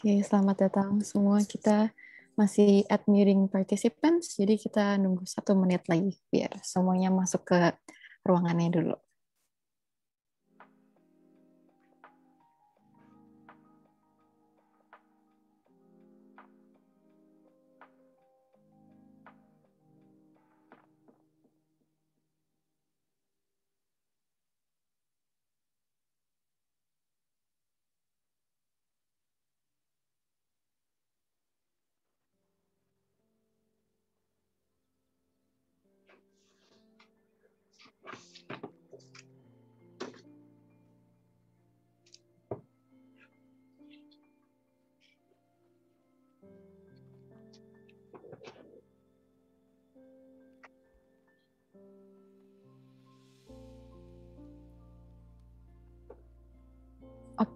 Oke, selamat datang semua. Kita masih admiring participants, jadi kita nunggu satu menit lagi biar semuanya masuk ke ruangannya dulu.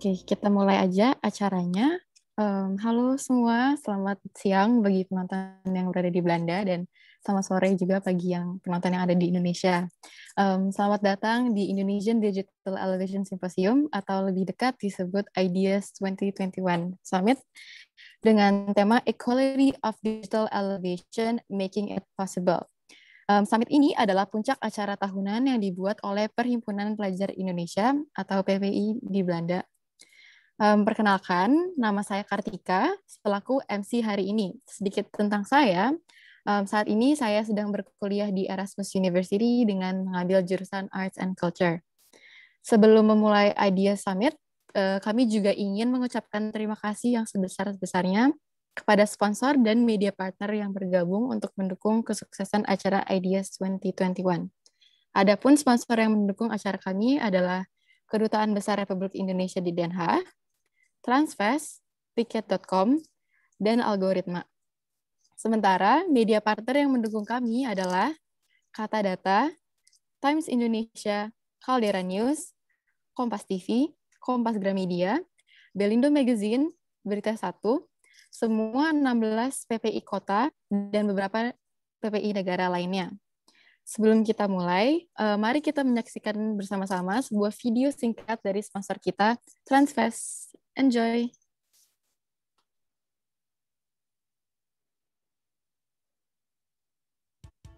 Oke, kita mulai aja acaranya. Um, halo semua, selamat siang bagi penonton yang berada di Belanda dan selamat sore juga bagi yang penonton yang ada di Indonesia. Um, selamat datang di Indonesian Digital Elevation Symposium atau lebih dekat disebut IDEAS 2021 Summit dengan tema Equality of Digital Elevation Making It Possible. Um, summit ini adalah puncak acara tahunan yang dibuat oleh Perhimpunan Pelajar Indonesia atau PPI di Belanda Um, perkenalkan, nama saya Kartika, selaku MC hari ini. Sedikit tentang saya, um, saat ini saya sedang berkuliah di Erasmus University dengan mengambil jurusan Arts and Culture. Sebelum memulai Idea Summit, uh, kami juga ingin mengucapkan terima kasih yang sebesar-besarnya kepada sponsor dan media partner yang bergabung untuk mendukung kesuksesan acara Ideas 2021. Adapun sponsor yang mendukung acara kami adalah Kedutaan Besar Republik Indonesia di Den Haag, Transvest, Tiket.com, dan Algoritma. Sementara, media partner yang mendukung kami adalah Kata Data, Times Indonesia, Caldera News, Kompas TV, Kompas Gramedia, Belindo Magazine, Berita Satu, semua 16 PPI kota, dan beberapa PPI negara lainnya. Sebelum kita mulai, eh, mari kita menyaksikan bersama-sama sebuah video singkat dari sponsor kita, Transvest. Enjoy.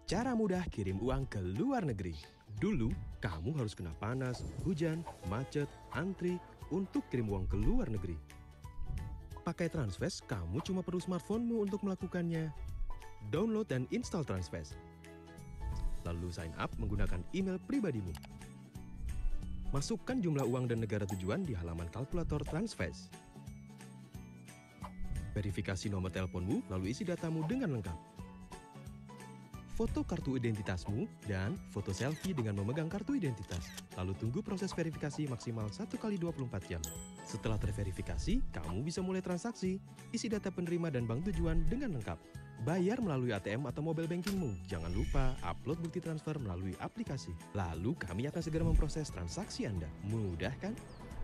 Cara mudah kirim uang ke luar negeri. Dulu, kamu harus kena panas, hujan, macet, antri untuk kirim uang ke luar negeri. Pakai Transvest, kamu cuma perlu smartphone-mu untuk melakukannya. Download dan install Transvest. Lalu sign up menggunakan email pribadimu. Masukkan jumlah uang dan negara tujuan di halaman kalkulator TransFest. Verifikasi nomor teleponmu, lalu isi datamu dengan lengkap. Foto kartu identitasmu dan foto selfie dengan memegang kartu identitas. Lalu tunggu proses verifikasi maksimal 1 kali 24 jam. Setelah terverifikasi, kamu bisa mulai transaksi, isi data penerima dan bank tujuan dengan lengkap. Bayar melalui ATM atau mobile bankingmu. Jangan lupa upload bukti transfer melalui aplikasi. Lalu kami akan segera memproses transaksi Anda. Mudah kan?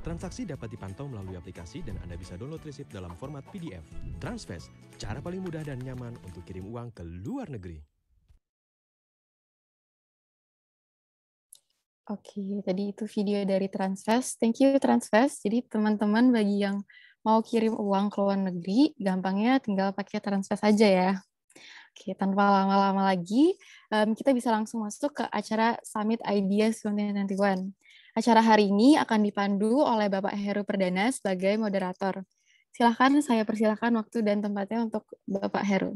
Transaksi dapat dipantau melalui aplikasi dan Anda bisa download resip dalam format PDF. Transfest, cara paling mudah dan nyaman untuk kirim uang ke luar negeri. Oke, tadi itu video dari Transfest. Thank you Transfest. Jadi teman-teman bagi yang mau kirim uang ke luar negeri, gampangnya tinggal pakai transfer saja ya. Oke, tanpa lama-lama lagi, um, kita bisa langsung masuk ke acara Summit Ideas 2021. Acara hari ini akan dipandu oleh Bapak Heru Perdana sebagai moderator. Silahkan saya persilahkan waktu dan tempatnya untuk Bapak Heru.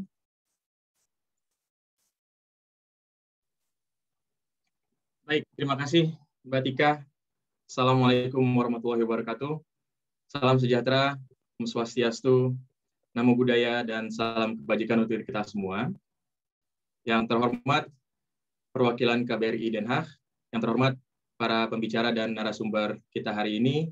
Baik, terima kasih Mbak Tika. Assalamualaikum warahmatullahi wabarakatuh. Salam sejahtera, Om Swastiastu, Namo Buddhaya, dan salam kebajikan untuk kita semua. Yang terhormat perwakilan KBRI Den Haag, yang terhormat para pembicara dan narasumber kita hari ini,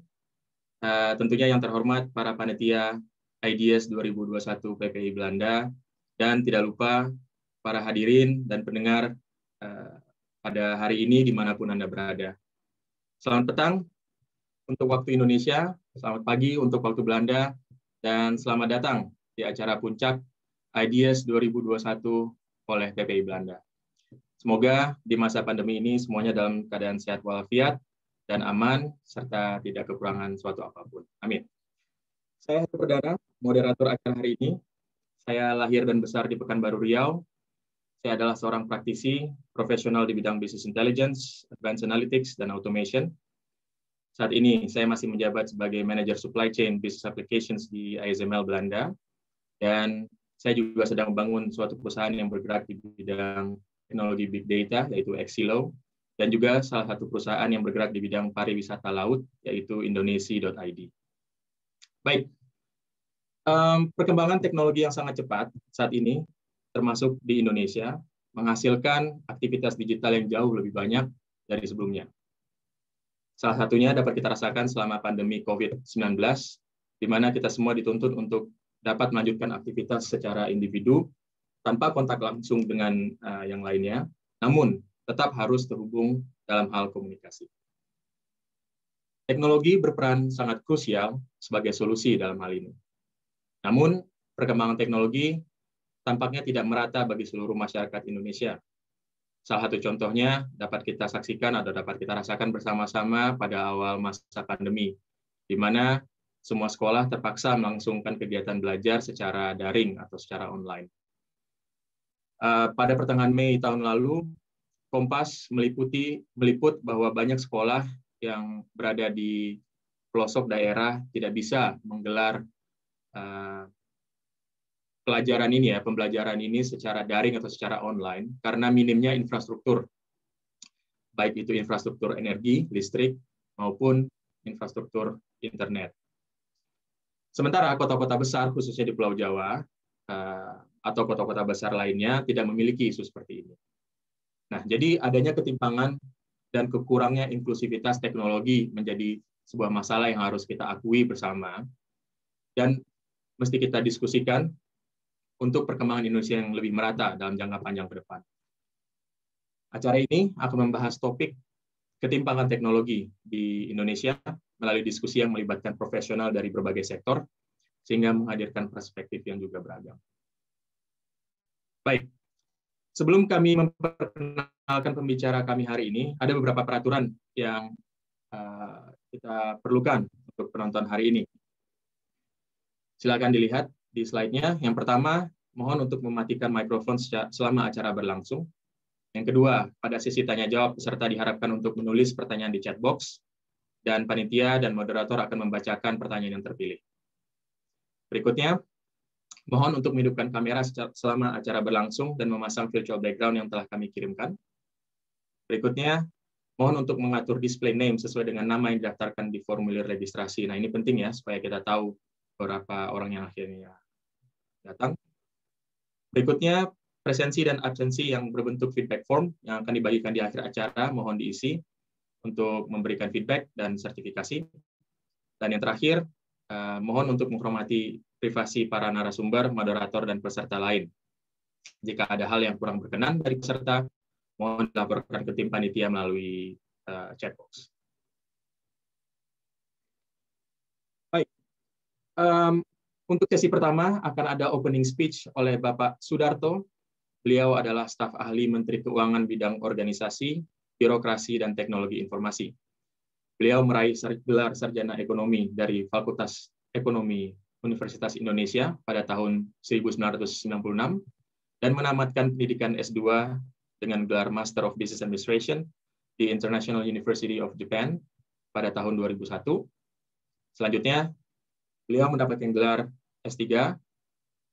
eh, tentunya yang terhormat para panitia IDS 2021 PPI Belanda, dan tidak lupa para hadirin dan pendengar eh, pada hari ini dimanapun Anda berada. Selamat petang, untuk waktu Indonesia, selamat pagi untuk waktu Belanda, dan selamat datang di acara puncak IDEAS 2021 oleh PPI Belanda. Semoga di masa pandemi ini semuanya dalam keadaan sehat walafiat dan aman, serta tidak kekurangan suatu apapun. Amin. Saya Heru Perdana, moderator acara hari ini. Saya lahir dan besar di Pekanbaru Riau. Saya adalah seorang praktisi profesional di bidang business intelligence, advanced analytics, dan automation – saat ini saya masih menjabat sebagai Manager Supply Chain Business Applications di ASML Belanda dan saya juga sedang membangun suatu perusahaan yang bergerak di bidang teknologi big data yaitu Exilo dan juga salah satu perusahaan yang bergerak di bidang pariwisata laut yaitu Indonesia.id Baik, um, perkembangan teknologi yang sangat cepat saat ini termasuk di Indonesia menghasilkan aktivitas digital yang jauh lebih banyak dari sebelumnya. Salah satunya dapat kita rasakan selama pandemi COVID-19, di mana kita semua dituntut untuk dapat melanjutkan aktivitas secara individu tanpa kontak langsung dengan uh, yang lainnya, namun tetap harus terhubung dalam hal komunikasi. Teknologi berperan sangat krusial sebagai solusi dalam hal ini. Namun, perkembangan teknologi tampaknya tidak merata bagi seluruh masyarakat Indonesia Salah satu contohnya dapat kita saksikan atau dapat kita rasakan bersama-sama pada awal masa pandemi, di mana semua sekolah terpaksa melangsungkan kegiatan belajar secara daring atau secara online. Eh, pada pertengahan Mei tahun lalu, Kompas meliputi meliput bahwa banyak sekolah yang berada di pelosok daerah tidak bisa menggelar eh, pelajaran ini ya, pembelajaran ini secara daring atau secara online karena minimnya infrastruktur. Baik itu infrastruktur energi, listrik maupun infrastruktur internet. Sementara kota-kota besar khususnya di Pulau Jawa eh, atau kota-kota besar lainnya tidak memiliki isu seperti ini. Nah, jadi adanya ketimpangan dan kekurangnya inklusivitas teknologi menjadi sebuah masalah yang harus kita akui bersama dan mesti kita diskusikan untuk perkembangan Indonesia yang lebih merata dalam jangka panjang ke depan. Acara ini akan membahas topik ketimpangan teknologi di Indonesia melalui diskusi yang melibatkan profesional dari berbagai sektor, sehingga menghadirkan perspektif yang juga beragam. Baik, sebelum kami memperkenalkan pembicara kami hari ini, ada beberapa peraturan yang uh, kita perlukan untuk penonton hari ini. Silakan dilihat di slide-nya. Yang pertama, mohon untuk mematikan mikrofon selama acara berlangsung. Yang kedua, pada sisi tanya jawab peserta diharapkan untuk menulis pertanyaan di chat box dan panitia dan moderator akan membacakan pertanyaan yang terpilih. Berikutnya, mohon untuk menghidupkan kamera selama acara berlangsung dan memasang virtual background yang telah kami kirimkan. Berikutnya, mohon untuk mengatur display name sesuai dengan nama yang didaftarkan di formulir registrasi. Nah, ini penting ya supaya kita tahu berapa orang yang akhirnya datang. Berikutnya, presensi dan absensi yang berbentuk feedback form yang akan dibagikan di akhir acara, mohon diisi untuk memberikan feedback dan sertifikasi. Dan yang terakhir, eh, mohon untuk menghormati privasi para narasumber, moderator, dan peserta lain. Jika ada hal yang kurang berkenan dari peserta, mohon dilaporkan ke tim panitia melalui eh, chat chatbox. Baik, um, untuk sesi pertama akan ada opening speech oleh Bapak Sudarto. Beliau adalah staf ahli Menteri Keuangan bidang organisasi, birokrasi, dan teknologi informasi. Beliau meraih gelar sarjana ekonomi dari Fakultas Ekonomi Universitas Indonesia pada tahun 1996 dan menamatkan pendidikan S2 dengan gelar Master of Business Administration di International University of Japan pada tahun 2001. Selanjutnya, Beliau mendapatkan gelar S3 uh,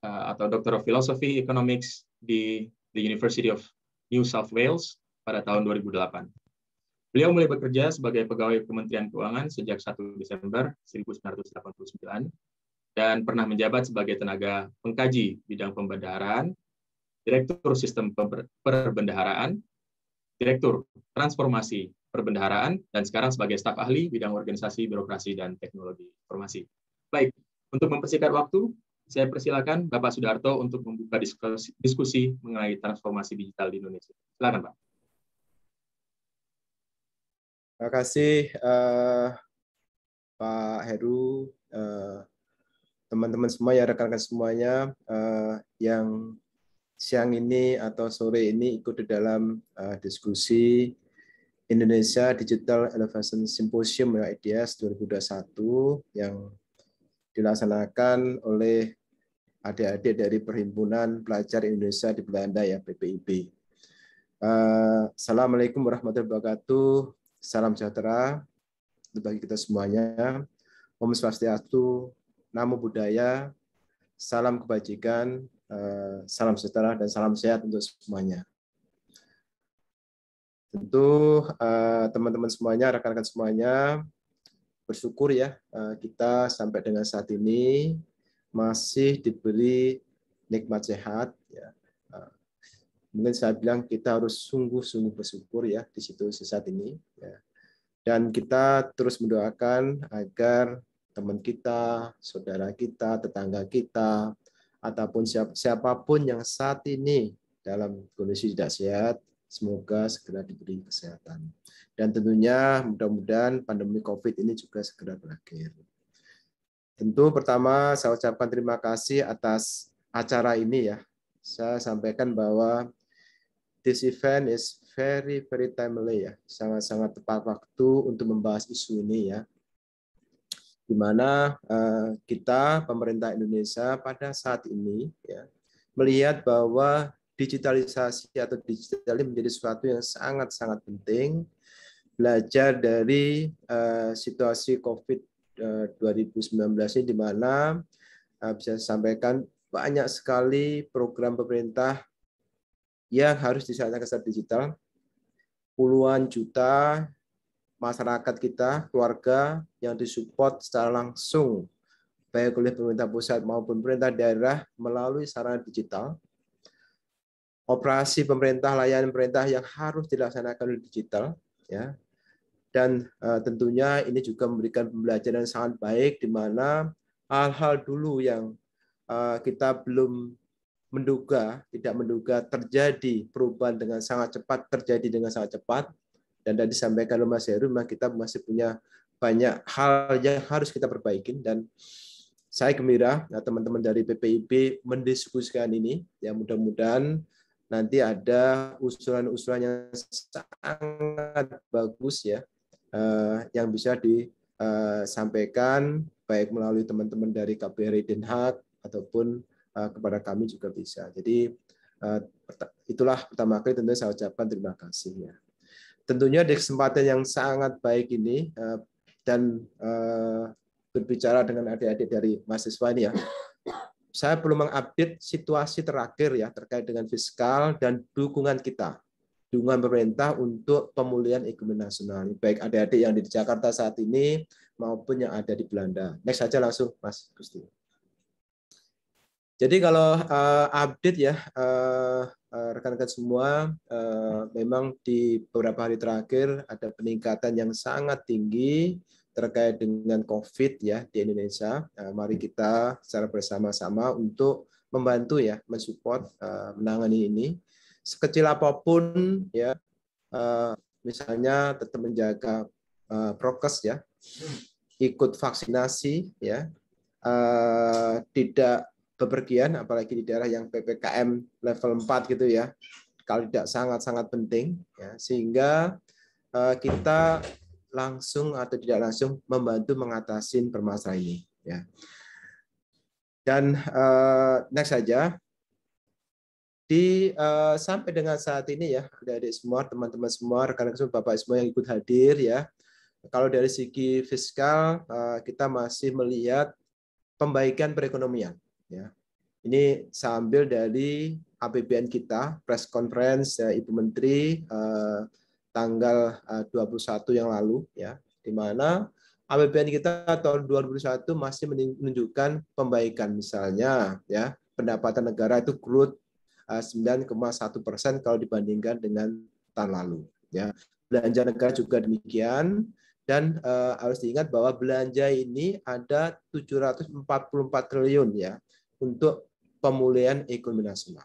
eh, atau Doctor of Philosophy Economics di The University of New South Wales pada tahun 2008. Beliau mulai bekerja sebagai pegawai Kementerian Keuangan sejak 1 Desember 1989 dan pernah menjabat sebagai tenaga pengkaji bidang pembendaharaan, Direktur Sistem Perbendaharaan, Direktur Transformasi Perbendaharaan, dan sekarang sebagai staf ahli bidang organisasi, birokrasi, dan teknologi informasi. Baik, untuk mempersingkat waktu, saya persilakan Bapak Sudarto untuk membuka diskusi, diskusi mengenai transformasi digital di Indonesia. Silakan, Pak. Terima kasih uh, Pak Heru, uh, teman-teman semua ya rekan-rekan semuanya uh, yang siang ini atau sore ini ikut di dalam uh, diskusi Indonesia Digital Elevation Symposium ya IDS 2021 yang dilaksanakan oleh adik-adik dari Perhimpunan Pelajar Indonesia di Belanda ya PPIB. Eh, Assalamualaikum warahmatullahi wabarakatuh. Salam sejahtera bagi kita semuanya. Om Swastiastu, Namo Buddhaya, salam kebajikan, eh, salam sejahtera dan salam sehat untuk semuanya. Tentu eh, teman-teman semuanya, rekan-rekan semuanya, bersyukur ya eh, kita sampai dengan saat ini masih diberi nikmat sehat ya. Eh, mungkin saya bilang kita harus sungguh-sungguh bersyukur ya di situ saat ini ya. Dan kita terus mendoakan agar teman kita, saudara kita, tetangga kita ataupun siapapun yang saat ini dalam kondisi tidak sehat Semoga segera diberi kesehatan. Dan tentunya mudah-mudahan pandemi COVID ini juga segera berakhir. Tentu pertama saya ucapkan terima kasih atas acara ini ya. Saya sampaikan bahwa this event is very very timely ya. Sangat-sangat tepat waktu untuk membahas isu ini ya. Di mana eh, kita pemerintah Indonesia pada saat ini ya melihat bahwa digitalisasi atau digital menjadi sesuatu yang sangat-sangat penting. Belajar dari uh, situasi COVID 19 eh, ini di mana uh, bisa saya sampaikan banyak sekali program pemerintah yang harus disalahkan secara digital. Puluhan juta masyarakat kita, keluarga yang disupport secara langsung baik oleh pemerintah pusat maupun pemerintah daerah melalui sarana digital operasi pemerintah, layanan pemerintah yang harus dilaksanakan oleh digital, ya. Dan eh, tentunya ini juga memberikan pembelajaran sangat baik di mana hal-hal dulu yang eh, kita belum menduga, tidak menduga terjadi perubahan dengan sangat cepat, terjadi dengan sangat cepat. Dan tadi disampaikan oleh Mas Heru, kita masih punya banyak hal yang harus kita perbaiki dan saya gembira ya, teman-teman dari PPIB mendiskusikan ini ya mudah-mudahan nanti ada usulan-usulan yang sangat bagus ya eh, yang bisa disampaikan eh, baik melalui teman-teman dari KBRI Den Haag ataupun eh, kepada kami juga bisa. Jadi itulah pertama kali tentunya saya ucapkan terima kasih ya. Tentunya di kesempatan yang sangat baik ini dan berbicara dengan adik-adik dari mahasiswa ini ya saya belum mengupdate situasi terakhir ya terkait dengan fiskal dan dukungan kita, dukungan pemerintah untuk pemulihan ekonomi nasional, baik adik-adik yang di Jakarta saat ini maupun yang ada di Belanda. Next saja langsung Mas Gusti. Jadi kalau uh, update ya rekan eh, eh, rekan-rekan semua, uh, memang di beberapa hari terakhir ada peningkatan yang sangat tinggi terkait dengan COVID ya di Indonesia. Nah, mari kita secara bersama-sama untuk membantu ya, mensupport uh, menangani ini sekecil apapun ya, uh, misalnya tetap menjaga uh, prokes ya, ikut vaksinasi ya, uh, tidak bepergian apalagi di daerah yang ppkm level 4 gitu ya, kalau tidak sangat-sangat penting ya, sehingga uh, kita langsung atau tidak langsung membantu mengatasi permasalahan ini. Ya. Dan uh, next saja di uh, sampai dengan saat ini ya adik-adik semua, teman-teman semua, rekan-rekan semua, bapak semua yang ikut hadir ya. Kalau dari segi fiskal uh, kita masih melihat pembaikan perekonomian ya. Ini sambil dari APBN kita, press conference ya, Ibu Menteri uh, tanggal 21 eh, yang lalu ya di mana APBN kita tahun 2021 masih menunjukkan pembaikan misalnya ya pendapatan negara itu growth 9,1 eh, persen kalau dibandingkan dengan tahun lalu ya belanja negara juga demikian dan uh, harus diingat bahwa belanja ini ada 744 triliun ya untuk pemulihan ekonomi nasional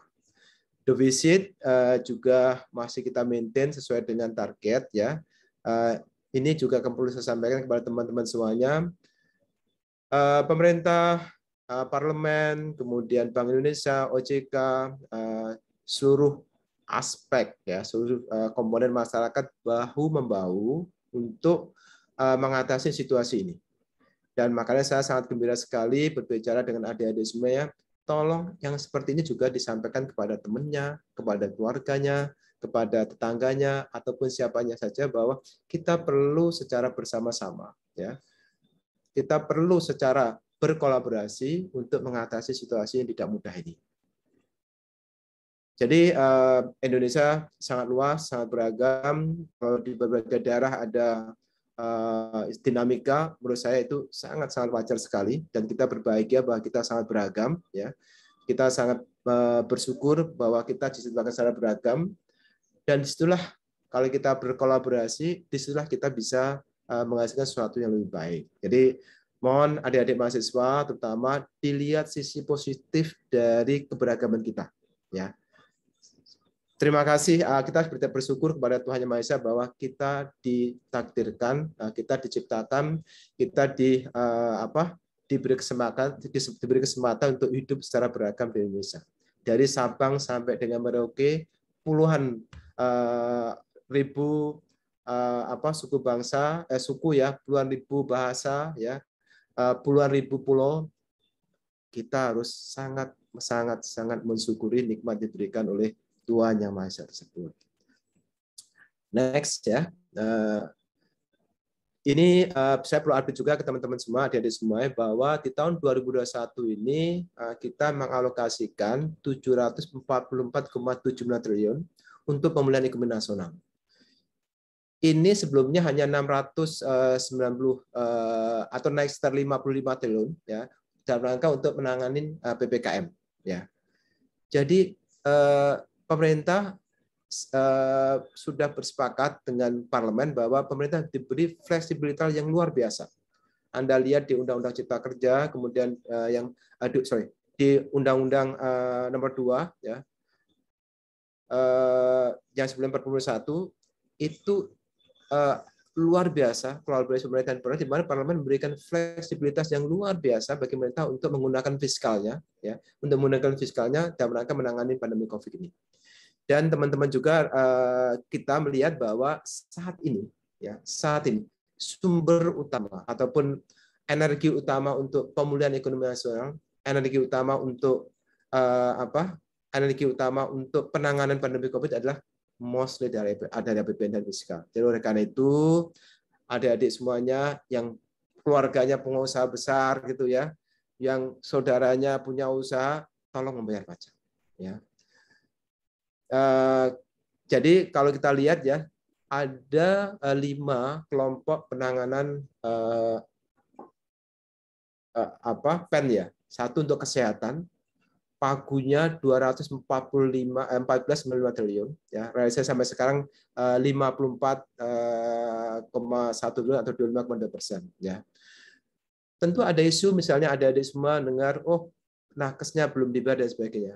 Defisit eh, juga masih kita maintain sesuai dengan target ya. Eh, ini juga perlu saya sampaikan kepada teman-teman semuanya. Eh, pemerintah, parlemen, kemudian Bank Indonesia, OJK, seluruh aspek ya, seluruh komponen masyarakat bahu membahu untuk mengatasi situasi ini. Dan makanya saya sangat gembira sekali berbicara dengan adik-adik semua ya tolong yang seperti ini juga disampaikan kepada temannya, kepada keluarganya, kepada tetangganya ataupun siapanya saja bahwa kita perlu secara bersama-sama ya. Kita perlu secara berkolaborasi untuk mengatasi situasi yang tidak mudah ini. Jadi eh, Indonesia sangat luas, sangat beragam. Kalau di berbagai daerah ada Eh, dinamika menurut saya itu sangat-sangat wajar sekali dan kita berbahagia bahwa kita sangat beragam ya. Kita sangat eh, bersyukur bahwa kita diciptakan secara beragam dan disitulah kalau kita berkolaborasi disitulah kita bisa eh, menghasilkan sesuatu yang lebih baik. Jadi mohon adik-adik mahasiswa terutama dilihat sisi positif dari keberagaman kita ya. Terima kasih, ah, kita bersyukur kepada Tuhan Yang Maha Esa bahwa kita ditakdirkan, ah, kita diciptakan, kita di ah, apa diberi kesempatan diberi kesempatan untuk hidup secara beragam di Indonesia. Dari Sabang sampai dengan Merauke, puluhan ribu apa suku bangsa, eh, suku ya, puluhan ribu bahasa ya, puluhan ribu pulau, kita harus sangat sangat sangat mensyukuri nikmat diberikan oleh tuanya esa tersebut. Next ya, uh, ini uh, saya perlu update juga ke teman-teman semua, adik-adik semua, ya, bahwa di tahun 2021 ini uh, kita mengalokasikan 744,7 triliun untuk pemulihan ekonomi nasional. Ini sebelumnya hanya 690 uh, atau naik sekitar 55 triliun ya dalam rangka untuk menangani uh, PPKM ya. Jadi pemerintah uh, sudah bersepakat dengan parlemen bahwa pemerintah diberi fleksibilitas yang luar biasa. Anda lihat di Undang-Undang Cipta Kerja, kemudian uh, yang aduh sorry di Undang-Undang uh, Nomor 2 ya uh, yang sebelum 41 itu uh, luar biasa kolaborasi pemerintah dan pemerintah di mana parlemen memberikan fleksibilitas yang luar biasa bagi pemerintah untuk menggunakan fiskalnya ya untuk menggunakan fiskalnya dalam rangka menangani pandemi covid ini. Dan teman-teman juga eh, kita melihat bahwa saat ini ya saat ini sumber utama ataupun energi utama untuk pemulihan ekonomi nasional, energi utama untuk eh, apa? Energi utama untuk penanganan pandemi Covid adalah mostly dari ada APBN dan fiskal. Jadi oleh karena itu adik-adik semuanya yang keluarganya pengusaha besar gitu ya, yang saudaranya punya usaha, tolong membayar pajak. Ya, Eh, jadi kalau kita lihat ya ada eh, lima kelompok penanganan eh, apa pen ya satu untuk kesehatan pagunya 245 eh, 14,5 triliun ya realisasi sampai sekarang eh, 54,1 triliun atau 25,2 persen ya tentu ada isu misalnya ada adik semua dengar oh nakesnya belum dibayar dan sebagainya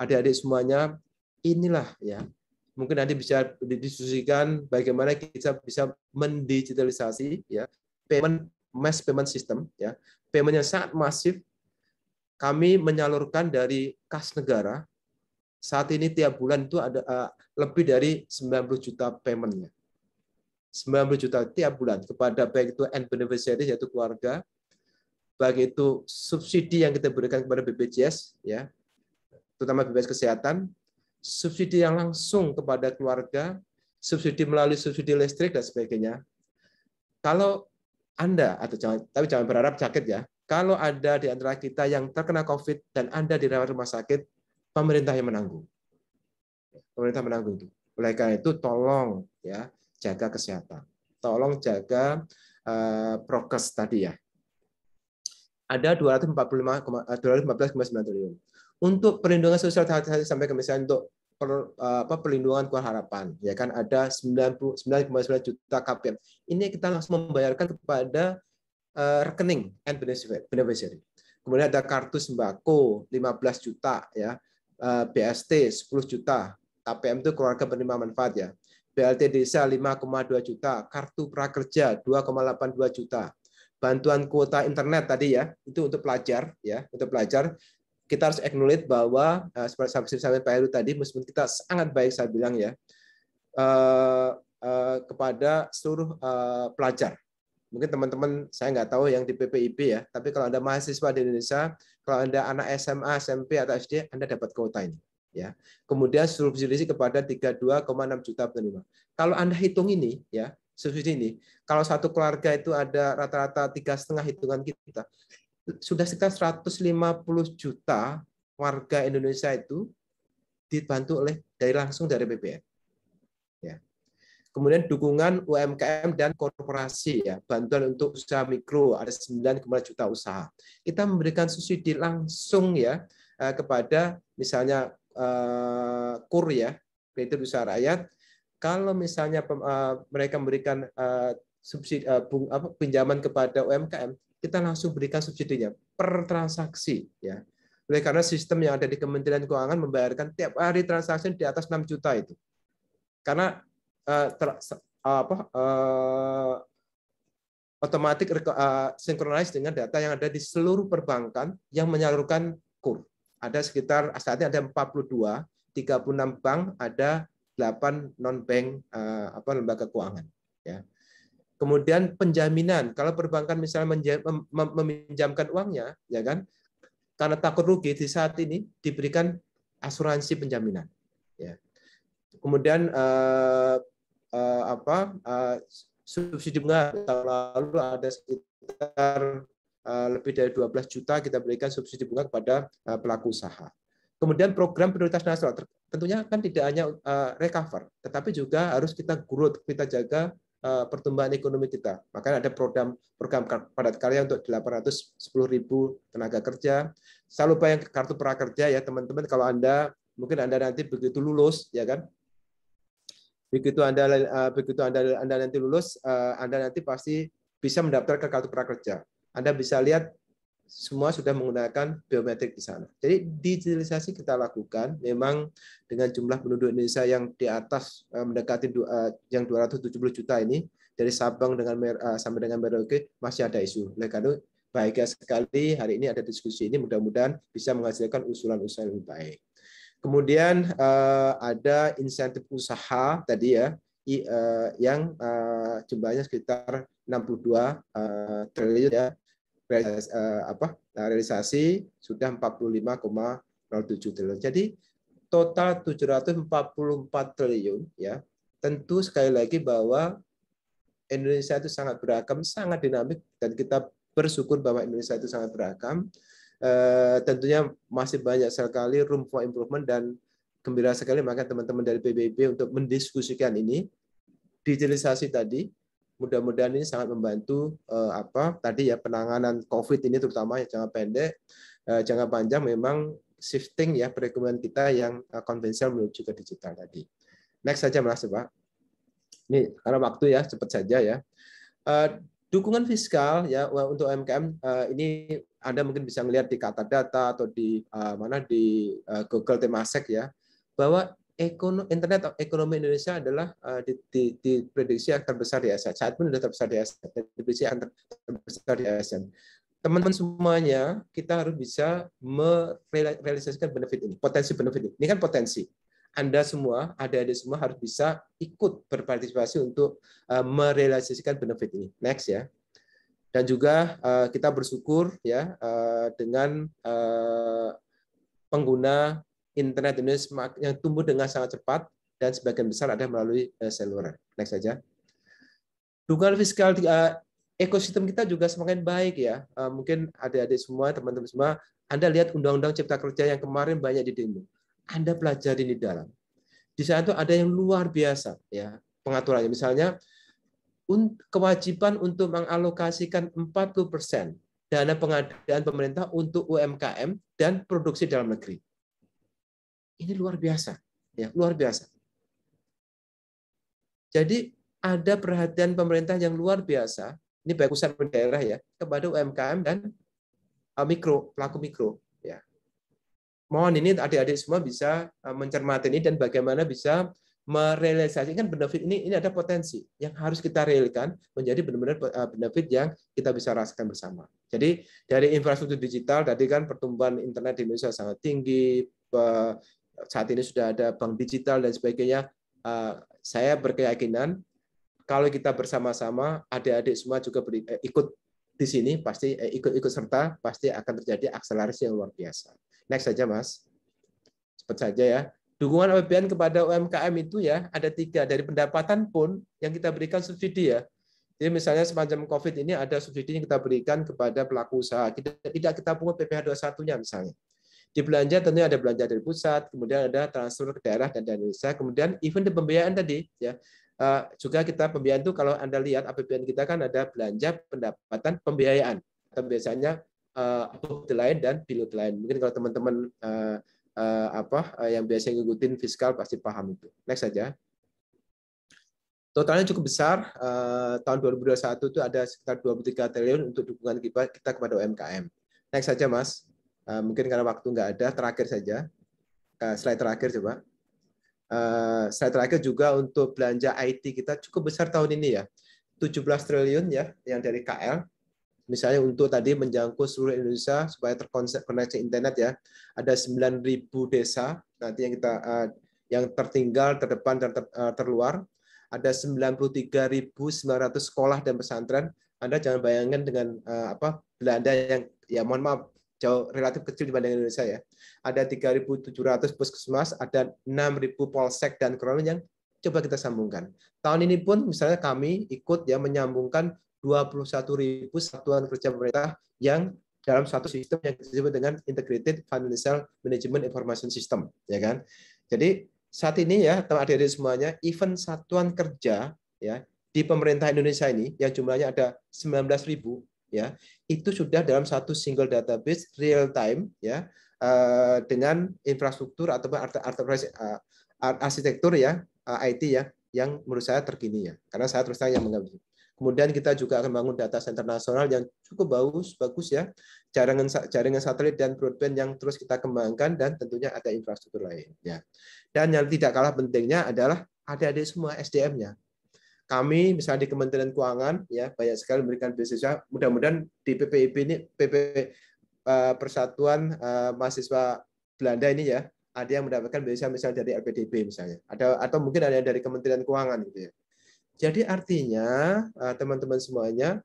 ada adik semuanya inilah ya mungkin nanti bisa didiskusikan bagaimana kita bisa mendigitalisasi ya payment mass payment system ya payment yang sangat masif kami menyalurkan dari kas negara saat ini tiap bulan itu ada eh, lebih dari 90 juta paymentnya 90 juta tiap bulan kepada baik itu end beneficiary yaitu keluarga baik itu subsidi yang kita berikan kepada BPJS ya terutama BPJS kesehatan subsidi yang langsung kepada keluarga, subsidi melalui subsidi listrik dan sebagainya. Kalau Anda atau jangan tapi jangan berharap sakit ya. Kalau ada di antara kita yang terkena COVID dan Anda dirawat rumah sakit, pemerintah yang menanggung. Pemerintah menanggung itu. Oleh karena itu tolong ya jaga kesehatan. Tolong jaga uh, prokes tadi ya. Ada 245,9 eh, triliun untuk perlindungan sosial tadi sampai ke misalnya untuk per, eh, apa, perlindungan kuah harapan ya kan ada 99,9 juta KPM ini kita langsung membayarkan kepada uh, rekening end beneficiary kemudian ada kartu sembako 15 juta ya uh, BST 10 juta KPM itu keluarga penerima manfaat ya BLT desa 5,2 juta kartu prakerja 2,82 juta bantuan kuota internet tadi ya itu untuk pelajar ya untuk pelajar kita harus acknowledge bahwa uh, seperti sampai Pak Heru tadi, meskipun kita sangat baik saya bilang ya eh, eh, kepada seluruh pelajar. Mungkin teman-teman saya nggak tahu yang di PPIP ya, tapi kalau anda mahasiswa di Indonesia, kalau anda anak SMA, SMP atau SD, anda dapat kuota ini. Ya, kemudian subsidi kepada 32,6 juta penerima. Kalau anda hitung ini, ya subsidi ini. Kalau satu keluarga itu ada rata-rata tiga setengah hitungan kita, sudah sekitar 150 juta warga Indonesia itu dibantu oleh dari langsung dari BPN. Ya. Kemudian dukungan UMKM dan korporasi ya, bantuan untuk usaha mikro ada 9 juta usaha. Kita memberikan subsidi langsung ya eh, kepada misalnya uh, KUR ya, kredit usaha rakyat. Kalau misalnya uh, mereka memberikan uh, subsidi bung apa, pinjaman kepada UMKM, kita langsung berikan subsidinya per transaksi ya. Oleh karena sistem yang ada di Kementerian Keuangan membayarkan tiap hari transaksi di atas 6 juta itu. Karena eh, ter, apa eh, otomatis uh, eh, sinkronis dengan data yang ada di seluruh perbankan yang menyalurkan kur. Ada sekitar saatnya ada 42, 36 bank, ada 8 non bank eh, apa lembaga keuangan ya. Kemudian penjaminan, kalau perbankan misalnya meminjamkan uangnya, ya kan, karena takut rugi di saat ini diberikan asuransi penjaminan. Ya. Kemudian eh, eh, apa eh, subsidi bunga tahun lalu ada sekitar eh, lebih dari 12 juta kita berikan subsidi bunga kepada eh, pelaku usaha. Kemudian program prioritas nasional tentunya kan tidak hanya eh, recover, tetapi juga harus kita growth, kita jaga Eh, pertumbuhan ekonomi kita. Maka ada program program padat karya untuk 810 ribu tenaga kerja. lupa yang kartu prakerja ya teman-teman. Kalau anda mungkin anda nanti begitu lulus ya kan, begitu anda eh, begitu anda anda nanti lulus, eh, anda nanti pasti bisa mendaftar ke kartu prakerja. Anda bisa lihat semua sudah menggunakan biometrik di sana. Jadi digitalisasi kita lakukan memang dengan jumlah penduduk Indonesia yang di atas eh, mendekati eh, yang 270 juta ini dari Sabang dengan eh, sampai dengan Merauke masih ada isu. Oleh karena itu baiknya sekali hari ini ada diskusi ini mudah-mudahan bisa menghasilkan usulan-usulan yang baik. Kemudian ada insentif usaha tadi ya yang jumlahnya sekitar 62 triliun ya Eh, apa eh, realisasi sudah 45,07 triliun. Jadi total 744 triliun ya. Tentu sekali lagi bahwa Indonesia itu sangat beragam, sangat dinamik dan kita bersyukur bahwa Indonesia itu sangat beragam. Eh, tentunya masih banyak sekali room for improvement dan gembira sekali maka teman-teman dari PBB untuk mendiskusikan ini digitalisasi tadi mudah-mudahan ini sangat membantu uh, apa tadi ya penanganan COVID ini terutama ya jangka pendek, uh, jangka panjang memang shifting ya perekonomian kita yang uh, konvensional menuju ke digital tadi. Next saja Mas Pak. Ini karena waktu ya cepat saja ya. Uh, dukungan fiskal ya untuk UMKM uh, ini Anda mungkin bisa melihat di kata data atau di uh, mana di uh, Google Temasek ya bahwa ekonomi, internet ekonomi Indonesia adalah eh, diprediksi akan besar di ASEAN. Saat ini sudah terbesar di ASEAN, diprediksi akan terbesar di ASEAN. Teman-teman semuanya, kita harus bisa merealisasikan benefit ini, potensi benefit ini. Ini kan potensi. Anda semua, ada adik semua harus bisa ikut berpartisipasi untuk eh, merealisasikan benefit ini. Next ya. Dan juga eh, kita bersyukur ya dengan pengguna internet ini yang tumbuh dengan sangat cepat dan sebagian besar ada melalui eh, seluler. Next saja. Dukungan fiskal eh, ekosistem kita juga semakin baik ya. Eh, mungkin adik-adik semua, teman-teman semua, Anda lihat Undang-Undang Cipta Kerja yang kemarin banyak di demo. Anda pelajari di dalam. Di sana itu ada yang luar biasa ya pengaturannya. Misalnya kewajiban untuk mengalokasikan 40% dana pengadaan pemerintah untuk UMKM dan produksi dalam negeri. Ini luar biasa, ya luar biasa. Jadi ada perhatian pemerintah yang luar biasa, ini baik pusat maupun daerah ya, kepada UMKM dan uh, mikro pelaku mikro. Ya. Mohon ini adik-adik semua bisa uh, mencermati ini dan bagaimana bisa merealisasikan benefit ini. Ini ada potensi yang harus kita realkan menjadi benar-benar uh, benefit yang kita bisa rasakan bersama. Jadi dari infrastruktur digital tadi kan pertumbuhan internet di Indonesia sangat tinggi, saat ini sudah ada bank digital dan sebagainya. Eh, saya berkeyakinan kalau kita bersama-sama, adik-adik semua juga beri, eh, ikut di sini, pasti ikut eh, ikut-ikut serta, pasti akan terjadi akselerasi yang luar biasa. Next saja, Mas. Cepat saja ya. Dukungan APBN kepada UMKM itu ya, ada tiga. Dari pendapatan pun yang kita berikan subsidi ya. Jadi misalnya semacam COVID ini ada subsidi yang kita berikan kepada pelaku usaha. Tidak, tidak kita pungut PPh 21-nya misalnya. Di belanja tentunya ada belanja dari pusat, kemudian ada transfer ke daerah dan dari Indonesia, kemudian even di pembiayaan tadi ya eh, juga kita pembiayaan itu kalau Anda lihat APBN kita kan ada belanja, pendapatan, pembiayaan. Atau biasanya uh, the line dan pilot lain. Mungkin kalau teman-teman eh, apa yang biasanya ngikutin fiskal pasti paham itu. Next saja totalnya cukup besar. uh, tahun 2021 itu ada sekitar 23 triliun untuk dukungan kita kepada UMKM. Next saja, Mas. Eh, mungkin karena waktu nggak ada, terakhir saja. Eh, slide terakhir coba. Eh, slide terakhir juga untuk belanja IT kita cukup besar tahun ini ya. 17 triliun ya yang dari KL. Misalnya untuk tadi menjangkau seluruh Indonesia supaya terkoneksi internet ya. Ada 9.000 desa nanti yang kita yang tertinggal, terdepan dan ter, terluar. Ada 93.900 sekolah dan pesantren. Anda jangan bayangkan dengan apa Belanda yang ya mohon maaf jauh relatif kecil dibanding Indonesia ya. Ada 3.700 puskesmas, ada 6.000 polsek dan kronon yang coba kita sambungkan. Tahun ini pun misalnya kami ikut ya menyambungkan 21.000 satuan kerja pemerintah yang dalam satu sistem yang disebut dengan integrated financial management information system ya kan. Jadi saat ini ya teman adik-adik semuanya event satuan kerja ya di pemerintah Indonesia ini yang jumlahnya ada ribu ya itu sudah dalam satu single database real time ya eh, dengan infrastruktur atau eh, arsitektur ya eh, IT ya yang menurut saya terkini ya karena saya terus terang yang mengambil Kemudian kita juga akan bangun data center nasional yang cukup bagus, bagus ya. Jaringan jaringan satelit dan broadband yang terus kita kembangkan dan tentunya ada infrastruktur lain ya. Dan yang tidak kalah pentingnya adalah ada ada semua SDM-nya kami misalnya di Kementerian Keuangan ya banyak sekali memberikan beasiswa. Mudah-mudahan di PPIP ini PP eh, Persatuan eh, Mahasiswa Belanda ini ya ada yang mendapatkan beasiswa misalnya dari LPDB misalnya. Ada atau mungkin ada yang dari Kementerian Keuangan gitu ya. Jadi artinya eh, teman-teman semuanya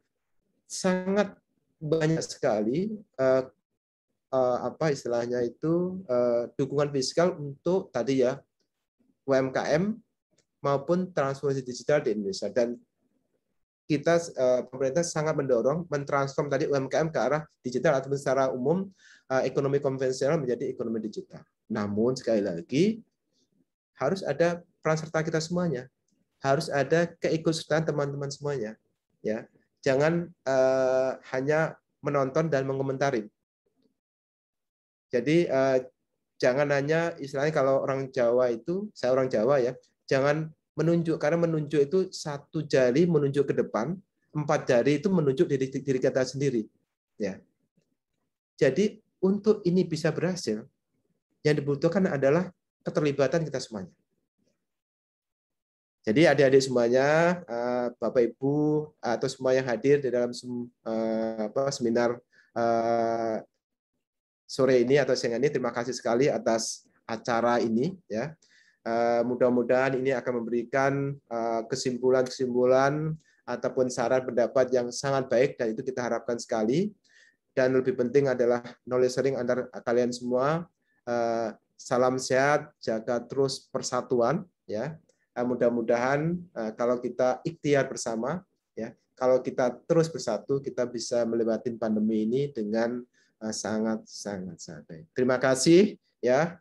sangat banyak sekali apa istilahnya itu dukungan fiskal untuk tadi ya UMKM maupun transformasi digital di Indonesia. Dan kita eh, pemerintah sangat mendorong mentransform tadi UMKM ke arah digital atau secara umum eh, ekonomi konvensional menjadi ekonomi digital. Namun sekali lagi harus ada peran serta kita semuanya. Harus ada keikutsertaan teman-teman semuanya. Ya, jangan uh, hanya menonton dan mengomentari. Jadi uh, jangan hanya istilahnya kalau orang Jawa itu, saya orang Jawa ya, Jangan menunjuk karena menunjuk itu satu jari menunjuk ke depan, empat jari itu menunjuk diri, diri kita sendiri. Ya. Jadi untuk ini bisa berhasil, yang dibutuhkan adalah keterlibatan kita semuanya. Jadi adik-adik semuanya, eh, Bapak Ibu atau semua yang hadir di dalam eh, seminar eh, sore ini atau siang ini, terima kasih sekali atas acara ini ya. Eh, mudah-mudahan ini akan memberikan eh, kesimpulan-kesimpulan ataupun saran pendapat yang sangat baik dan itu kita harapkan sekali. Dan lebih penting adalah knowledge sharing antar kalian semua. Eh, salam sehat, jaga terus persatuan. Ya, mudah-mudahan kalau kita ikhtiar bersama, ya, kalau kita terus bersatu, kita bisa melewati pandemi ini dengan sangat sangat sangat baik. Terima kasih ya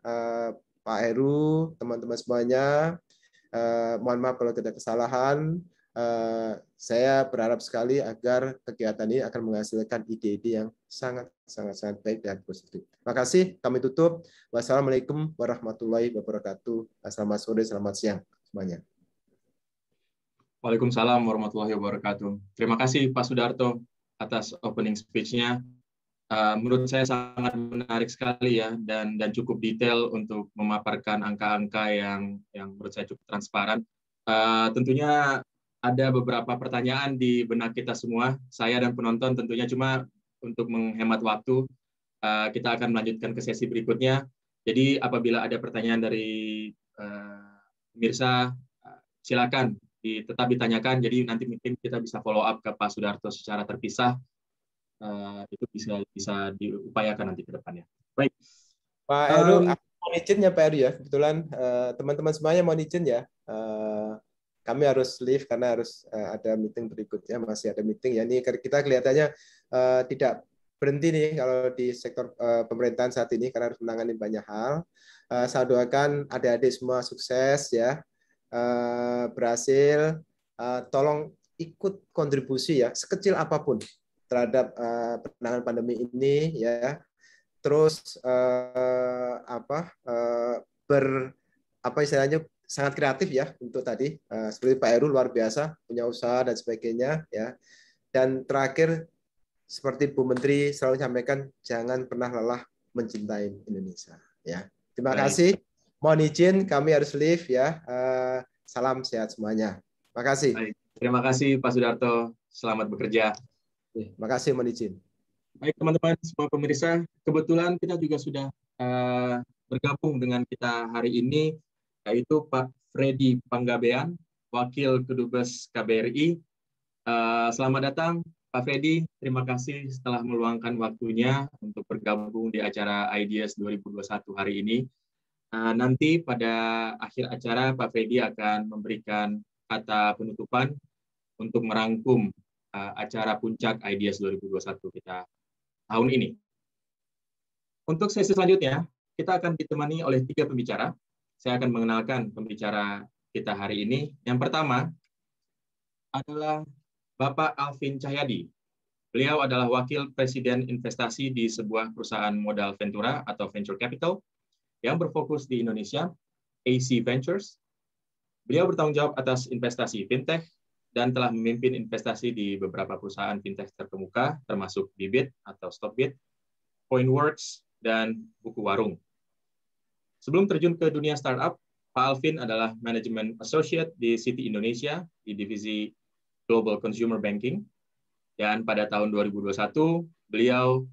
Pak Heru, teman-teman semuanya. Eh, mohon maaf kalau tidak kesalahan. Eh, saya berharap sekali agar kegiatan ini akan menghasilkan ide-ide yang sangat sangat sangat baik dan positif. Terima kasih. Kami tutup. Wassalamualaikum warahmatullahi wabarakatuh. Selamat sore, selamat siang semuanya. Waalaikumsalam warahmatullahi wabarakatuh. Terima kasih Pak Sudarto atas opening speech-nya. Eh, menurut saya sangat menarik sekali ya dan dan cukup detail untuk memaparkan angka-angka yang yang menurut saya cukup transparan. Uh, tentunya ada beberapa pertanyaan di benak kita semua, saya dan penonton tentunya cuma untuk menghemat waktu uh, kita akan melanjutkan ke sesi berikutnya. Jadi apabila ada pertanyaan dari uh, pemirsa uh, silakan tetap ditanyakan. Jadi nanti mungkin kita bisa follow up ke Pak Sudarto secara terpisah uh, itu bisa bisa diupayakan nanti ke depannya. Baik. Pak eh, Eru, um, mau izin ya Pak Eru ya. Kebetulan eh, teman-teman uh, semuanya mau izin ya. Uh, kami harus leave karena harus uh, ada meeting berikutnya, masih ada meeting ya. Ini kita kelihatannya uh, tidak berhenti nih kalau di sektor uh, pemerintahan saat ini karena harus menangani banyak hal. Uh, saya doakan adik-adik semua sukses ya, uh, berhasil. Uh, tolong ikut kontribusi ya, sekecil apapun terhadap uh, penanganan pandemi ini ya terus uh, apa uh, ber apa istilahnya sangat kreatif ya untuk tadi uh, seperti Pak Eru luar biasa punya usaha dan sebagainya ya dan terakhir seperti Bu Menteri selalu sampaikan jangan pernah lelah mencintai Indonesia ya terima Baik. kasih mohon izin kami harus leave ya uh, salam sehat semuanya terima kasih Baik. terima kasih Pak Sudarto selamat bekerja Terima iya, kasih, mohon izin. Baik teman-teman semua pemirsa, kebetulan kita juga sudah uh, bergabung dengan kita hari ini yaitu Pak Freddy Panggabean, Wakil Kedubes KBRI. Uh, eh, selamat datang Pak Freddy, terima kasih setelah meluangkan waktunya untuk bergabung di acara IDS 2021 hari ini. Uh, nanti pada akhir acara Pak Freddy akan memberikan kata penutupan untuk merangkum Eh, acara puncak IDEAS 2021 kita tahun ini. Untuk sesi selanjutnya, kita akan ditemani oleh tiga pembicara. Saya akan mengenalkan pembicara kita hari ini. Yang pertama adalah Bapak Alvin Cahyadi. Beliau adalah Wakil Presiden Investasi di sebuah perusahaan modal Ventura atau Venture Capital yang berfokus di Indonesia, AC Ventures. Beliau bertanggung jawab atas investasi fintech, dan telah memimpin investasi di beberapa perusahaan fintech terkemuka, termasuk Bibit atau Stopbit, Pointworks, dan Buku Warung. Sebelum terjun ke dunia startup, Pak Alvin adalah Management Associate di City Indonesia di divisi Global Consumer Banking. Dan pada tahun 2021, beliau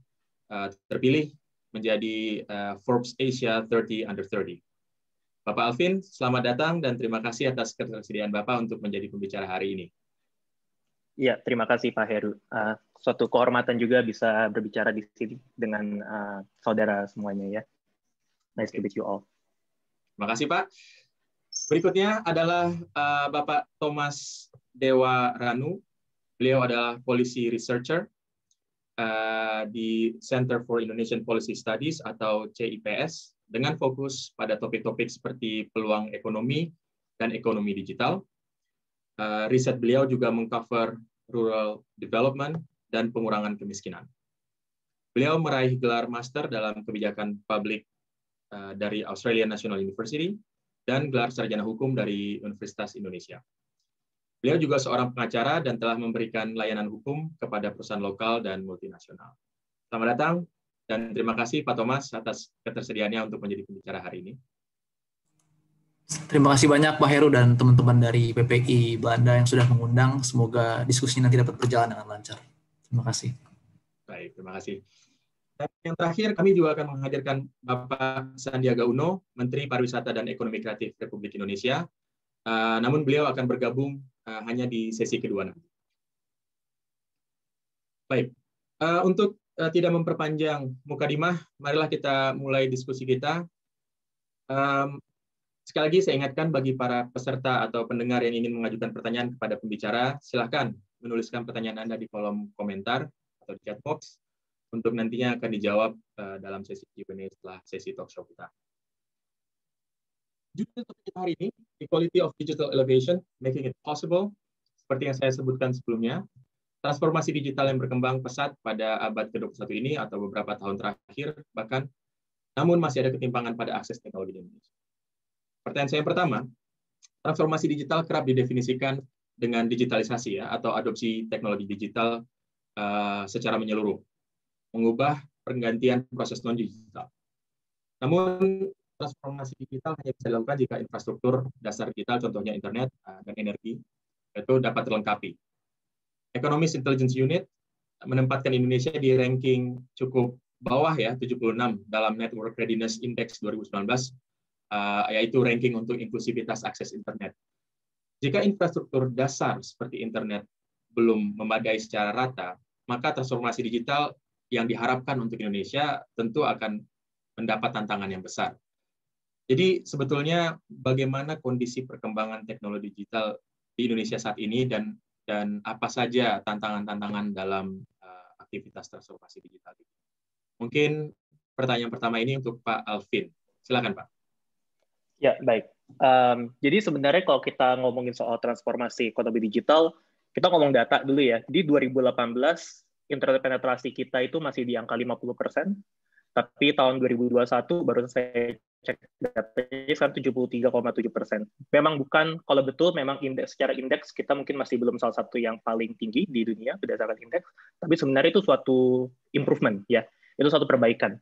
eh, terpilih menjadi eh, Forbes Asia 30 Under 30. Bapak Alvin, selamat datang dan terima kasih atas ketersediaan Bapak untuk menjadi pembicara hari ini. Ya, terima kasih Pak Heru. Uh, suatu kehormatan juga bisa berbicara di sini dengan uh, saudara semuanya ya. Nice to meet you all. Terima kasih Pak. Berikutnya adalah uh, Bapak Thomas Dewa Ranu. Beliau adalah polisi researcher di Center for Indonesian Policy Studies atau CIPS dengan fokus pada topik-topik seperti peluang ekonomi dan ekonomi digital. Eh, riset beliau juga mengcover rural development dan pengurangan kemiskinan. Beliau meraih gelar master dalam kebijakan publik eh, dari Australian National University dan gelar sarjana hukum dari Universitas Indonesia. Beliau juga seorang pengacara dan telah memberikan layanan hukum kepada perusahaan lokal dan multinasional. Selamat datang, dan terima kasih Pak Thomas atas ketersediaannya untuk menjadi pembicara hari ini. Terima kasih banyak Pak Heru dan teman-teman dari PPI Belanda yang sudah mengundang. Semoga diskusinya nanti dapat berjalan dengan lancar. Terima kasih. Baik, terima kasih. Dan yang terakhir, kami juga akan menghadirkan Bapak Sandiaga Uno, Menteri Pariwisata dan Ekonomi Kreatif Republik Indonesia. Uh, namun beliau akan bergabung uh, hanya di sesi kedua nanti. Baik, uh, untuk Eh, tidak memperpanjang mukadimah, marilah kita mulai diskusi kita. Um, sekali lagi saya ingatkan bagi para peserta atau pendengar yang ingin mengajukan pertanyaan kepada pembicara, silahkan menuliskan pertanyaan Anda di kolom komentar atau di chat box untuk nantinya akan dijawab uh, dalam sesi Q&A setelah sesi talk show kita. Judul topik kita hari ini, Equality of Digital Elevation, Making it Possible, seperti yang saya sebutkan sebelumnya, Transformasi digital yang berkembang pesat pada abad ke-21 ini atau beberapa tahun terakhir bahkan, namun masih ada ketimpangan pada akses teknologi di Indonesia. Pertanyaan saya yang pertama, transformasi digital kerap didefinisikan dengan digitalisasi ya atau adopsi teknologi digital uh, secara menyeluruh, mengubah penggantian proses non digital. Namun transformasi digital hanya bisa dilakukan jika infrastruktur dasar digital, contohnya internet eh, dan energi, itu dapat terlengkapi. Economist Intelligence Unit menempatkan Indonesia di ranking cukup bawah ya 76 dalam Network Readiness Index 2019 uh, eh, yaitu ranking untuk inklusivitas akses internet. Jika infrastruktur dasar seperti internet belum memadai secara rata, maka transformasi digital yang diharapkan untuk Indonesia tentu akan mendapat tantangan yang besar. Jadi sebetulnya bagaimana kondisi perkembangan teknologi digital di Indonesia saat ini dan dan apa saja tantangan-tantangan dalam uh, aktivitas transformasi digital ini. Mungkin pertanyaan pertama ini untuk Pak Alvin. Silakan Pak. Ya, baik. Um, jadi sebenarnya kalau kita ngomongin soal transformasi ekonomi digital, kita ngomong data dulu ya. Di 2018, internet penetrasi kita itu masih di angka 50 persen, tapi tahun 2021 baru saya cek datanya sekarang 73,7 persen. Memang bukan, kalau betul memang indeks secara indeks kita mungkin masih belum salah satu yang paling tinggi di dunia berdasarkan indeks, tapi sebenarnya itu suatu improvement ya, itu suatu perbaikan.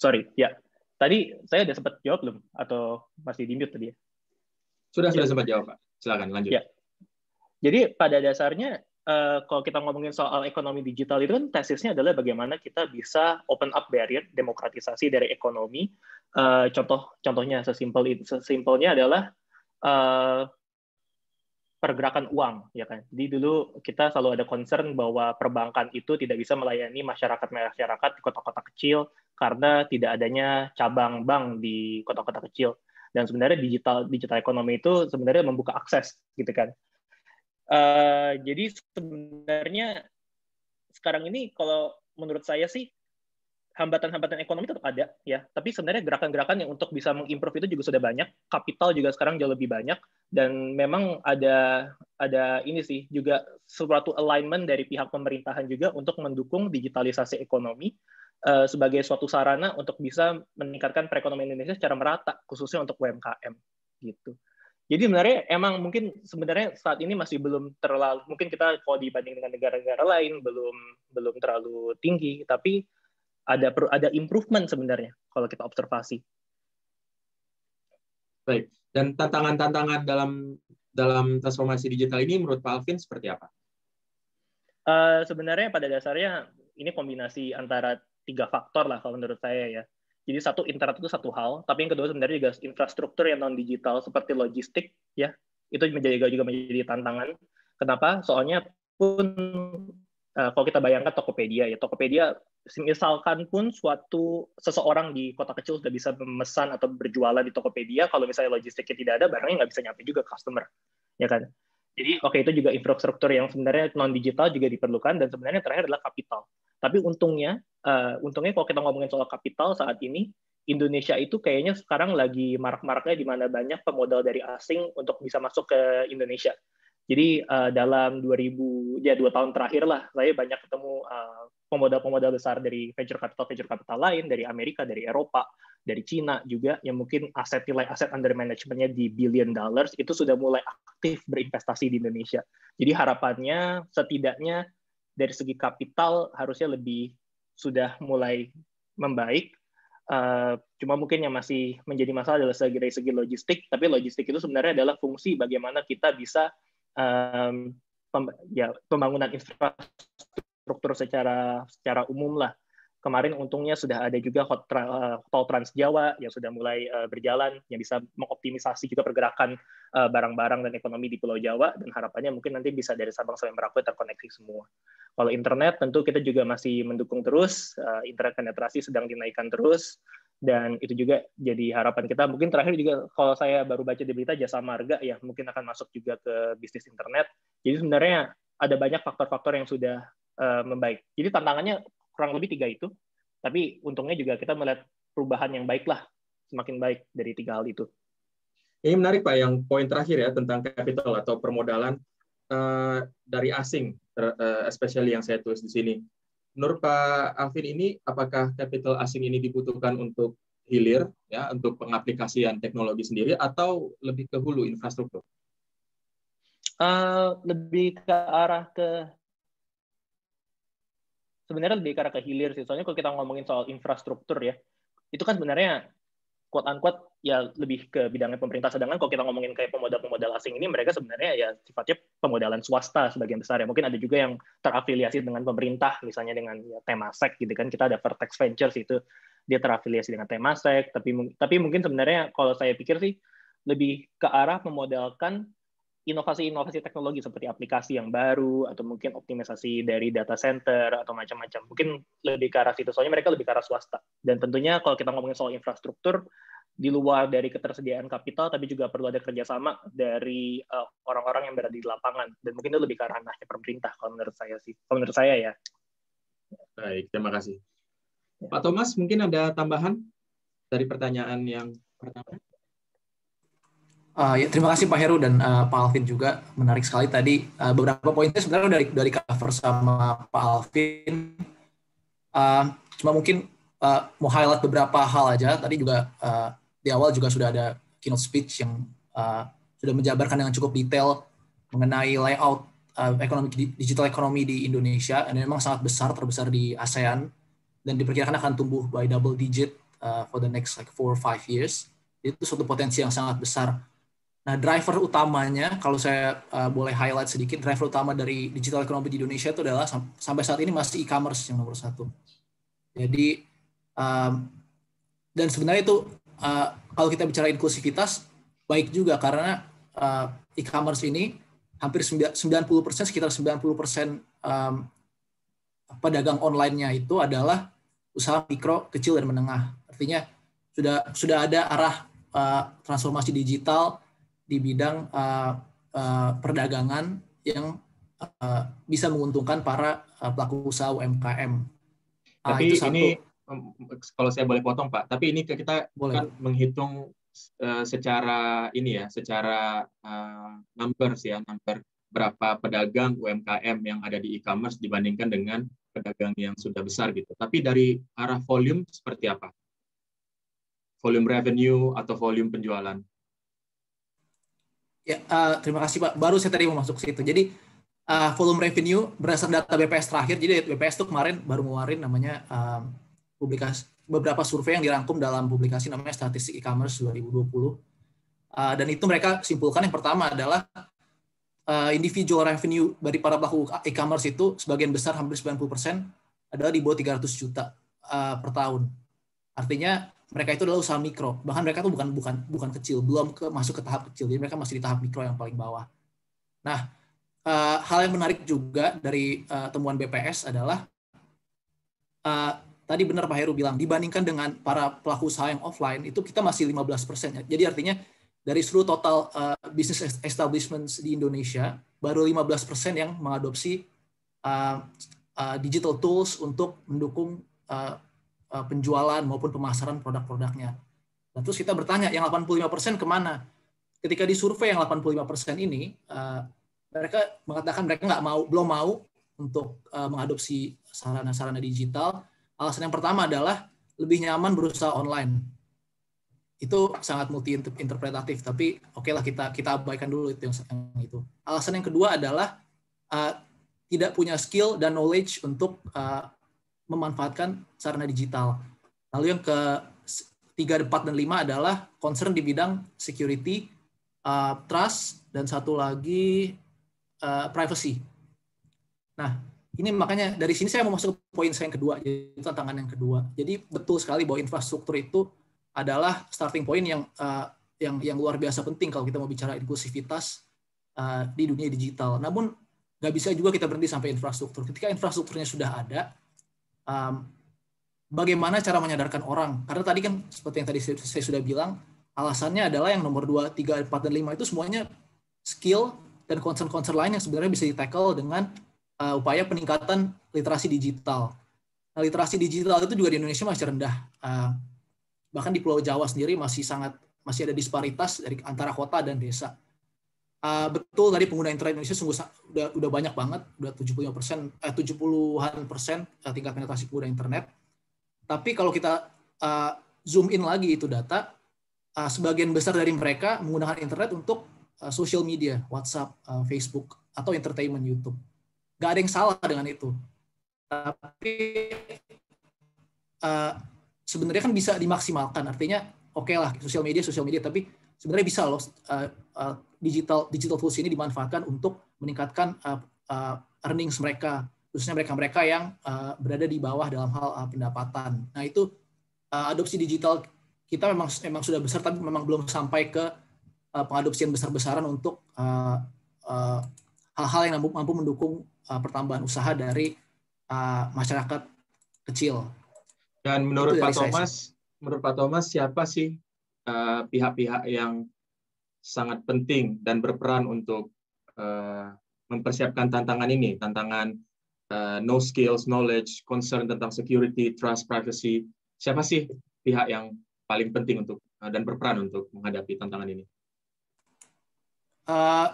Sorry, ya. Tadi saya udah sempat jawab belum? Atau masih di mute tadi ya? Sudah, sudah iya. sempat jawab, Pak. Silakan lanjut. Ya. Jadi pada dasarnya uh, kalau kita ngomongin soal ekonomi digital itu kan tesisnya adalah bagaimana kita bisa open up barrier demokratisasi dari ekonomi. Uh, contoh contohnya sesimpel itu sesimpelnya adalah uh, pergerakan uang ya kan. Jadi dulu kita selalu ada concern bahwa perbankan itu tidak bisa melayani masyarakat-masyarakat di kota-kota kecil karena tidak adanya cabang bank di kota-kota kecil. Dan sebenarnya digital digital ekonomi itu sebenarnya membuka akses gitu kan Eh, jadi sebenarnya sekarang ini kalau menurut saya sih hambatan-hambatan ekonomi tetap ada ya tapi sebenarnya gerakan-gerakan yang untuk bisa mengimprove itu juga sudah banyak kapital juga sekarang jauh lebih banyak dan memang ada ada ini sih juga suatu alignment dari pihak pemerintahan juga untuk mendukung digitalisasi ekonomi eh, sebagai suatu sarana untuk bisa meningkatkan perekonomian Indonesia secara merata khususnya untuk UMKM gitu. Jadi sebenarnya emang mungkin sebenarnya saat ini masih belum terlalu mungkin kita kalau dibanding dengan negara-negara lain belum belum terlalu tinggi tapi ada ada improvement sebenarnya kalau kita observasi. Baik. Dan tantangan-tantangan dalam dalam transformasi digital ini menurut Pak Alvin seperti apa? Uh, sebenarnya pada dasarnya ini kombinasi antara tiga faktor lah kalau menurut saya ya. Jadi satu internet itu satu hal, tapi yang kedua sebenarnya juga infrastruktur yang non digital seperti logistik ya itu menjadi juga menjadi tantangan. Kenapa? Soalnya pun uh, kalau kita bayangkan Tokopedia ya Tokopedia misalkan pun suatu seseorang di kota kecil sudah bisa memesan atau berjualan di Tokopedia kalau misalnya logistiknya tidak ada barangnya nggak bisa nyampe juga ke customer ya kan jadi oke okay, itu juga infrastruktur yang sebenarnya non digital juga diperlukan dan sebenarnya terakhir adalah kapital tapi untungnya uh, untungnya kalau kita ngomongin soal kapital saat ini, Indonesia itu kayaknya sekarang lagi marak-maraknya di mana banyak pemodal dari asing untuk bisa masuk ke Indonesia. Jadi uh, dalam 2000 ya dua tahun terakhir lah, saya banyak ketemu eh, pemodal-pemodal uh, besar dari venture capital venture capital lain dari Amerika, dari Eropa, dari Cina juga yang mungkin aset nilai aset under managementnya di billion dollars itu sudah mulai aktif berinvestasi di Indonesia. Jadi harapannya setidaknya dari segi kapital harusnya lebih sudah mulai membaik. Uh, cuma mungkin yang masih menjadi masalah adalah segi dari segi logistik, tapi logistik itu sebenarnya adalah fungsi bagaimana kita bisa um, pem, ya, pembangunan infrastruktur secara secara umum lah Kemarin untungnya sudah ada juga hot tra uh, tol Trans Jawa yang sudah mulai uh, berjalan yang bisa mengoptimisasi juga pergerakan eh, barang-barang uh, dan ekonomi di Pulau Jawa dan harapannya mungkin nanti bisa dari Sabang sampai Merauke terkoneksi semua. Kalau internet tentu kita juga masih mendukung terus uh, internet penetrasi sedang dinaikkan terus dan itu juga jadi harapan kita. Mungkin terakhir juga kalau saya baru baca di berita jasa marga ya mungkin akan masuk juga ke bisnis internet. Jadi sebenarnya ada banyak faktor-faktor yang sudah uh, membaik. Jadi tantangannya kurang lebih tiga itu. Tapi untungnya juga kita melihat perubahan yang baik lah, semakin baik dari tiga hal itu. Ini menarik Pak, yang poin terakhir ya tentang capital atau permodalan uh, dari asing, eh, especially yang saya tulis di sini. Menurut Pak Alvin ini, apakah capital asing ini dibutuhkan untuk hilir, ya, untuk pengaplikasian teknologi sendiri, atau lebih ke hulu infrastruktur? Uh, lebih ke arah ke sebenarnya lebih karena ke hilir sih. Soalnya kalau kita ngomongin soal infrastruktur ya, itu kan sebenarnya quote unquote ya lebih ke bidangnya pemerintah. Sedangkan kalau kita ngomongin kayak pemodal-pemodal asing ini, mereka sebenarnya ya sifatnya pemodalan swasta sebagian besar ya. Mungkin ada juga yang terafiliasi dengan pemerintah, misalnya dengan ya, Temasek gitu kan. Kita ada Vertex Ventures itu dia terafiliasi dengan Temasek. Tapi tapi mungkin sebenarnya kalau saya pikir sih lebih ke arah memodalkan inovasi-inovasi teknologi seperti aplikasi yang baru atau mungkin optimisasi dari data center atau macam-macam. Mungkin lebih ke arah situ, soalnya mereka lebih ke arah swasta. Dan tentunya kalau kita ngomongin soal infrastruktur, di luar dari ketersediaan kapital, tapi juga perlu ada kerjasama dari eh, orang-orang uh, yang berada di lapangan. Dan mungkin itu lebih ke arah pemerintah kalau menurut saya sih. Kalau menurut saya ya. Baik, terima kasih. Ya. Pak Thomas, mungkin ada tambahan dari pertanyaan yang pertama? Uh, ya, terima kasih Pak Heru dan uh, Pak Alvin juga menarik sekali tadi uh, beberapa poinnya sebenarnya dari dari cover sama Pak Alvin. Uh, cuma mungkin uh, mau highlight beberapa hal aja. Tadi juga uh, di awal juga sudah ada keynote speech yang uh, sudah menjabarkan dengan cukup detail mengenai layout uh, ekonomi digital ekonomi di Indonesia dan memang sangat besar terbesar di ASEAN dan diperkirakan akan tumbuh by double digit uh, for the next like four or five years. Itu suatu potensi yang sangat besar Nah, driver utamanya, kalau saya uh, boleh highlight sedikit, driver utama dari digital economy di Indonesia itu adalah sam sampai saat ini masih e-commerce yang nomor satu. Jadi, um, dan sebenarnya itu uh, kalau kita bicara inklusivitas, baik juga karena uh, e-commerce ini hampir 90 persen, sekitar 90 persen um, pedagang online-nya itu adalah usaha mikro, kecil, dan menengah. Artinya sudah sudah ada arah uh, transformasi digital di bidang uh, uh, perdagangan yang uh, bisa menguntungkan para uh, pelaku usaha UMKM. Ah, tapi itu ini kalau saya boleh potong Pak, tapi ini kita boleh. kan menghitung uh, secara ini ya, secara uh, numbers ya, number berapa pedagang UMKM yang ada di e-commerce dibandingkan dengan pedagang yang sudah besar gitu. Tapi dari arah volume seperti apa? Volume revenue atau volume penjualan? Ya, uh, terima kasih Pak. Baru saya tadi mau masuk situ. Jadi uh, volume revenue berdasar data BPS terakhir. Jadi BPS itu kemarin baru ngeluarin namanya uh, eh, publikasi beberapa survei yang dirangkum dalam publikasi namanya Statistik E-commerce 2020. Uh, dan itu mereka simpulkan yang pertama adalah uh, individual revenue dari para pelaku e-commerce itu sebagian besar hampir 90% adalah di bawah 300 juta uh, per tahun Artinya mereka itu adalah usaha mikro. Bahkan mereka itu bukan bukan bukan kecil, belum ke, masuk ke tahap kecil. Jadi mereka masih di tahap mikro yang paling bawah. Nah, uh, hal yang menarik juga dari uh, temuan BPS adalah uh, tadi benar Pak Heru bilang dibandingkan dengan para pelaku usaha yang offline itu kita masih 15%. ya Jadi artinya dari seluruh total uh, business establishments di Indonesia baru 15% yang mengadopsi uh, uh, digital tools untuk mendukung uh, Eh, penjualan maupun pemasaran produk-produknya. Nah, kita bertanya, yang 85% kemana? Ketika disurvei yang 85% ini, eh, mereka mengatakan mereka nggak mau, belum mau untuk eh, mengadopsi sarana-sarana digital. Alasan yang pertama adalah lebih nyaman berusaha online. Itu sangat multi interpretatif, tapi oke lah kita kita abaikan dulu itu yang, yang itu. Alasan yang kedua adalah uh, tidak punya skill dan knowledge untuk uh, memanfaatkan sarana digital. Lalu yang ke tiga, empat dan lima adalah concern di bidang security, uh, trust, dan satu lagi uh, privacy. Nah, ini makanya dari sini saya mau masuk ke poin saya yang kedua, jadi tantangan yang kedua. Jadi betul sekali bahwa infrastruktur itu adalah starting point yang uh, yang yang luar biasa penting kalau kita mau bicara inklusivitas uh, di dunia digital. Namun nggak bisa juga kita berhenti sampai infrastruktur. Ketika infrastrukturnya sudah ada, um, bagaimana cara menyadarkan orang. Karena tadi kan seperti yang tadi saya sudah bilang, alasannya adalah yang nomor 2, 3, 4, dan 5 itu semuanya skill dan concern-concern lain yang sebenarnya bisa ditackle dengan uh, upaya peningkatan literasi digital. Nah, literasi digital itu juga di Indonesia masih rendah. Uh, bahkan di Pulau Jawa sendiri masih sangat masih ada disparitas dari antara kota dan desa uh, betul tadi pengguna internet Indonesia sungguh udah, udah banyak banget, udah 75 persen, eh, 70-an persen eh, tingkat penetrasi pengguna internet. Tapi kalau kita uh, zoom in lagi itu data, uh, sebagian besar dari mereka menggunakan internet untuk uh, social media, WhatsApp, uh, Facebook, atau entertainment YouTube. Gak ada yang salah dengan itu. Tapi uh, sebenarnya kan bisa dimaksimalkan. Artinya oke okay lah, sosial media, sosial media. Tapi sebenarnya bisa loh uh, uh, digital digital tools ini dimanfaatkan untuk meningkatkan uh, uh, earnings mereka khususnya mereka-mereka yang uh, berada di bawah dalam hal uh, pendapatan. Nah itu uh, adopsi digital kita memang memang sudah besar tapi memang belum sampai ke uh, pengadopsian besar-besaran untuk uh, uh, hal-hal yang mampu, mampu mendukung uh, pertambahan usaha dari uh, masyarakat kecil. Dan menurut Pak Thomas, menurut Pak Thomas siapa sih uh, pihak-pihak uh, yang sangat penting dan berperan untuk uh, mempersiapkan tantangan ini, tantangan uh, no skills, knowledge, concern tentang security, trust, privacy. Siapa sih pihak yang paling penting untuk uh, dan berperan untuk menghadapi tantangan ini? Uh,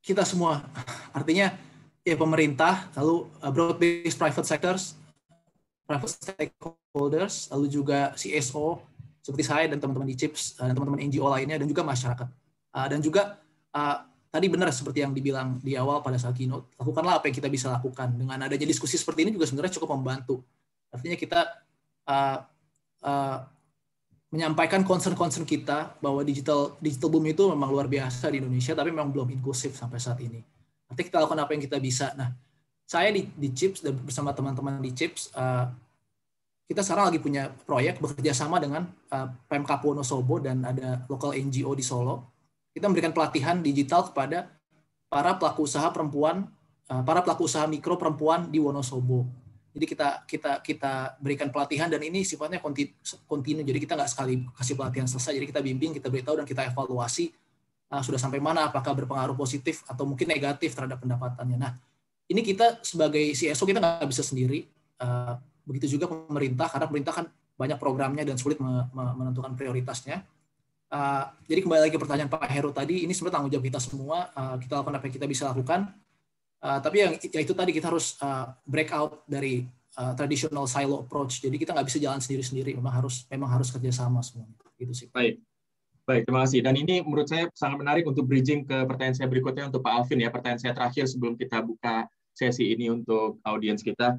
kita semua, artinya ya pemerintah, lalu broad based private sectors, private stakeholders, lalu juga CSO, seperti saya dan teman-teman di Chips eh, dan teman-teman NGO lainnya dan juga masyarakat. Ah, dan juga ah, tadi benar seperti yang dibilang di awal pada saat keynote, lakukanlah apa yang kita bisa lakukan. Dengan adanya diskusi seperti ini juga sebenarnya cukup membantu. Artinya kita uh, uh, menyampaikan concern-concern kita bahwa digital digital boom itu memang luar biasa di Indonesia, tapi memang belum inklusif sampai saat ini. Artinya kita lakukan apa yang kita bisa. Nah, saya di, di Chips dan bersama teman-teman di Chips uh, kita sekarang lagi punya proyek bekerja sama dengan uh, eh, PMK Wonosobo dan ada lokal NGO di Solo. Kita memberikan pelatihan digital kepada para pelaku usaha perempuan, uh, para pelaku usaha mikro perempuan di Wonosobo. Jadi kita kita kita berikan pelatihan dan ini sifatnya kontinu. Jadi kita nggak sekali kasih pelatihan selesai. Jadi kita bimbing, kita beritahu dan kita evaluasi uh, sudah sampai mana, apakah berpengaruh positif atau mungkin negatif terhadap pendapatannya. Nah, ini kita sebagai CSO kita nggak bisa sendiri. Uh, Begitu juga pemerintah, karena pemerintah kan banyak programnya dan sulit menentukan prioritasnya. Uh, jadi kembali lagi ke pertanyaan Pak Heru tadi, ini sebenarnya tanggung jawab kita semua, uh, kita lakukan apa yang kita bisa lakukan. Uh, tapi yang ya itu tadi kita harus uh, break out dari uh, traditional silo approach. Jadi kita nggak bisa jalan sendiri-sendiri, memang harus memang harus kerjasama semuanya. Itu sih. Baik. Baik, terima kasih. Dan ini menurut saya sangat menarik untuk bridging ke pertanyaan saya berikutnya untuk Pak Alvin ya, pertanyaan saya terakhir sebelum kita buka sesi ini untuk audiens kita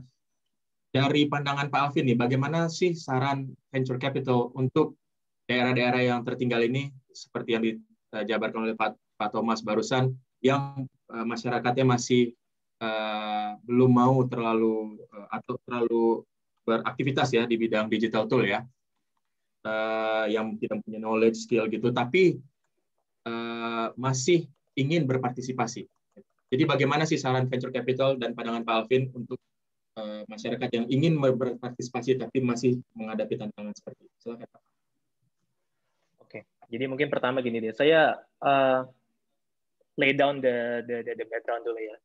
dari pandangan Pak Alvin nih, bagaimana sih saran venture capital untuk daerah-daerah yang tertinggal ini seperti yang dijabarkan oleh Pak, Pak Thomas barusan yang uh, masyarakatnya masih uh, belum mau terlalu uh, atau terlalu beraktivitas ya di bidang digital tool ya uh, yang tidak punya knowledge skill gitu tapi uh, masih ingin berpartisipasi. Jadi bagaimana sih saran venture capital dan pandangan Pak Alvin untuk Eh, masyarakat yang ingin berpartisipasi tapi masih menghadapi tantangan seperti itu? Silakan Oke, jadi mungkin pertama gini deh, saya uh, lay down the the the, the background dulu ya.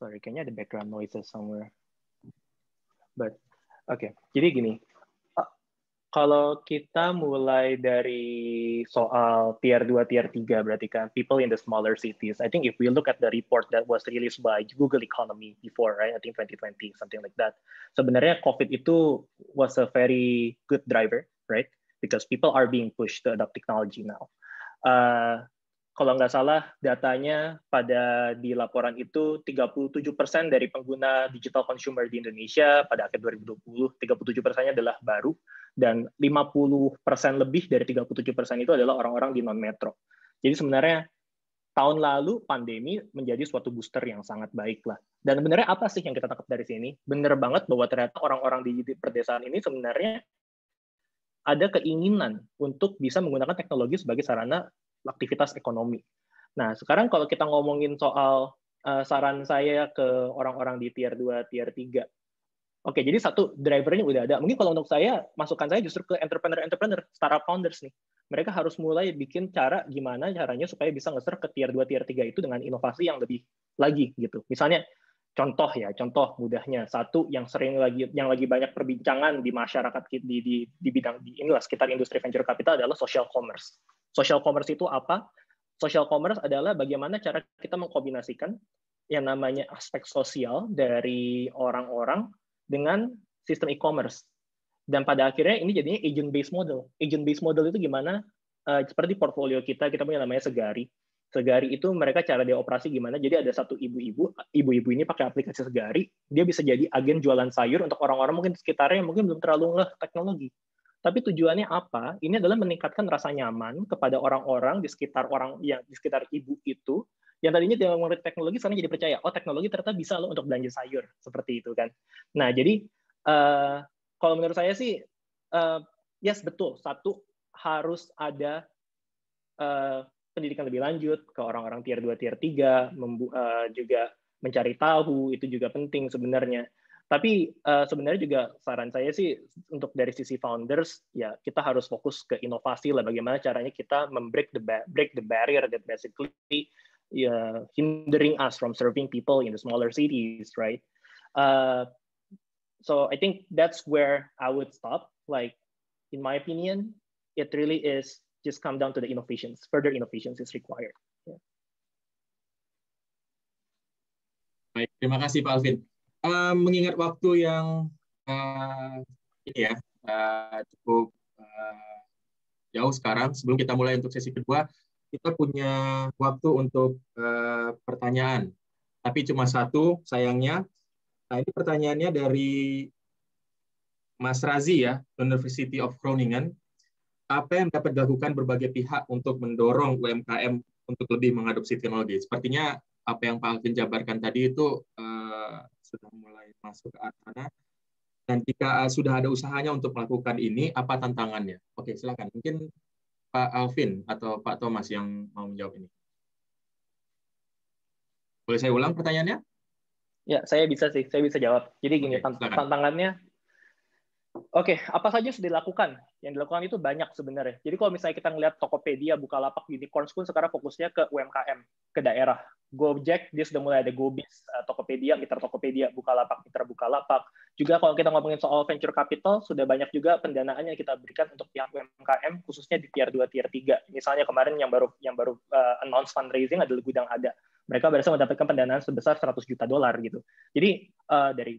Sorry, kayaknya ada background noises somewhere. But oke, okay. jadi gini, kalau kita mulai dari soal tier 2, tier 3 berarti kan people in the smaller cities. I think if we look at the report that was released by Google Economy before, right? I think 2020, something like that. Sebenarnya COVID itu was a very good driver, right? Because people are being pushed to adopt technology now. Uh, kalau nggak salah datanya pada di laporan itu 37% dari pengguna digital consumer di Indonesia pada akhir 2020, 37%-nya adalah baru dan 50% lebih dari 37% itu adalah orang-orang di non-metro. Jadi sebenarnya tahun lalu pandemi menjadi suatu booster yang sangat baik lah. Dan sebenarnya apa sih yang kita tangkap dari sini? Benar banget bahwa ternyata orang-orang di perdesaan ini sebenarnya ada keinginan untuk bisa menggunakan teknologi sebagai sarana aktivitas ekonomi. Nah, sekarang kalau kita ngomongin soal uh, saran saya ke orang-orang di tier 2, tier 3 Oke, jadi satu drivernya udah ada. Mungkin kalau untuk saya, masukan saya justru ke entrepreneur-entrepreneur, startup founders nih. Mereka harus mulai bikin cara gimana caranya supaya bisa ngeser ke tier 2, tier 3 itu dengan inovasi yang lebih lagi gitu. Misalnya contoh ya, contoh mudahnya satu yang sering lagi yang lagi banyak perbincangan di masyarakat di di, di bidang di inilah sekitar industri venture capital adalah social commerce. Social commerce itu apa? Social commerce adalah bagaimana cara kita mengkombinasikan yang namanya aspek sosial dari orang-orang dengan sistem e-commerce. Dan pada akhirnya ini jadinya agent based model. Agent based model itu gimana? Uh, seperti portfolio kita, kita punya namanya Segari. Segari itu mereka cara dia operasi gimana? Jadi ada satu ibu-ibu, ibu-ibu ini pakai aplikasi Segari, dia bisa jadi agen jualan sayur untuk orang-orang mungkin sekitarnya yang mungkin belum terlalu ngeh teknologi. Tapi tujuannya apa? Ini adalah meningkatkan rasa nyaman kepada orang-orang di sekitar orang yang di sekitar ibu itu yang tadinya tidak mengerti teknologi sekarang jadi percaya oh teknologi ternyata bisa loh untuk belanja sayur seperti itu kan nah jadi uh, kalau menurut saya sih uh, yes betul satu harus ada uh, pendidikan lebih lanjut ke orang-orang tier 2 tier 3 membu uh, juga mencari tahu itu juga penting sebenarnya tapi uh, sebenarnya juga saran saya sih untuk dari sisi founders ya kita harus fokus ke inovasi lah bagaimana caranya kita membreak the break the barrier that basically uh, hindering us from serving people in the smaller cities, right? Uh, so I think that's where I would stop. Like, in my opinion, it really is just come down to the innovations. Further innovations is required. Yeah. Baik, terima kasih Pak Alvin. Uh, mengingat waktu yang uh, ini ya uh, cukup uh, jauh sekarang, sebelum kita mulai untuk sesi kedua, kita punya waktu untuk uh, pertanyaan, tapi cuma satu sayangnya. Nah ini pertanyaannya dari Mas Razi ya, University of Groningen. Apa yang dapat dilakukan berbagai pihak untuk mendorong UMKM untuk lebih mengadopsi teknologi? Sepertinya apa yang Pak Alvin jabarkan tadi itu uh, sudah mulai masuk ke arah sana. Dan jika eh, sudah ada usahanya untuk melakukan ini, apa tantangannya? Oke, silakan. Mungkin Pak Alvin atau Pak Thomas yang mau menjawab ini. Boleh saya ulang pertanyaannya? Ya, saya bisa sih, saya bisa jawab. Jadi gini, silakan. tantangannya Oke, okay, apa saja sudah dilakukan? Yang dilakukan itu banyak sebenarnya. Jadi kalau misalnya kita ngelihat Tokopedia, Bukalapak, Unicorns pun sekarang fokusnya ke UMKM, ke daerah. Gojek, dia sudah mulai ada Gobis, eh, Tokopedia, Mitra Tokopedia, Bukalapak, Mitra Bukalapak. Juga kalau kita ngomongin soal venture capital, sudah banyak juga pendanaan yang kita berikan untuk pihak UMKM, khususnya di tier 2, tier 3. Misalnya kemarin yang baru yang baru uh, announce fundraising adalah Gudang Ada. Mereka berhasil mendapatkan pendanaan sebesar 100 juta dolar gitu. Jadi uh, dari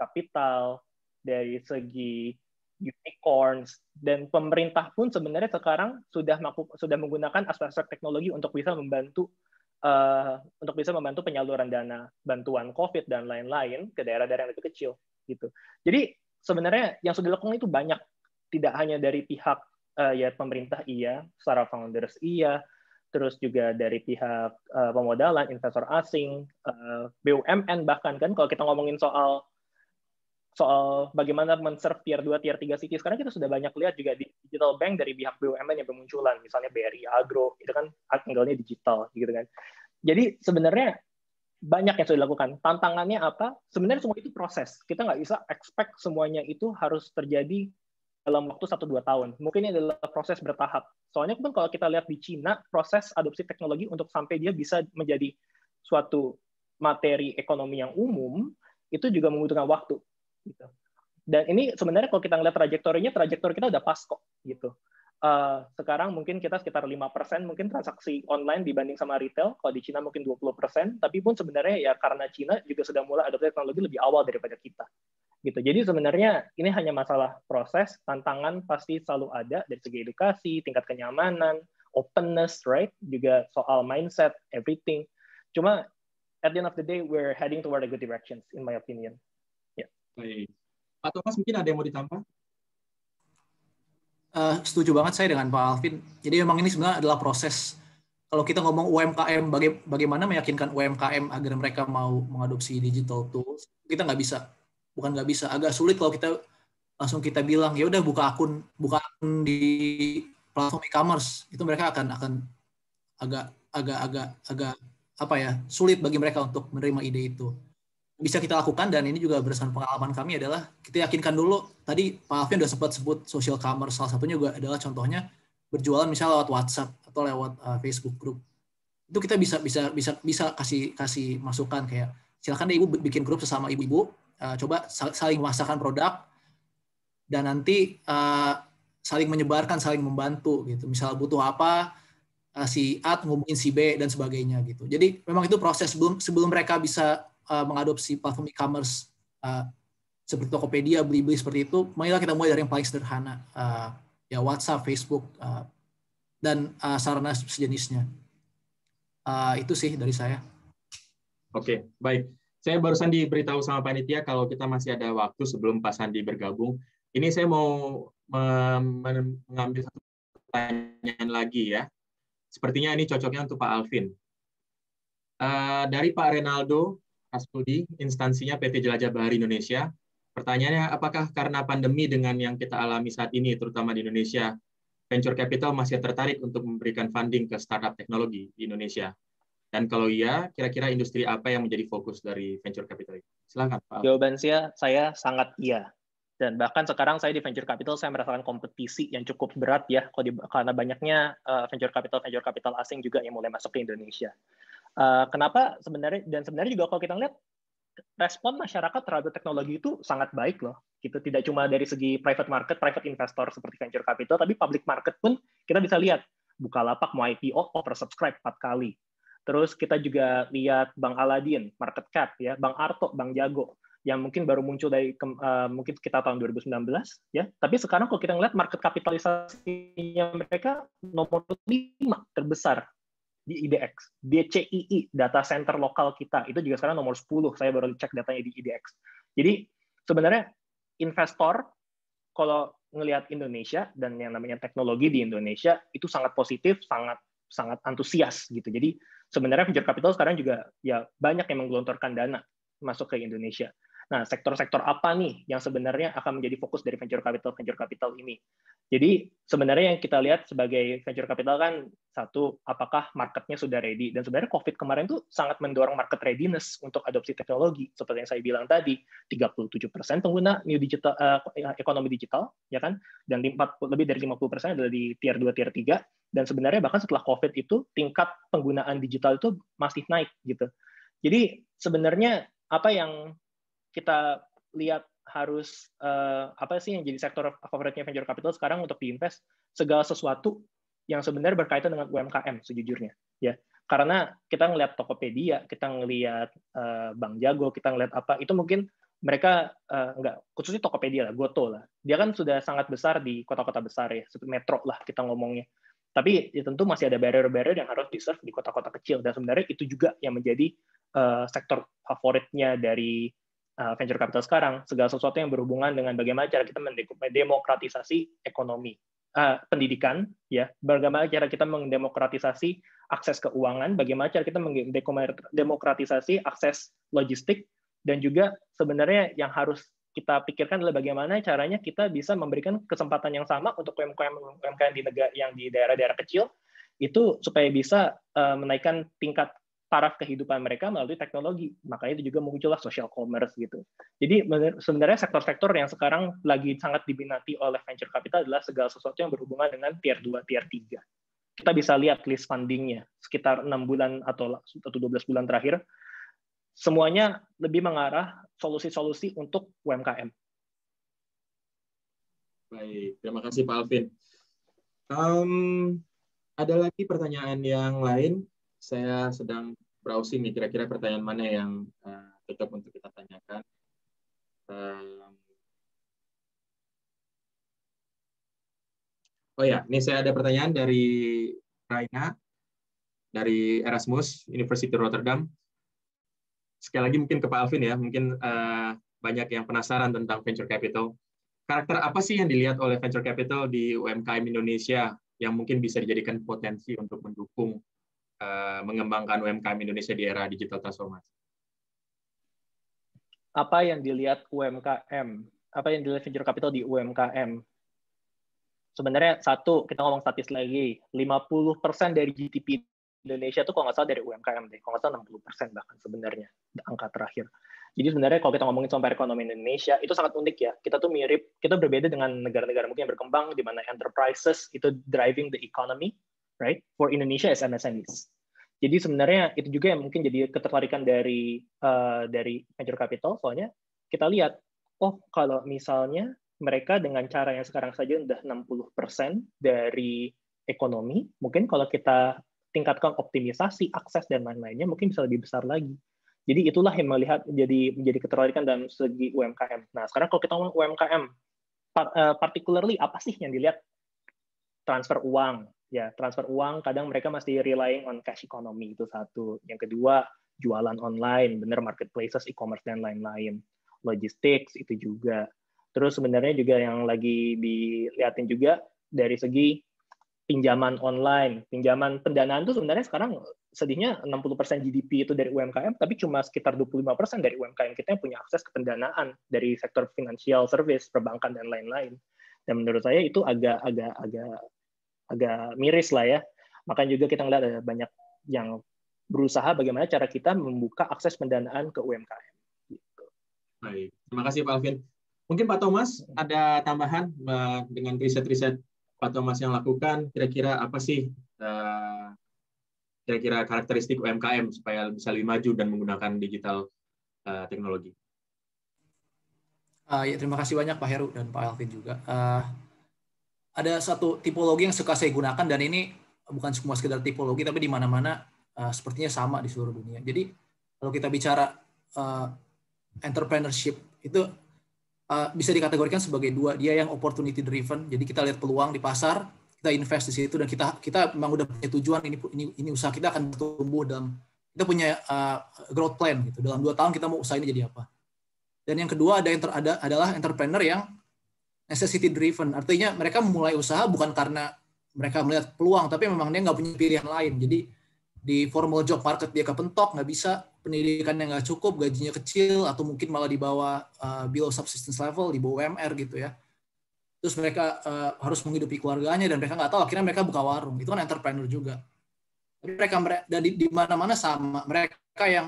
kapital, dari segi unicorns dan pemerintah pun sebenarnya sekarang sudah maku, sudah menggunakan aspek-aspek teknologi untuk bisa membantu uh, untuk bisa membantu penyaluran dana bantuan COVID dan lain-lain ke daerah-daerah yang lebih kecil gitu. Jadi sebenarnya yang sudah dilakukan itu banyak, tidak hanya dari pihak uh, ya pemerintah iya, startup founders iya, terus juga dari pihak uh, pemodalan, investor asing, uh, BUMN bahkan kan kalau kita ngomongin soal soal bagaimana men dua tier 2, tier 3 city. Sekarang kita sudah banyak lihat juga di digital bank dari pihak BUMN yang bermunculan, misalnya BRI Agro, itu kan angle-nya digital gitu kan. Jadi sebenarnya banyak yang sudah dilakukan. Tantangannya apa? Sebenarnya semua itu proses. Kita nggak bisa expect semuanya itu harus terjadi dalam waktu 1-2 tahun. Mungkin ini adalah proses bertahap. Soalnya kan kalau kita lihat di Cina, proses adopsi teknologi untuk sampai dia bisa menjadi suatu materi ekonomi yang umum, itu juga membutuhkan waktu gitu. Dan ini sebenarnya kalau kita ngeliat trajektorinya, trajektor kita udah pas kok gitu. Uh, sekarang mungkin kita sekitar 5% mungkin transaksi online dibanding sama retail, kalau di Cina mungkin 20%, tapi pun sebenarnya ya karena Cina juga sudah mulai adopsi teknologi lebih awal daripada kita. Gitu. Jadi sebenarnya ini hanya masalah proses, tantangan pasti selalu ada dari segi edukasi, tingkat kenyamanan, openness, right? Juga soal mindset, everything. Cuma at the end of the day, we're heading toward a good directions, in my opinion. Baik. Pak Thomas mungkin ada yang mau ditambah? Uh, setuju banget saya dengan Pak Alvin. Jadi memang ini sebenarnya adalah proses. Kalau kita ngomong UMKM, baga bagaimana meyakinkan UMKM agar mereka mau mengadopsi digital tools? Kita nggak bisa, bukan nggak bisa, agak sulit kalau kita langsung kita bilang ya udah buka akun, buka akun di platform e-commerce itu mereka akan akan agak agak agak agak apa ya sulit bagi mereka untuk menerima ide itu bisa kita lakukan dan ini juga berdasarkan pengalaman kami adalah kita yakinkan dulu tadi Pak Alvin sudah sempat sebut social commerce salah satunya juga adalah contohnya berjualan misalnya lewat WhatsApp atau lewat uh, Facebook group itu kita bisa bisa bisa bisa kasih kasih masukan kayak silakan deh ibu bikin grup sesama ibu-ibu uh, coba saling masakan produk dan nanti uh, saling menyebarkan saling membantu gitu misal butuh apa uh, si A ngomongin si B dan sebagainya gitu jadi memang itu proses sebelum sebelum mereka bisa uh, mengadopsi platform e-commerce uh, seperti Tokopedia, Blibli seperti itu, marilah kita mulai dari yang paling sederhana, uh, ya WhatsApp, Facebook, uh, dan uh, sarana sejenisnya. Uh, itu sih dari saya. Oke, okay, baik. Saya barusan diberitahu sama panitia kalau kita masih ada waktu sebelum Pak Sandi bergabung. Ini saya mau mengambil satu pertanyaan lagi ya. Sepertinya ini cocoknya untuk Pak Alvin. Uh, dari Pak Renaldo, Aspudi, instansinya PT Jelajah Bahari Indonesia. Pertanyaannya, apakah karena pandemi dengan yang kita alami saat ini, terutama di Indonesia, venture capital masih tertarik untuk memberikan funding ke startup teknologi di Indonesia? Dan kalau iya, kira-kira industri apa yang menjadi fokus dari venture capital ini? Silakan, Pak. Jawaban saya, saya sangat iya. Dan bahkan sekarang saya di venture capital, saya merasakan kompetisi yang cukup berat ya, karena banyaknya eh, venture capital, venture capital asing juga yang mulai masuk ke Indonesia uh, kenapa sebenarnya dan sebenarnya juga kalau kita lihat respon masyarakat terhadap teknologi itu sangat baik loh. Gitu tidak cuma dari segi private market, private investor seperti venture capital, tapi public market pun kita bisa lihat buka lapak mau IPO oversubscribe empat kali. Terus kita juga lihat Bang Aladin, market cap ya, Bang Arto, Bang Jago yang mungkin baru muncul dari uh, mungkin kita tahun 2019 ya. Tapi sekarang kalau kita lihat market kapitalisasinya mereka nomor 5 terbesar di IDX. DCII, data center lokal kita, itu juga sekarang nomor 10. Saya baru cek datanya di IDX. Jadi sebenarnya investor kalau ngelihat Indonesia dan yang namanya teknologi di Indonesia itu sangat positif, sangat sangat antusias gitu. Jadi sebenarnya venture capital sekarang juga ya banyak yang menggelontorkan dana masuk ke Indonesia. Nah, sektor-sektor apa nih yang sebenarnya akan menjadi fokus dari venture capital venture capital ini? Jadi sebenarnya yang kita lihat sebagai venture capital kan satu apakah marketnya sudah ready dan sebenarnya COVID kemarin tuh sangat mendorong market readiness untuk adopsi teknologi seperti yang saya bilang tadi 37% pengguna new digital uh, ekonomi digital ya kan dan 40, lebih dari 50% adalah di tier 2 tier 3 dan sebenarnya bahkan setelah COVID itu tingkat penggunaan digital itu masih naik gitu. Jadi sebenarnya apa yang kita lihat harus uh, apa sih yang jadi sektor favoritnya venture capital sekarang untuk diinvest segala sesuatu yang sebenarnya berkaitan dengan UMKM sejujurnya ya karena kita ngelihat Tokopedia kita ngelihat uh, eh, Bang Jago kita ngelihat apa itu mungkin mereka uh, nggak khususnya Tokopedia lah Goto lah dia kan sudah sangat besar di kota-kota besar ya seperti metro lah kita ngomongnya tapi ya tentu masih ada barrier-barrier yang harus diserve di kota-kota kecil dan sebenarnya itu juga yang menjadi uh, sektor favoritnya dari Eh, venture capital sekarang segala sesuatu yang berhubungan dengan bagaimana cara kita mendemokratisasi ekonomi uh, pendidikan ya bagaimana cara kita mendemokratisasi akses keuangan bagaimana cara kita mendemokratisasi akses logistik dan juga sebenarnya yang harus kita pikirkan adalah bagaimana caranya kita bisa memberikan kesempatan yang sama untuk UMKM UMKM di negara yang di daerah-daerah kecil itu supaya bisa uh, menaikkan tingkat taraf kehidupan mereka melalui teknologi. Makanya itu juga muncullah social commerce gitu. Jadi sebenarnya sektor-sektor yang sekarang lagi sangat diminati oleh venture capital adalah segala sesuatu yang berhubungan dengan tier 2, tier 3. Kita bisa lihat list fundingnya sekitar enam bulan atau satu 12 bulan terakhir. Semuanya lebih mengarah solusi-solusi untuk UMKM. Baik, terima kasih Pak Alvin. Um, ada lagi pertanyaan yang lain saya sedang browsing nih kira-kira pertanyaan mana yang eh, cocok untuk kita tanyakan. oh ya, ini saya ada pertanyaan dari Raina dari Erasmus University Rotterdam. Sekali lagi mungkin ke Pak Alvin ya, mungkin eh, banyak yang penasaran tentang venture capital. Karakter apa sih yang dilihat oleh venture capital di UMKM Indonesia yang mungkin bisa dijadikan potensi untuk mendukung Eh, mengembangkan UMKM Indonesia di era digital transformasi? Apa yang dilihat UMKM? Apa yang dilihat venture capital di UMKM? Sebenarnya satu, kita ngomong statis lagi, 50% dari GDP Indonesia itu kalau nggak salah dari UMKM deh, kalau nggak salah 60% bahkan sebenarnya, angka terakhir. Jadi sebenarnya kalau kita ngomongin soal perekonomian Indonesia, itu sangat unik ya. Kita tuh mirip, kita berbeda dengan negara-negara mungkin yang berkembang, di mana enterprises itu driving the economy, right? For Indonesia as MSMEs. Jadi sebenarnya itu juga yang mungkin jadi ketertarikan dari uh, dari venture capital soalnya kita lihat oh kalau misalnya mereka dengan cara yang sekarang saja udah 60% dari ekonomi, mungkin kalau kita tingkatkan optimisasi, akses dan lain-lainnya mungkin bisa lebih besar lagi. Jadi itulah yang melihat jadi menjadi ketertarikan dalam segi UMKM. Nah, sekarang kalau kita ngomong UMKM, eh, particularly apa sih yang dilihat? Transfer uang, ya transfer uang kadang mereka masih relying on cash economy itu satu yang kedua jualan online bener marketplaces e-commerce dan lain-lain logistics itu juga terus sebenarnya juga yang lagi dilihatin juga dari segi pinjaman online pinjaman pendanaan itu sebenarnya sekarang sedihnya 60% GDP itu dari UMKM tapi cuma sekitar 25% dari UMKM kita yang punya akses ke pendanaan dari sektor financial service perbankan dan lain-lain dan menurut saya itu agak agak agak agak miris lah ya. Maka juga kita ngeliat ada banyak yang berusaha bagaimana cara kita membuka akses pendanaan ke UMKM. Gitu. Baik, terima kasih Pak Alvin. Mungkin Pak Thomas ada tambahan dengan riset-riset Pak Thomas yang lakukan, kira-kira apa sih eh, kira-kira karakteristik UMKM supaya bisa lebih maju dan menggunakan digital eh, teknologi? Uh, ya, terima kasih banyak Pak Heru dan Pak Alvin juga. Uh, ada satu tipologi yang suka saya gunakan dan ini bukan semua sekedar tipologi tapi di mana-mana uh, sepertinya sama di seluruh dunia. Jadi kalau kita bicara uh, entrepreneurship itu uh, bisa dikategorikan sebagai dua. Dia yang opportunity driven. Jadi kita lihat peluang di pasar, kita invest di situ dan kita kita memang udah punya tujuan ini ini, ini usaha kita akan bertumbuh dalam kita punya uh, growth plan gitu. Dalam dua tahun kita mau usaha ini jadi apa. Dan yang kedua ada, yang terada adalah entrepreneur yang necessity driven. Artinya mereka mulai usaha bukan karena mereka melihat peluang, tapi memang dia nggak punya pilihan lain. Jadi di formal job market dia kepentok, nggak bisa, pendidikan yang nggak cukup, gajinya kecil, atau mungkin malah di bawah uh, below subsistence level, di bawah UMR gitu ya. Terus mereka uh, harus menghidupi keluarganya dan mereka nggak tahu, akhirnya mereka buka warung. Itu kan entrepreneur juga. Tapi mereka, dan di, di mana-mana sama, mereka yang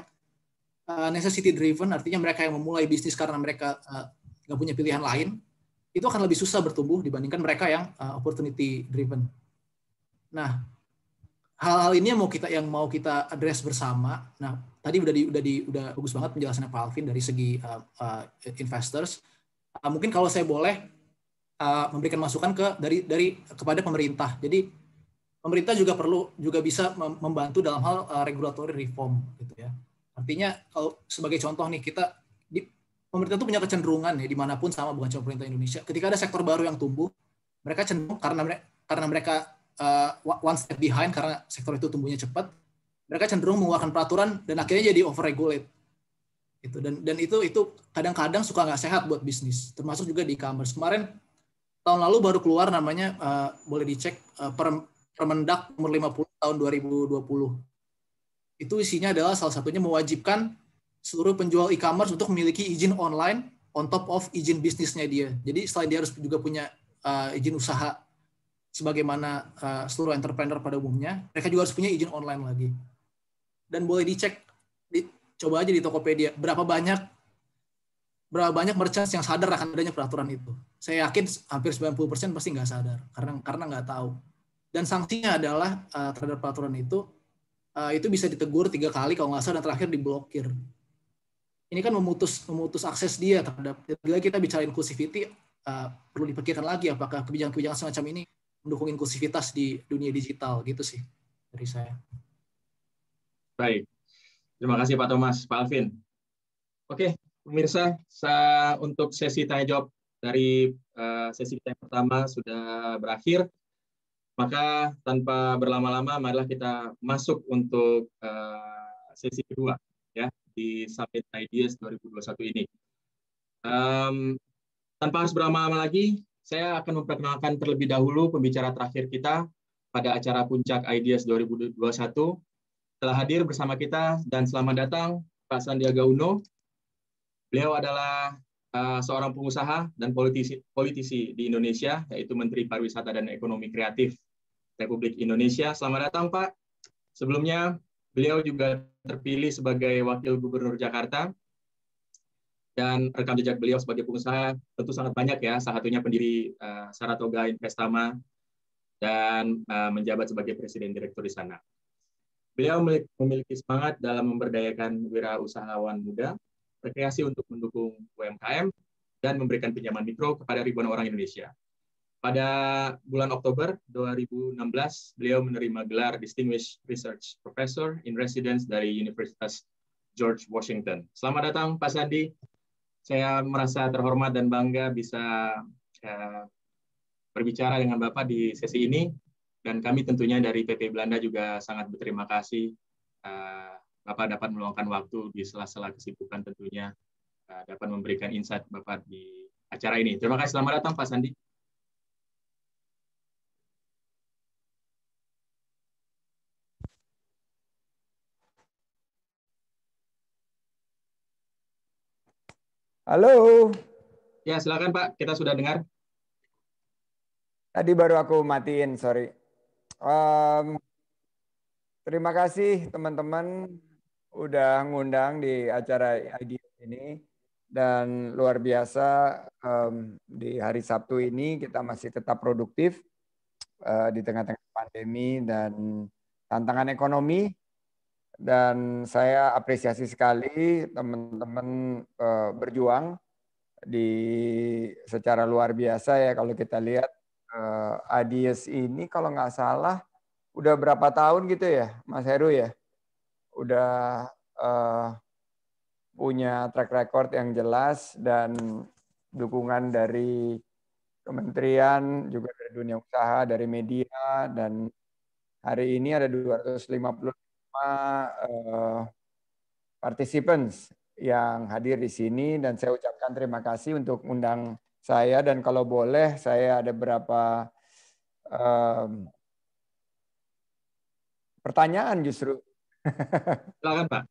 uh, necessity driven, artinya mereka yang memulai bisnis karena mereka uh, nggak punya pilihan lain, itu akan lebih susah bertumbuh dibandingkan mereka yang uh, opportunity driven. Nah, hal-hal ini yang mau kita yang mau kita address bersama. Nah, tadi udah di, udah di, udah bagus banget penjelasannya Pak Alvin dari segi uh, uh, investors. Uh, mungkin kalau saya boleh uh, memberikan masukan ke dari dari kepada pemerintah. Jadi pemerintah juga perlu juga bisa membantu dalam hal uh, regulatory reform gitu ya. Artinya kalau sebagai contoh nih kita pemerintah itu punya kecenderungan ya dimanapun sama bukan cuma pemerintah Indonesia. Ketika ada sektor baru yang tumbuh, mereka cenderung karena mereka karena mereka uh, one step behind karena sektor itu tumbuhnya cepat, mereka cenderung mengeluarkan peraturan dan akhirnya jadi overregulate. Itu dan dan itu itu kadang-kadang suka nggak sehat buat bisnis, termasuk juga di e-commerce. Kemarin tahun lalu baru keluar namanya uh, boleh dicek uh, eh, per, Permendak nomor 50 tahun 2020. Itu isinya adalah salah satunya mewajibkan seluruh penjual e-commerce untuk memiliki izin online on top of izin bisnisnya dia. Jadi selain dia harus juga punya uh, izin usaha sebagaimana uh, seluruh entrepreneur pada umumnya, mereka juga harus punya izin online lagi. Dan boleh dicek, di, coba aja di Tokopedia, berapa banyak berapa banyak merchant yang sadar akan adanya peraturan itu. Saya yakin hampir 90% pasti nggak sadar karena karena nggak tahu. Dan sanksinya adalah uh, terhadap peraturan itu uh, itu bisa ditegur tiga kali kalau nggak salah dan terakhir diblokir ini kan memutus memutus akses dia terhadap bila kita bicara inclusivity uh, perlu diperkirakan lagi apakah kebijakan-kebijakan semacam ini mendukung inklusivitas di dunia digital gitu sih dari saya. Baik. Terima kasih Pak Thomas, Pak Alvin. Oke, pemirsa, saya, untuk sesi tanya jawab dari uh, sesi kita yang pertama sudah berakhir. Maka tanpa berlama-lama, marilah kita masuk untuk uh, sesi kedua di Summit Ideas 2021 ini. Um, tanpa harus berlama-lama lagi, saya akan memperkenalkan terlebih dahulu pembicara terakhir kita pada acara Puncak Ideas 2021. Telah hadir bersama kita dan selamat datang Pak Sandiaga Uno. Beliau adalah uh, seorang pengusaha dan politisi, politisi di Indonesia, yaitu Menteri Pariwisata dan Ekonomi Kreatif Republik Indonesia. Selamat datang Pak. Sebelumnya, beliau juga terpilih sebagai Wakil Gubernur Jakarta dan rekam jejak beliau sebagai pengusaha tentu sangat banyak ya. Salah satunya pendiri uh, Saratoga Investama dan uh, menjabat sebagai presiden direktur di sana. Beliau memiliki semangat dalam memberdayakan wirausahawan muda, rekreasi untuk mendukung UMKM, dan memberikan pinjaman mikro kepada ribuan orang Indonesia. Pada bulan Oktober 2016, beliau menerima gelar Distinguished Research Professor in Residence dari Universitas George Washington. Selamat datang Pak Sandi. Saya merasa terhormat dan bangga bisa uh, berbicara dengan Bapak di sesi ini. Dan kami tentunya dari PT Belanda juga sangat berterima kasih uh, Bapak dapat meluangkan waktu di sela-sela kesibukan tentunya uh, dapat memberikan insight Bapak di acara ini. Terima kasih. Selamat datang Pak Sandi. Halo. Ya, silakan Pak. Kita sudah dengar. Tadi baru aku matiin, sorry. Um, terima kasih teman-teman udah ngundang di acara ID ini. Dan luar biasa um, di hari Sabtu ini kita masih tetap produktif uh, di tengah-tengah pandemi dan tantangan ekonomi dan saya apresiasi sekali teman-teman uh, berjuang di secara luar biasa ya kalau kita lihat uh, Adies ini kalau nggak salah udah berapa tahun gitu ya Mas Heru ya udah uh, punya track record yang jelas dan dukungan dari kementerian juga dari dunia usaha dari media dan hari ini ada 250 uh, participants yang hadir di sini dan saya ucapkan terima kasih untuk undang saya dan kalau boleh saya ada beberapa um, pertanyaan justru. Silakan Pak.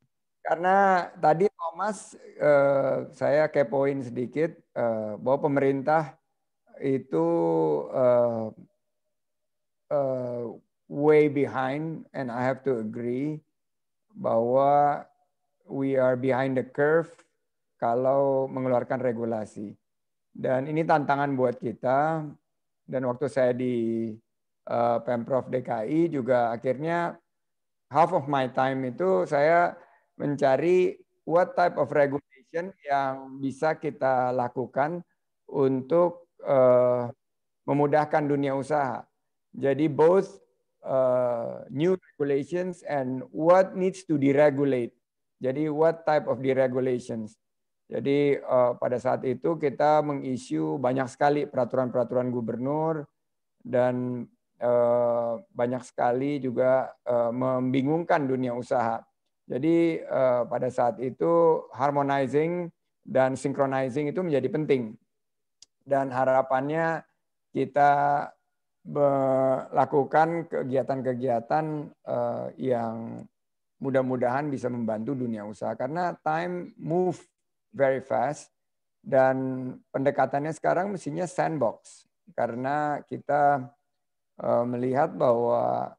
Karena tadi Thomas uh, saya kepoin sedikit uh, bahwa pemerintah itu uh, uh, way behind and I have to agree bahwa we are behind the curve kalau mengeluarkan regulasi. Dan ini tantangan buat kita. Dan waktu saya di uh, Pemprov DKI juga akhirnya half of my time itu saya mencari what type of regulation yang bisa kita lakukan untuk uh, memudahkan dunia usaha. Jadi both Uh, new regulations and what needs to deregulate. Jadi what type of deregulations. Jadi uh, pada saat itu kita mengisu banyak sekali peraturan-peraturan gubernur dan uh, banyak sekali juga uh, membingungkan dunia usaha. Jadi uh, pada saat itu harmonizing dan synchronizing itu menjadi penting. Dan harapannya kita melakukan kegiatan-kegiatan eh, yang mudah-mudahan bisa membantu dunia usaha karena time move very fast dan pendekatannya sekarang mestinya sandbox karena kita eh, melihat bahwa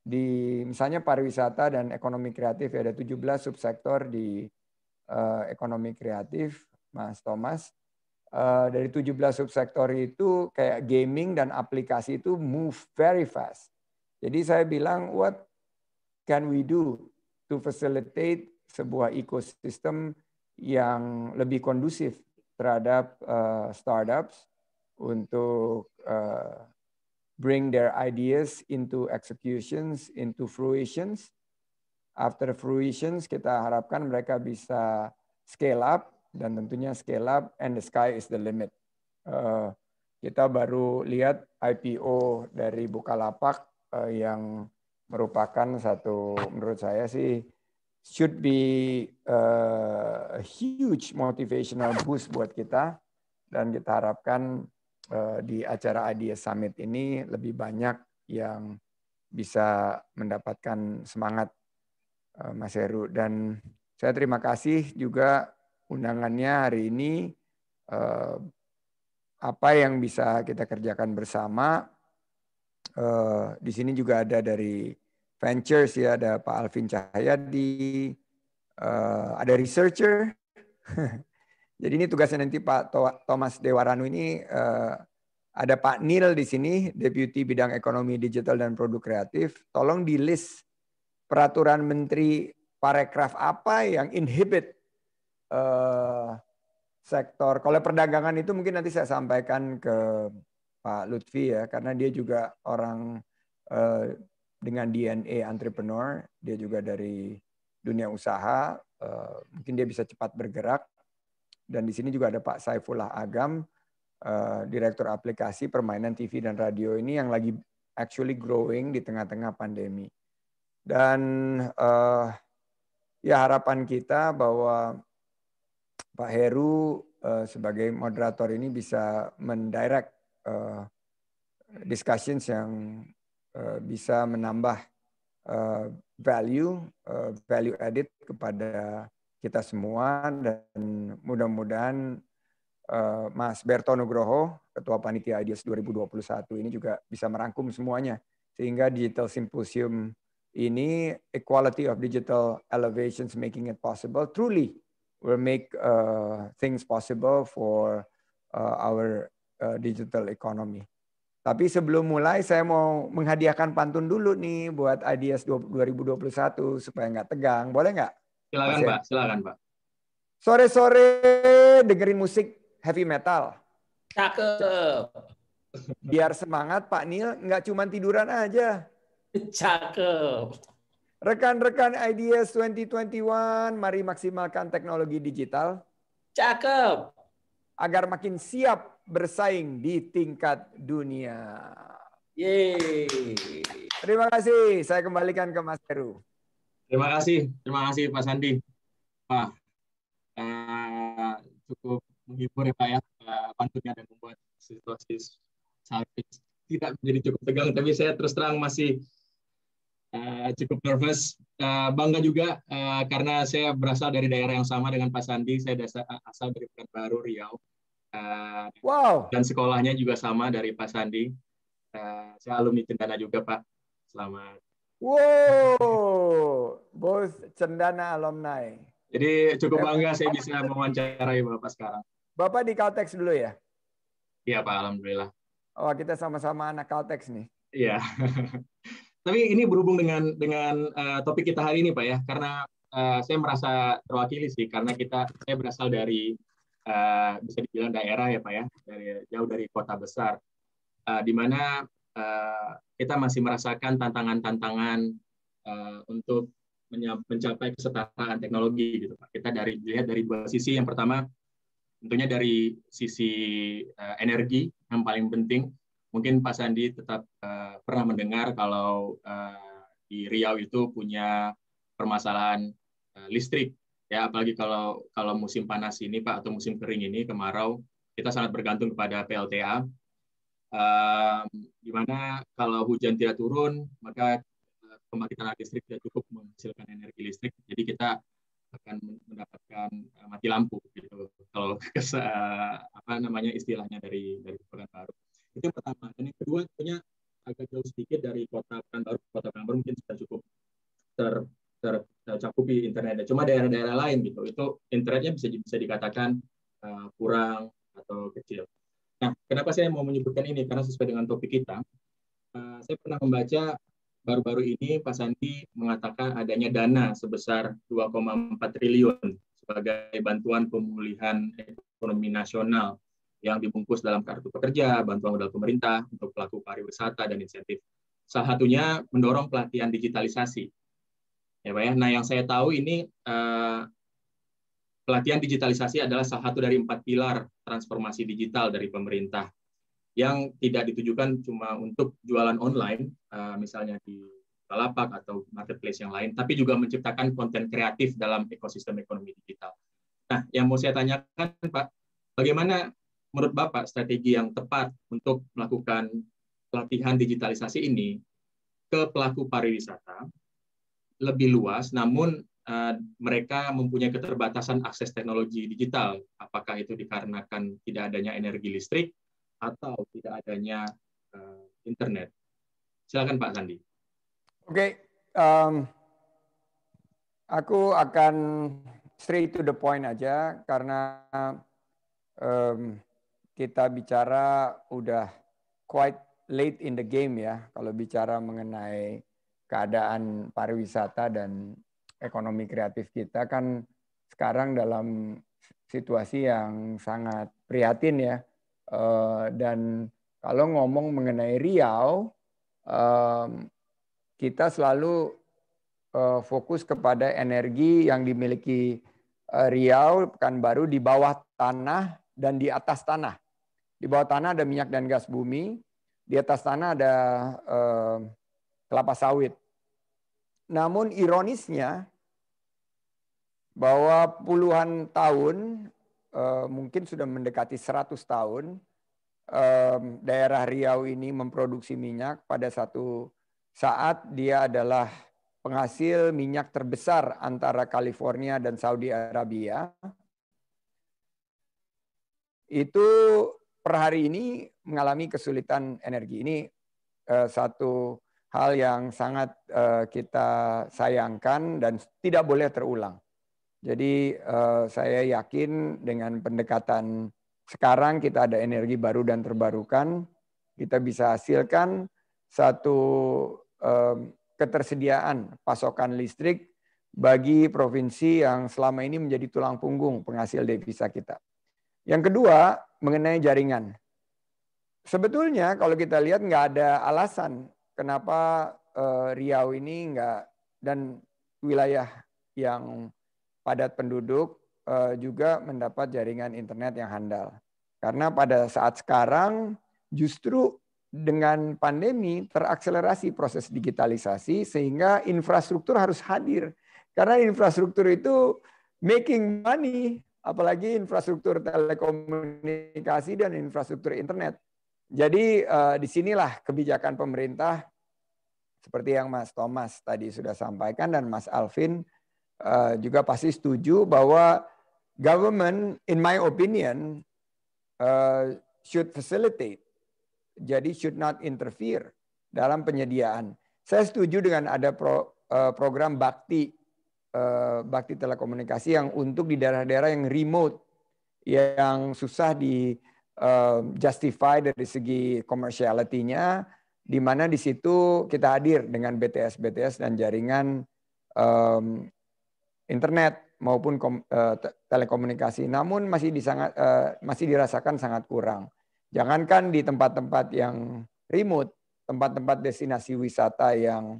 di misalnya pariwisata dan ekonomi kreatif ya ada 17 subsektor di eh, ekonomi kreatif Mas Thomas Eh, dari 17 subsektor itu kayak gaming dan aplikasi itu move very fast. Jadi saya bilang what can we do to facilitate sebuah ekosistem yang lebih kondusif terhadap uh, startups untuk uh, bring their ideas into executions, into fruitions. After fruitions kita harapkan mereka bisa scale up dan tentunya scale up and the sky is the limit. Eh, kita baru lihat IPO dari Bukalapak uh, yang merupakan satu menurut saya sih should be a eh, huge motivational boost buat kita dan kita harapkan di acara Idea Summit ini lebih banyak yang bisa mendapatkan semangat Mas Heru dan saya terima kasih juga undangannya hari ini eh, apa yang bisa kita kerjakan bersama. Eh, di sini juga ada dari ventures ya ada Pak Alvin Cahyadi, eh, ada researcher. Jadi ini tugasnya nanti Pak Thomas Dewaranu ini eh, ada Pak Nil di sini, Deputy Bidang Ekonomi Digital dan Produk Kreatif. Tolong di list peraturan menteri parekraf apa yang inhibit Eh, sektor. Kalau perdagangan itu mungkin nanti saya sampaikan ke Pak Lutfi ya, karena dia juga orang eh, dengan DNA entrepreneur, dia juga dari dunia usaha, eh, mungkin dia bisa cepat bergerak. Dan di sini juga ada Pak Saifullah Agam, direktur aplikasi permainan TV dan radio ini yang lagi actually growing di tengah-tengah pandemi. Dan uh, ya harapan kita bahwa Pak Heru eh, sebagai moderator ini bisa mendirect uh, discussions yang eh, bisa menambah uh, value, uh, value added kepada kita semua dan mudah-mudahan Mas Berto Nugroho, Ketua Panitia IDEAS 2021 ini juga bisa merangkum semuanya sehingga Digital Symposium ini equality of digital elevations making it possible truly will make uh, things possible for uh, our uh, digital economy. Tapi sebelum mulai saya mau menghadiahkan pantun dulu nih buat IDS 2021 supaya nggak tegang. Boleh nggak? Silakan Pak, silakan Pak. Sore-sore dengerin musik heavy metal. Cakep. Biar semangat Pak Nil, nggak cuma tiduran aja. Cakep. Rekan-rekan Ideas 2021, mari maksimalkan teknologi digital. Cakep. Agar makin siap bersaing di tingkat dunia. Yeay. Terima kasih. Saya kembalikan ke Mas Heru. Terima kasih. Terima kasih Pak Sandi. Pak, uh, cukup menghibur ya Pak ya eh, pantunnya dan membuat situasi saat tidak menjadi cukup tegang. Tapi saya terus terang masih Eh, cukup nervous. Uh, bangga juga uh, karena saya berasal dari daerah yang sama dengan Pak Sandi. Saya dasar, asal dari Pekanbaru, Riau. Uh, wow. Dan sekolahnya juga sama dari Pak Sandi. Uh, saya alumni Cendana juga, Pak. Selamat. Wow, bos Cendana alumni. Jadi cukup bangga saya bisa mewawancarai Bapak sekarang. Bapak di Caltex dulu ya? Iya Pak, Alhamdulillah. Oh, kita sama-sama anak Caltex nih. Iya. Tapi ini berhubung dengan dengan uh, topik kita hari ini Pak ya, karena uh, saya merasa terwakili sih karena kita saya berasal dari uh, bisa dibilang daerah ya Pak ya, dari jauh dari kota besar, uh, di mana uh, kita masih merasakan tantangan-tantangan uh, untuk mencapai kesetaraan teknologi gitu Pak. Kita dari dilihat dari dua sisi, yang pertama tentunya dari sisi uh, energi yang paling penting Mungkin Pak Sandi tetap uh, pernah mendengar kalau uh, di Riau itu punya permasalahan uh, listrik ya apalagi kalau kalau musim panas ini Pak atau musim kering ini kemarau kita sangat bergantung kepada PLTA uh, di mana kalau hujan tidak turun maka pembangkitan listrik tidak cukup menghasilkan energi listrik jadi kita akan mendapatkan mati lampu gitu kalau apa namanya istilahnya dari dari program baru itu yang pertama dan yang kedua tentunya agak jauh sedikit dari kota Pekanbaru kota Pekanbaru mungkin sudah cukup ter eh, tercakupi internetnya cuma daerah-daerah lain gitu itu internetnya bisa bisa dikatakan uh, kurang atau kecil nah kenapa saya mau menyebutkan ini karena sesuai dengan topik kita uh, saya pernah membaca baru-baru ini Pak Sandi mengatakan adanya dana sebesar 2,4 triliun sebagai bantuan pemulihan ekonomi nasional yang dibungkus dalam kartu pekerja, bantuan modal pemerintah untuk pelaku pariwisata dan insentif. Salah satunya mendorong pelatihan digitalisasi. Ya, Pak ya. Nah, yang saya tahu ini eh, pelatihan digitalisasi adalah salah satu dari empat pilar transformasi digital dari pemerintah yang tidak ditujukan cuma untuk jualan online, eh, misalnya di Balapak atau marketplace yang lain, tapi juga menciptakan konten kreatif dalam ekosistem ekonomi digital. Nah, yang mau saya tanyakan, Pak, bagaimana menurut Bapak strategi yang tepat untuk melakukan pelatihan digitalisasi ini ke pelaku pariwisata lebih luas, namun eh, mereka mempunyai keterbatasan akses teknologi digital. Apakah itu dikarenakan tidak adanya energi listrik atau tidak adanya eh, internet? Silakan Pak Sandi. Oke, okay. um, aku akan straight to the point aja karena um, kita bicara udah quite late in the game ya kalau bicara mengenai keadaan pariwisata dan ekonomi kreatif kita kan sekarang dalam situasi yang sangat prihatin ya eh, dan kalau ngomong mengenai Riau kita selalu eh, fokus kepada energi yang dimiliki eh, Riau kan baru di bawah tanah dan di atas tanah di bawah tanah ada minyak dan gas bumi, di atas tanah ada eh, kelapa sawit. Namun ironisnya bahwa puluhan tahun eh, mungkin sudah mendekati 100 tahun eh, daerah Riau ini memproduksi minyak pada satu saat dia adalah penghasil minyak terbesar antara California dan Saudi Arabia. Itu per hari ini mengalami kesulitan energi. Ini uh, satu hal yang sangat uh, kita sayangkan dan tidak boleh terulang. Jadi uh, saya yakin dengan pendekatan sekarang kita ada energi baru dan terbarukan, kita bisa hasilkan satu ketersediaan pasokan listrik bagi provinsi yang selama ini menjadi tulang punggung penghasil devisa kita. Yang kedua, mengenai jaringan. Sebetulnya kalau kita lihat nggak ada alasan kenapa uh, Riau ini nggak dan wilayah yang padat penduduk uh, juga mendapat jaringan internet yang handal. Karena pada saat sekarang justru dengan pandemi terakselerasi proses digitalisasi sehingga infrastruktur harus hadir. Karena infrastruktur itu making money apalagi infrastruktur telekomunikasi dan infrastruktur internet. Jadi di eh, disinilah kebijakan pemerintah seperti yang Mas Thomas tadi sudah sampaikan dan Mas Alvin uh, juga pasti setuju bahwa government, in my opinion, uh, should facilitate. Jadi should not interfere dalam penyediaan. Saya setuju dengan ada pro, uh, program bakti Eh, bakti telekomunikasi yang untuk di daerah-daerah yang remote yang susah di eh, justify dari segi komersialitinya, di mana di situ kita hadir dengan BTS BTS dan jaringan um, internet maupun kom, uh, telekomunikasi namun masih disangat, uh, masih dirasakan sangat kurang jangankan di tempat-tempat yang remote tempat-tempat destinasi wisata yang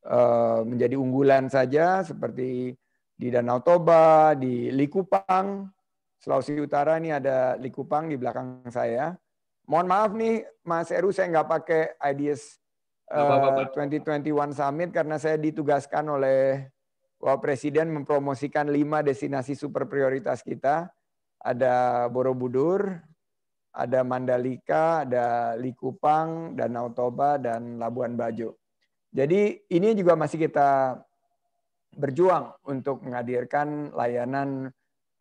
Eh, menjadi unggulan saja seperti di Danau Toba, di Likupang, Sulawesi Utara ini ada Likupang di belakang saya. Mohon maaf nih Mas Eru, saya nggak pakai IDS uh, 2021 Summit karena saya ditugaskan oleh Wak Presiden mempromosikan lima destinasi super prioritas kita. Ada Borobudur, ada Mandalika, ada Likupang, Danau Toba, dan Labuan Bajo. Jadi ini juga masih kita berjuang untuk menghadirkan layanan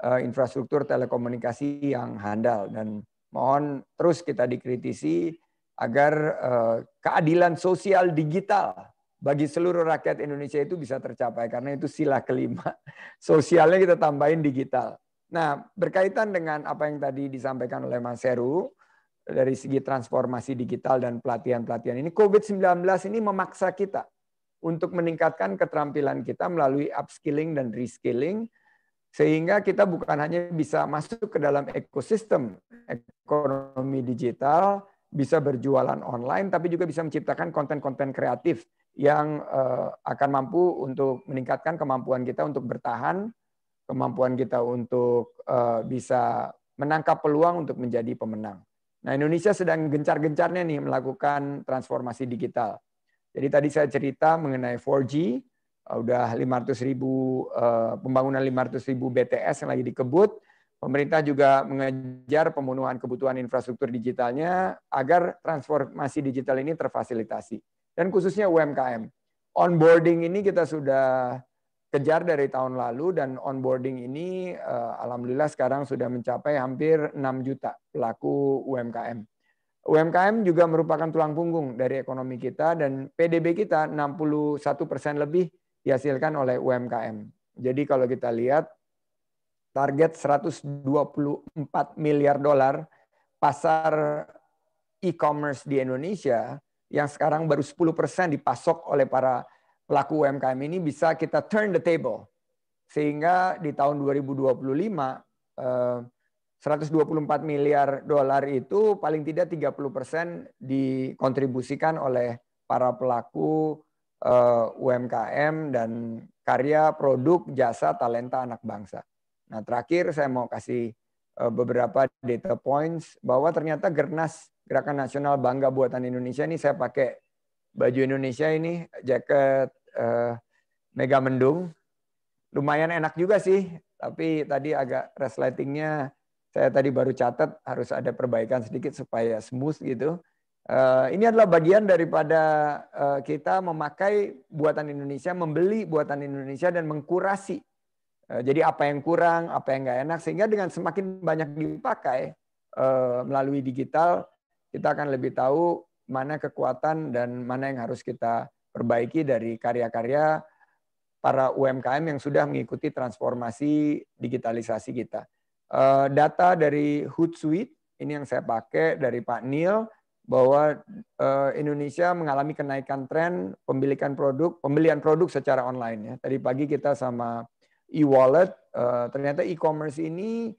eh, infrastruktur telekomunikasi yang handal dan mohon terus kita dikritisi agar eh, keadilan sosial digital bagi seluruh rakyat Indonesia itu bisa tercapai karena itu sila kelima sosialnya kita tambahin digital. Nah berkaitan dengan apa yang tadi disampaikan oleh Mas Heru, dari segi transformasi digital dan pelatihan-pelatihan ini COVID-19 ini memaksa kita untuk meningkatkan keterampilan kita melalui upskilling dan reskilling sehingga kita bukan hanya bisa masuk ke dalam ekosistem ekonomi digital, bisa berjualan online tapi juga bisa menciptakan konten-konten kreatif yang eh, akan mampu untuk meningkatkan kemampuan kita untuk bertahan, kemampuan kita untuk eh, bisa menangkap peluang untuk menjadi pemenang. Nah, Indonesia sedang gencar-gencarnya nih melakukan transformasi digital. Jadi tadi saya cerita mengenai 4G, uh, udah 500 ribu uh, pembangunan 500 ribu BTS yang lagi dikebut. Pemerintah juga mengejar pemenuhan kebutuhan infrastruktur digitalnya agar transformasi digital ini terfasilitasi. Dan khususnya UMKM. Onboarding ini kita sudah kejar dari tahun lalu dan onboarding ini eh, alhamdulillah sekarang sudah mencapai hampir 6 juta pelaku UMKM. UMKM juga merupakan tulang punggung dari ekonomi kita dan PDB kita 61% persen lebih dihasilkan oleh UMKM. Jadi kalau kita lihat target 124 miliar dolar pasar e-commerce di Indonesia yang sekarang baru 10% persen dipasok oleh para pelaku UMKM ini bisa kita turn the table. Sehingga di tahun 2025 124 eh, miliar dolar itu paling tidak 30% persen dikontribusikan oleh para pelaku eh, UMKM dan karya, produk, jasa, talenta anak bangsa. Nah, terakhir saya mau kasih eh, beberapa data points bahwa ternyata Gernas Gerakan Nasional Bangga Buatan Indonesia ini saya pakai baju Indonesia ini, jaket Eh, Mega mendung, Lumayan enak juga sih, tapi tadi agak resletingnya saya tadi baru catat harus ada perbaikan sedikit supaya smooth gitu. Uh, ini adalah bagian daripada uh, kita memakai buatan Indonesia, membeli buatan Indonesia dan mengkurasi. Uh, jadi apa yang kurang, apa yang nggak enak, sehingga dengan semakin banyak dipakai uh, melalui digital, kita akan lebih tahu mana kekuatan dan mana yang harus kita perbaiki dari karya-karya para UMKM yang sudah mengikuti transformasi digitalisasi kita. Eh, data dari Hootsuite, ini yang saya pakai dari Pak Neil, bahwa eh, Indonesia mengalami kenaikan tren pembelian produk, pembelian produk secara online. Ya. Tadi pagi kita sama e-wallet, eh, ternyata e-commerce ini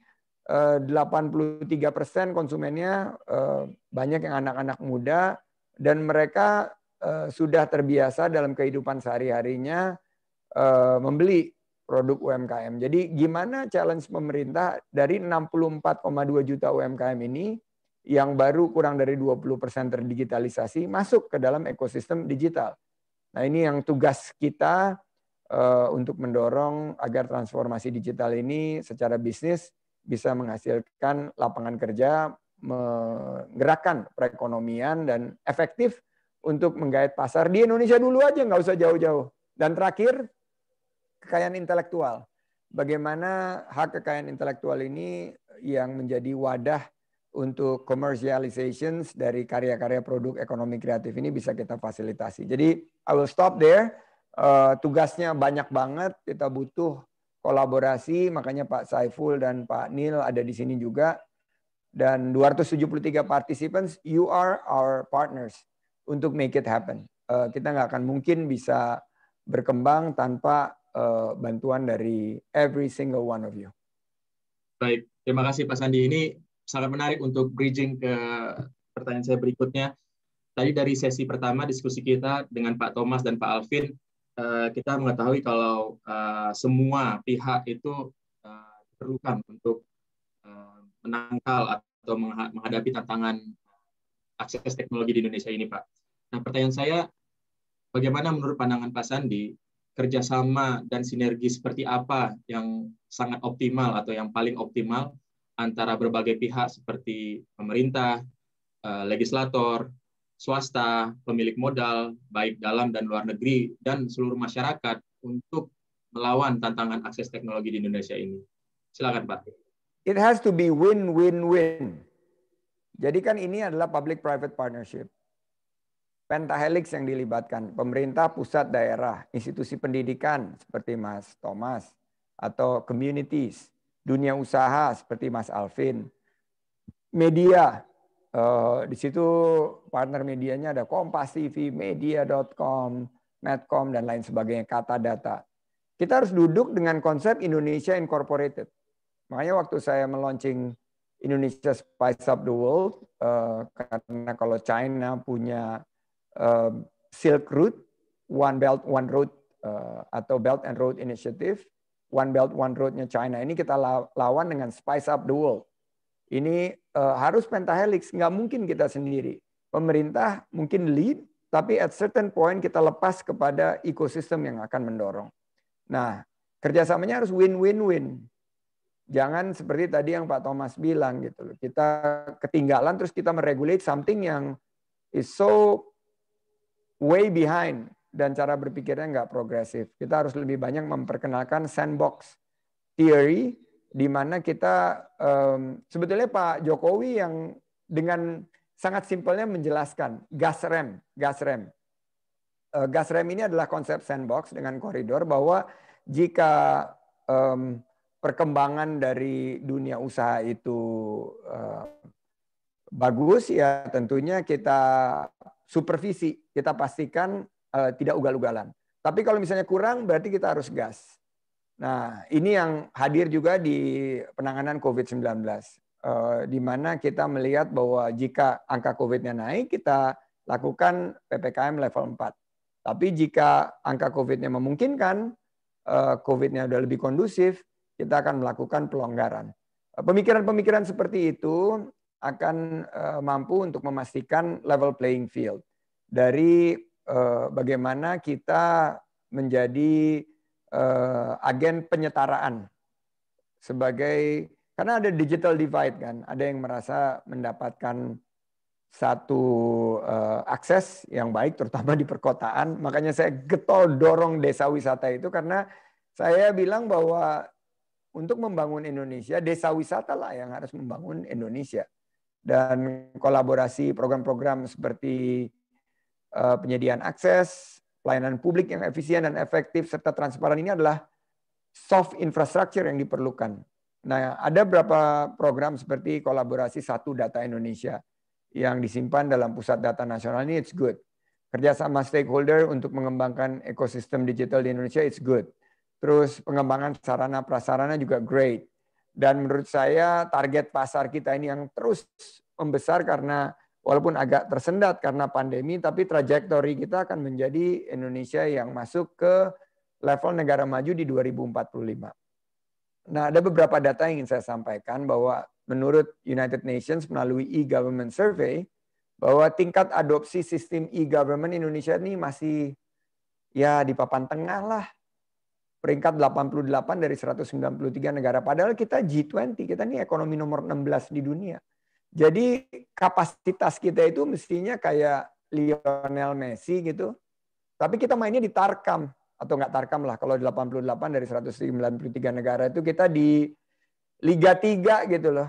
83 persen konsumennya banyak yang anak-anak muda, dan mereka Eh, sudah terbiasa dalam kehidupan sehari-harinya eh, membeli produk UMKM. Jadi gimana challenge pemerintah dari 64,2 juta UMKM ini yang baru kurang dari 20% terdigitalisasi masuk ke dalam ekosistem digital. Nah, ini yang tugas kita eh, untuk mendorong agar transformasi digital ini secara bisnis bisa menghasilkan lapangan kerja, menggerakkan perekonomian dan efektif untuk menggait pasar di Indonesia dulu aja, nggak usah jauh-jauh. Dan terakhir, kekayaan intelektual. Bagaimana hak kekayaan intelektual ini yang menjadi wadah untuk commercializations dari karya-karya produk ekonomi kreatif ini bisa kita fasilitasi. Jadi I will stop there. Uh, tugasnya banyak banget, kita butuh kolaborasi, makanya Pak Saiful dan Pak Nil ada di sini juga. Dan 273 participants, you are our partners untuk make it happen. Uh, kita nggak akan mungkin bisa berkembang tanpa uh, bantuan dari every single one of you. Baik, terima kasih Pak Sandi. Ini sangat menarik untuk bridging ke pertanyaan saya berikutnya. Tadi dari sesi pertama diskusi kita dengan Pak Thomas dan Pak Alvin, eh, kita mengetahui kalau semua pihak itu diperlukan untuk menangkal atau menghadapi tantangan akses teknologi di Indonesia ini, Pak. Nah, pertanyaan saya, bagaimana menurut pandangan Pak Sandi, kerjasama dan sinergi seperti apa yang sangat optimal atau yang paling optimal antara berbagai pihak seperti pemerintah, eh, legislator, swasta, pemilik modal, baik dalam dan luar negeri, dan seluruh masyarakat untuk melawan tantangan akses teknologi di Indonesia ini. Silakan Pak. It has to be win-win-win. Jadi kan ini adalah public-private partnership. Pentahelix yang dilibatkan, pemerintah, pusat, daerah, institusi pendidikan seperti Mas Thomas, atau communities, dunia usaha seperti Mas Alvin, media, eh, di situ partner medianya ada Kompas TV, media.com, Medcom, dan lain sebagainya, kata data. Kita harus duduk dengan konsep Indonesia Incorporated. Makanya waktu saya meluncing Indonesia spice up the world eh, karena kalau China punya eh, Silk Road, One Belt One Road eh, atau Belt and Road Initiative, One Belt One Roadnya China ini kita lawan dengan spice up the world. Ini harus pentahelix, nggak mungkin kita sendiri. Pemerintah mungkin lead, tapi at certain point kita lepas kepada ekosistem yang akan mendorong. Nah, kerjasamanya harus win-win-win jangan seperti tadi yang Pak Thomas bilang gitu loh. Kita ketinggalan terus kita meregulate something yang is so way behind dan cara berpikirnya nggak progresif. Kita harus lebih banyak memperkenalkan sandbox theory di mana kita um, sebetulnya Pak Jokowi yang dengan sangat simpelnya menjelaskan gas rem, gas rem. Uh, gas rem ini adalah konsep sandbox dengan koridor bahwa jika um, perkembangan dari dunia usaha itu uh, bagus ya tentunya kita supervisi, kita pastikan uh, tidak ugal-ugalan. Tapi kalau misalnya kurang berarti kita harus gas. Nah, ini yang hadir juga di penanganan COVID-19 uh, eh, di mana kita melihat bahwa jika angka COVID-nya naik kita lakukan PPKM level 4. Tapi jika angka COVID-nya memungkinkan, COVID-nya sudah lebih kondusif, kita akan melakukan pelonggaran. Eh, pemikiran-pemikiran seperti itu akan eh, mampu untuk memastikan level playing field dari eh, bagaimana kita menjadi agen penyetaraan sebagai karena ada digital divide kan, ada yang merasa mendapatkan satu akses yang baik terutama di perkotaan. Makanya saya getol dorong desa wisata itu karena saya bilang bahwa untuk membangun Indonesia, desa wisata lah yang harus membangun Indonesia. Dan kolaborasi program-program seperti uh, penyediaan akses, pelayanan publik yang efisien dan efektif, serta transparan ini adalah soft infrastructure yang diperlukan. Nah, ada beberapa program seperti kolaborasi satu data Indonesia yang disimpan dalam pusat data nasional ini, it's good. Kerjasama stakeholder untuk mengembangkan ekosistem digital di Indonesia, it's good Terus pengembangan sarana prasarana juga great. Dan menurut saya target pasar kita ini yang terus membesar karena walaupun agak tersendat karena pandemi, tapi trajektori kita akan menjadi Indonesia yang masuk ke level negara maju di 2045. Nah, ada beberapa data yang ingin saya sampaikan bahwa menurut United Nations melalui e-government survey bahwa tingkat adopsi sistem e-government Indonesia ini masih ya di papan tengah lah peringkat 88 dari 193 negara. Padahal kita G20, kita ini ekonomi nomor 16 di dunia. Jadi kapasitas kita itu mestinya kayak Lionel Messi gitu. Tapi kita mainnya di Tarkam atau nggak Tarkam lah kalau 88 dari 193 negara itu kita di Liga 3 gitu loh.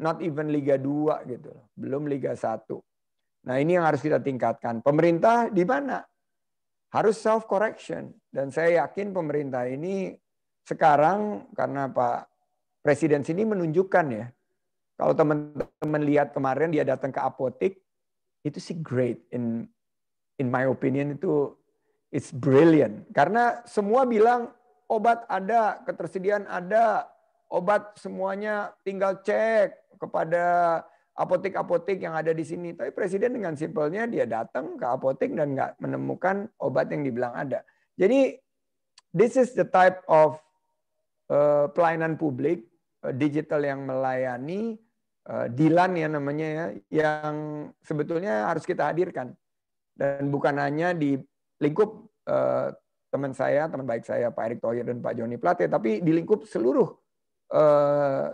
Not even Liga 2 gitu loh. Belum Liga 1. Nah, ini yang harus kita tingkatkan. Pemerintah di mana? harus self correction dan saya yakin pemerintah ini sekarang karena Pak Presiden sini menunjukkan ya kalau teman-teman lihat kemarin dia datang ke apotek itu sih great in in my opinion itu it's brilliant karena semua bilang obat ada ketersediaan ada obat semuanya tinggal cek kepada apotek-apotek yang ada di sini. Tapi presiden dengan simpelnya dia datang ke apotek dan nggak menemukan obat yang dibilang ada. Jadi this is the type of uh, pelayanan publik uh, digital yang melayani uh, Dilan ya namanya ya yang sebetulnya harus kita hadirkan dan bukan hanya di lingkup uh, teman saya, teman baik saya Pak Erick Thohir dan Pak Joni Plate, tapi di lingkup seluruh uh,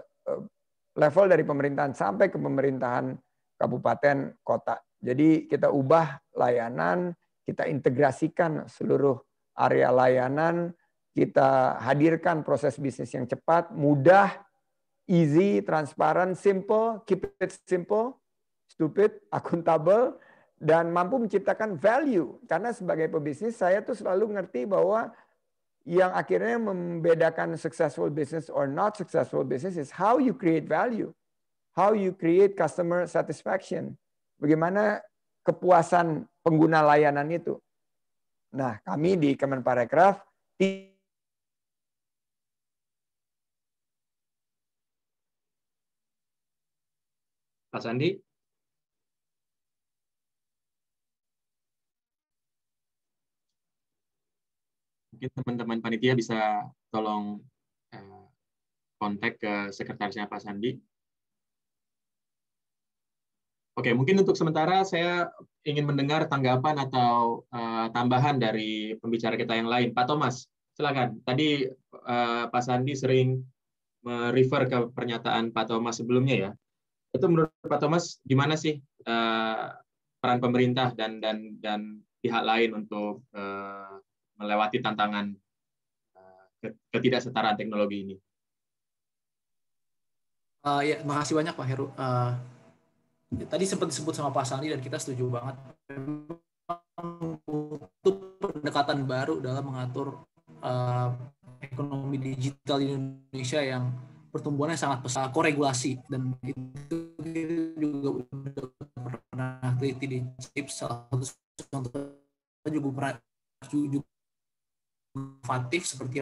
level dari pemerintahan sampai ke pemerintahan kabupaten kota. Jadi kita ubah layanan, kita integrasikan seluruh area layanan, kita hadirkan proses bisnis yang cepat, mudah, easy, transparan, simple, keep it simple, stupid, akuntabel, dan mampu menciptakan value. Karena sebagai pebisnis saya tuh selalu ngerti bahwa yang akhirnya membedakan successful business or not successful business is how you create value, how you create customer satisfaction, bagaimana kepuasan pengguna layanan itu. Nah, kami di Kemenparekraf Pak Sandi, Mungkin teman-teman panitia bisa tolong eh, kontak ke sekretarisnya Pak Sandi. Oke, mungkin untuk sementara saya ingin mendengar tanggapan atau eh, tambahan dari pembicara kita yang lain. Pak Thomas, silakan. Tadi eh, Pak Sandi sering merefer ke pernyataan Pak Thomas sebelumnya ya. Itu menurut Pak Thomas gimana sih peran pemerintah dan dan dan pihak lain untuk melewati tantangan eh, ketidaksetaraan teknologi ini. Uh, ya, makasih banyak Pak Heru. Uh, ya, tadi sempat disebut sama Pak Sandi dan kita setuju banget. Untuk pendekatan baru dalam mengatur uh, ekonomi digital di Indonesia yang pertumbuhannya sangat pesat, koregulasi dan itu juga pernah teliti di CIPS salah satu contoh juga pernah juga inovatif seperti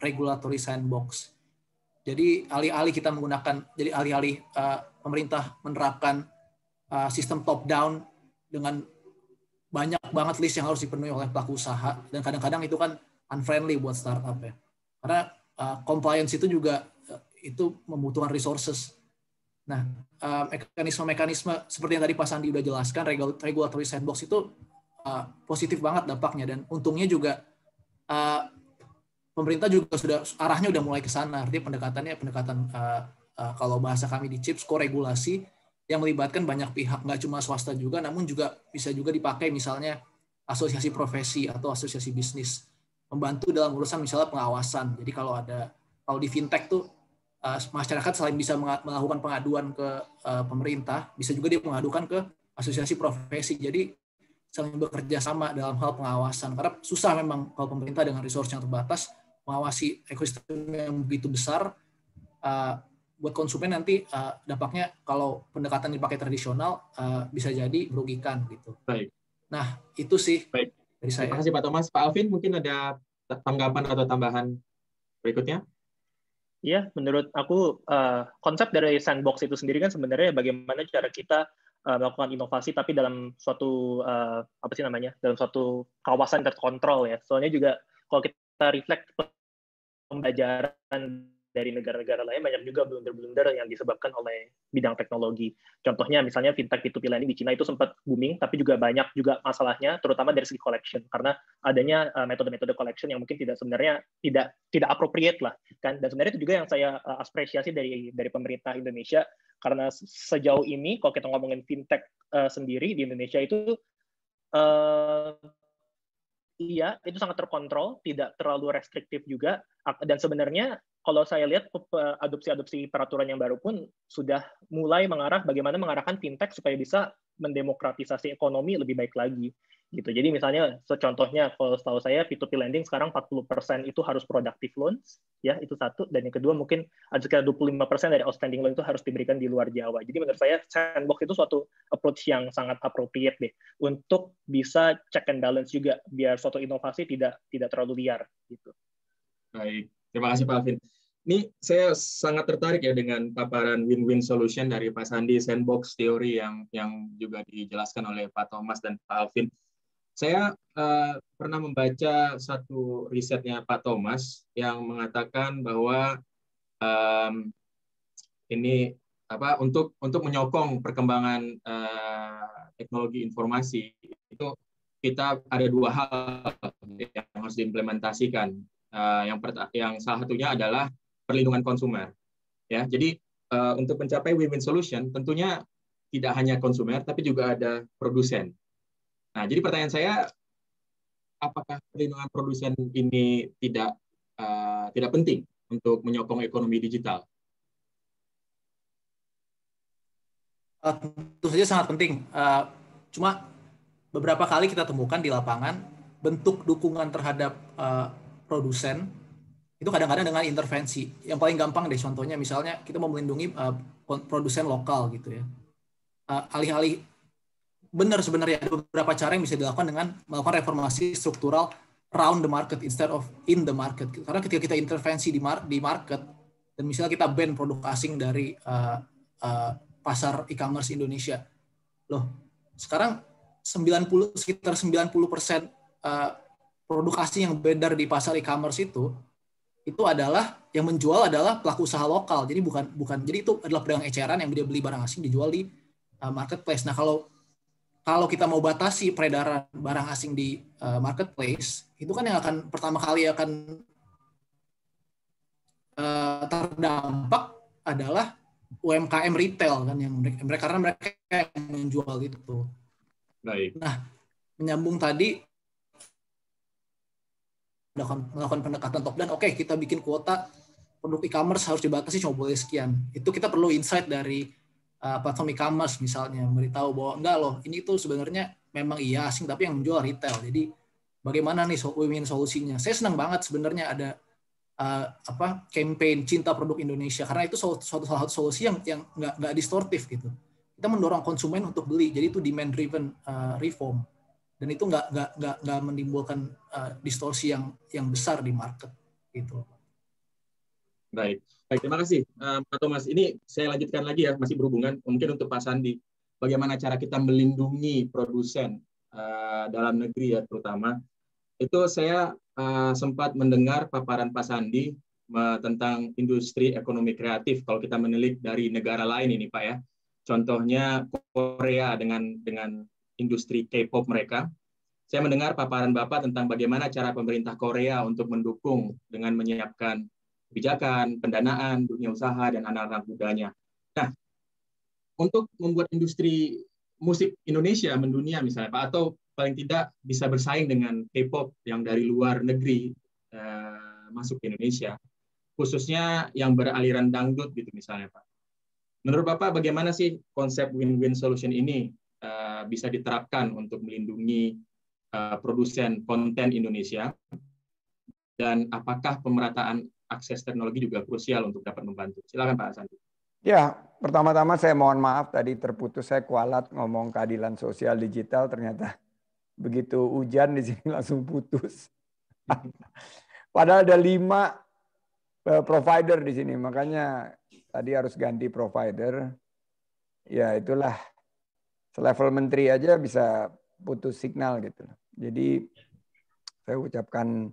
regulatory sandbox. Jadi alih-alih kita menggunakan, jadi alih-alih uh, pemerintah menerapkan uh, sistem top down dengan banyak banget list yang harus dipenuhi oleh pelaku usaha dan kadang-kadang itu kan unfriendly buat startup ya. Karena uh, compliance itu juga uh, itu membutuhkan resources. Nah, uh, mekanisme-mekanisme seperti yang tadi Pak Sandi udah jelaskan, regulatory sandbox itu uh, positif banget dampaknya dan untungnya juga uh, pemerintah juga sudah arahnya udah mulai ke sana. Artinya pendekatannya pendekatan uh, uh, kalau bahasa kami di CHIPS koregulasi yang melibatkan banyak pihak, nggak cuma swasta juga, namun juga bisa juga dipakai misalnya asosiasi profesi atau asosiasi bisnis membantu dalam urusan misalnya pengawasan. Jadi kalau ada kalau di fintech tuh masyarakat selain bisa melakukan pengaduan ke pemerintah, bisa juga dia mengadukan ke asosiasi profesi. Jadi saling bekerja sama dalam hal pengawasan. Karena susah memang kalau pemerintah dengan resource yang terbatas mengawasi ekosistem yang begitu besar. Uh, buat konsumen nanti uh, dampaknya kalau pendekatan dipakai tradisional uh, bisa jadi merugikan gitu. Baik. Nah itu sih Baik. dari saya. Terima kasih Pak Thomas. Pak Alvin mungkin ada tanggapan atau tambahan berikutnya? Iya, menurut aku uh, konsep dari sandbox itu sendiri kan sebenarnya bagaimana cara kita uh, melakukan inovasi tapi dalam suatu uh, apa sih namanya dalam suatu kawasan terkontrol ya soalnya juga kalau kita reflect pembelajaran dari negara-negara lain banyak juga blunder-blunder yang disebabkan oleh bidang teknologi. Contohnya misalnya fintech P2P di Cina itu sempat booming, tapi juga banyak juga masalahnya, terutama dari segi collection karena adanya eh, metode-metode collection yang mungkin tidak sebenarnya tidak tidak appropriate lah kan. Dan sebenarnya itu juga yang saya apresiasi dari dari pemerintah Indonesia karena sejauh ini kalau kita ngomongin fintech uh, sendiri di Indonesia itu uh, iya itu sangat terkontrol, tidak terlalu restriktif juga dan sebenarnya kalau saya lihat adopsi-adopsi peraturan yang baru pun sudah mulai mengarah bagaimana mengarahkan fintech supaya bisa mendemokratisasi ekonomi lebih baik lagi gitu. Jadi misalnya contohnya kalau setahu saya P2P lending sekarang 40% itu harus productive loans ya itu satu dan yang kedua mungkin ada sekitar 25% dari outstanding loan itu harus diberikan di luar Jawa. Jadi menurut saya sandbox itu suatu approach yang sangat appropriate deh untuk bisa check and balance juga biar suatu inovasi tidak tidak terlalu liar gitu. Baik, terima kasih Pak Alvin. Ini saya sangat tertarik ya dengan paparan win-win solution dari Pak Sandi sandbox teori yang yang juga dijelaskan oleh Pak Thomas dan Pak Alvin saya uh, pernah membaca satu risetnya Pak Thomas yang mengatakan bahwa um, ini apa untuk untuk menyokong perkembangan uh, teknologi informasi itu kita ada dua hal yang harus diimplementasikan. Uh, yang yang salah satunya adalah perlindungan konsumer. Ya, jadi uh, untuk mencapai win-win solution tentunya tidak hanya konsumer tapi juga ada produsen. Nah, jadi pertanyaan saya, apakah perlindungan produsen ini tidak uh, tidak penting untuk menyokong ekonomi digital? Uh, tentu saja sangat penting. Uh, cuma beberapa kali kita temukan di lapangan bentuk dukungan terhadap uh, produsen itu kadang-kadang dengan intervensi. Yang paling gampang deh contohnya misalnya kita mau melindungi uh, produsen lokal gitu ya. uh, alih -alih benar sebenarnya ada beberapa cara yang bisa dilakukan dengan melakukan reformasi struktural round the market instead of in the market. Gitu. Karena ketika kita intervensi di, mar di market dan misalnya kita ban produk asing dari uh, uh, pasar e-commerce Indonesia, loh sekarang 90 sekitar 90 persen uh, produk asing yang beredar di pasar e-commerce itu itu adalah yang menjual adalah pelaku usaha lokal. Jadi bukan bukan jadi itu adalah pedagang eceran yang dia beli barang asing dijual di uh, marketplace. Nah, kalau kalau kita mau batasi peredaran barang asing di uh, marketplace, itu kan yang akan pertama kali akan uh, terdampak adalah UMKM retail kan yang mereka, karena mereka yang menjual itu. Baik. Nah, menyambung tadi melakukan pendekatan top dan oke okay, kita bikin kuota produk e-commerce harus dibatasi cuma boleh sekian. Itu kita perlu insight dari uh, platform e-commerce misalnya memberitahu bahwa enggak loh ini tuh sebenarnya memang iya asing tapi yang menjual retail jadi bagaimana nih win solusinya saya senang banget sebenarnya ada uh, apa campaign cinta produk Indonesia karena itu suatu salah satu solusi yang yang nggak nggak distortif gitu kita mendorong konsumen untuk beli jadi itu demand driven uh, eh, reform dan itu nggak nggak nggak nggak menimbulkan uh, distorsi yang yang besar di market gitu baik Baik, terima kasih eh, Pak Thomas. Ini saya lanjutkan lagi ya, masih berhubungan mungkin untuk Pak Sandi. Bagaimana cara kita melindungi produsen uh, dalam negeri ya terutama. Itu saya uh, sempat mendengar paparan Pak Sandi uh, tentang industri ekonomi kreatif kalau kita menilik dari negara lain ini Pak ya. Contohnya Korea dengan dengan industri K-pop mereka. Saya mendengar paparan Bapak tentang bagaimana cara pemerintah Korea untuk mendukung dengan menyiapkan kebijakan, pendanaan, dunia usaha, dan anak-anak mudanya. Nah, untuk membuat industri musik Indonesia mendunia misalnya Pak, atau paling tidak bisa bersaing dengan K-pop yang dari luar negeri eh, masuk ke Indonesia, khususnya yang beraliran dangdut gitu misalnya Pak. Menurut Bapak bagaimana sih konsep win-win solution ini eh, bisa diterapkan untuk melindungi eh, produsen konten Indonesia dan apakah pemerataan akses teknologi juga krusial untuk dapat membantu. Silakan Pak Hasan. Ya, pertama-tama saya mohon maaf tadi terputus saya kualat ngomong keadilan sosial digital ternyata begitu hujan di sini langsung putus. Padahal ada lima eh, provider di sini, makanya tadi harus ganti provider. Ya itulah selevel menteri aja bisa putus signal gitu. Jadi saya ucapkan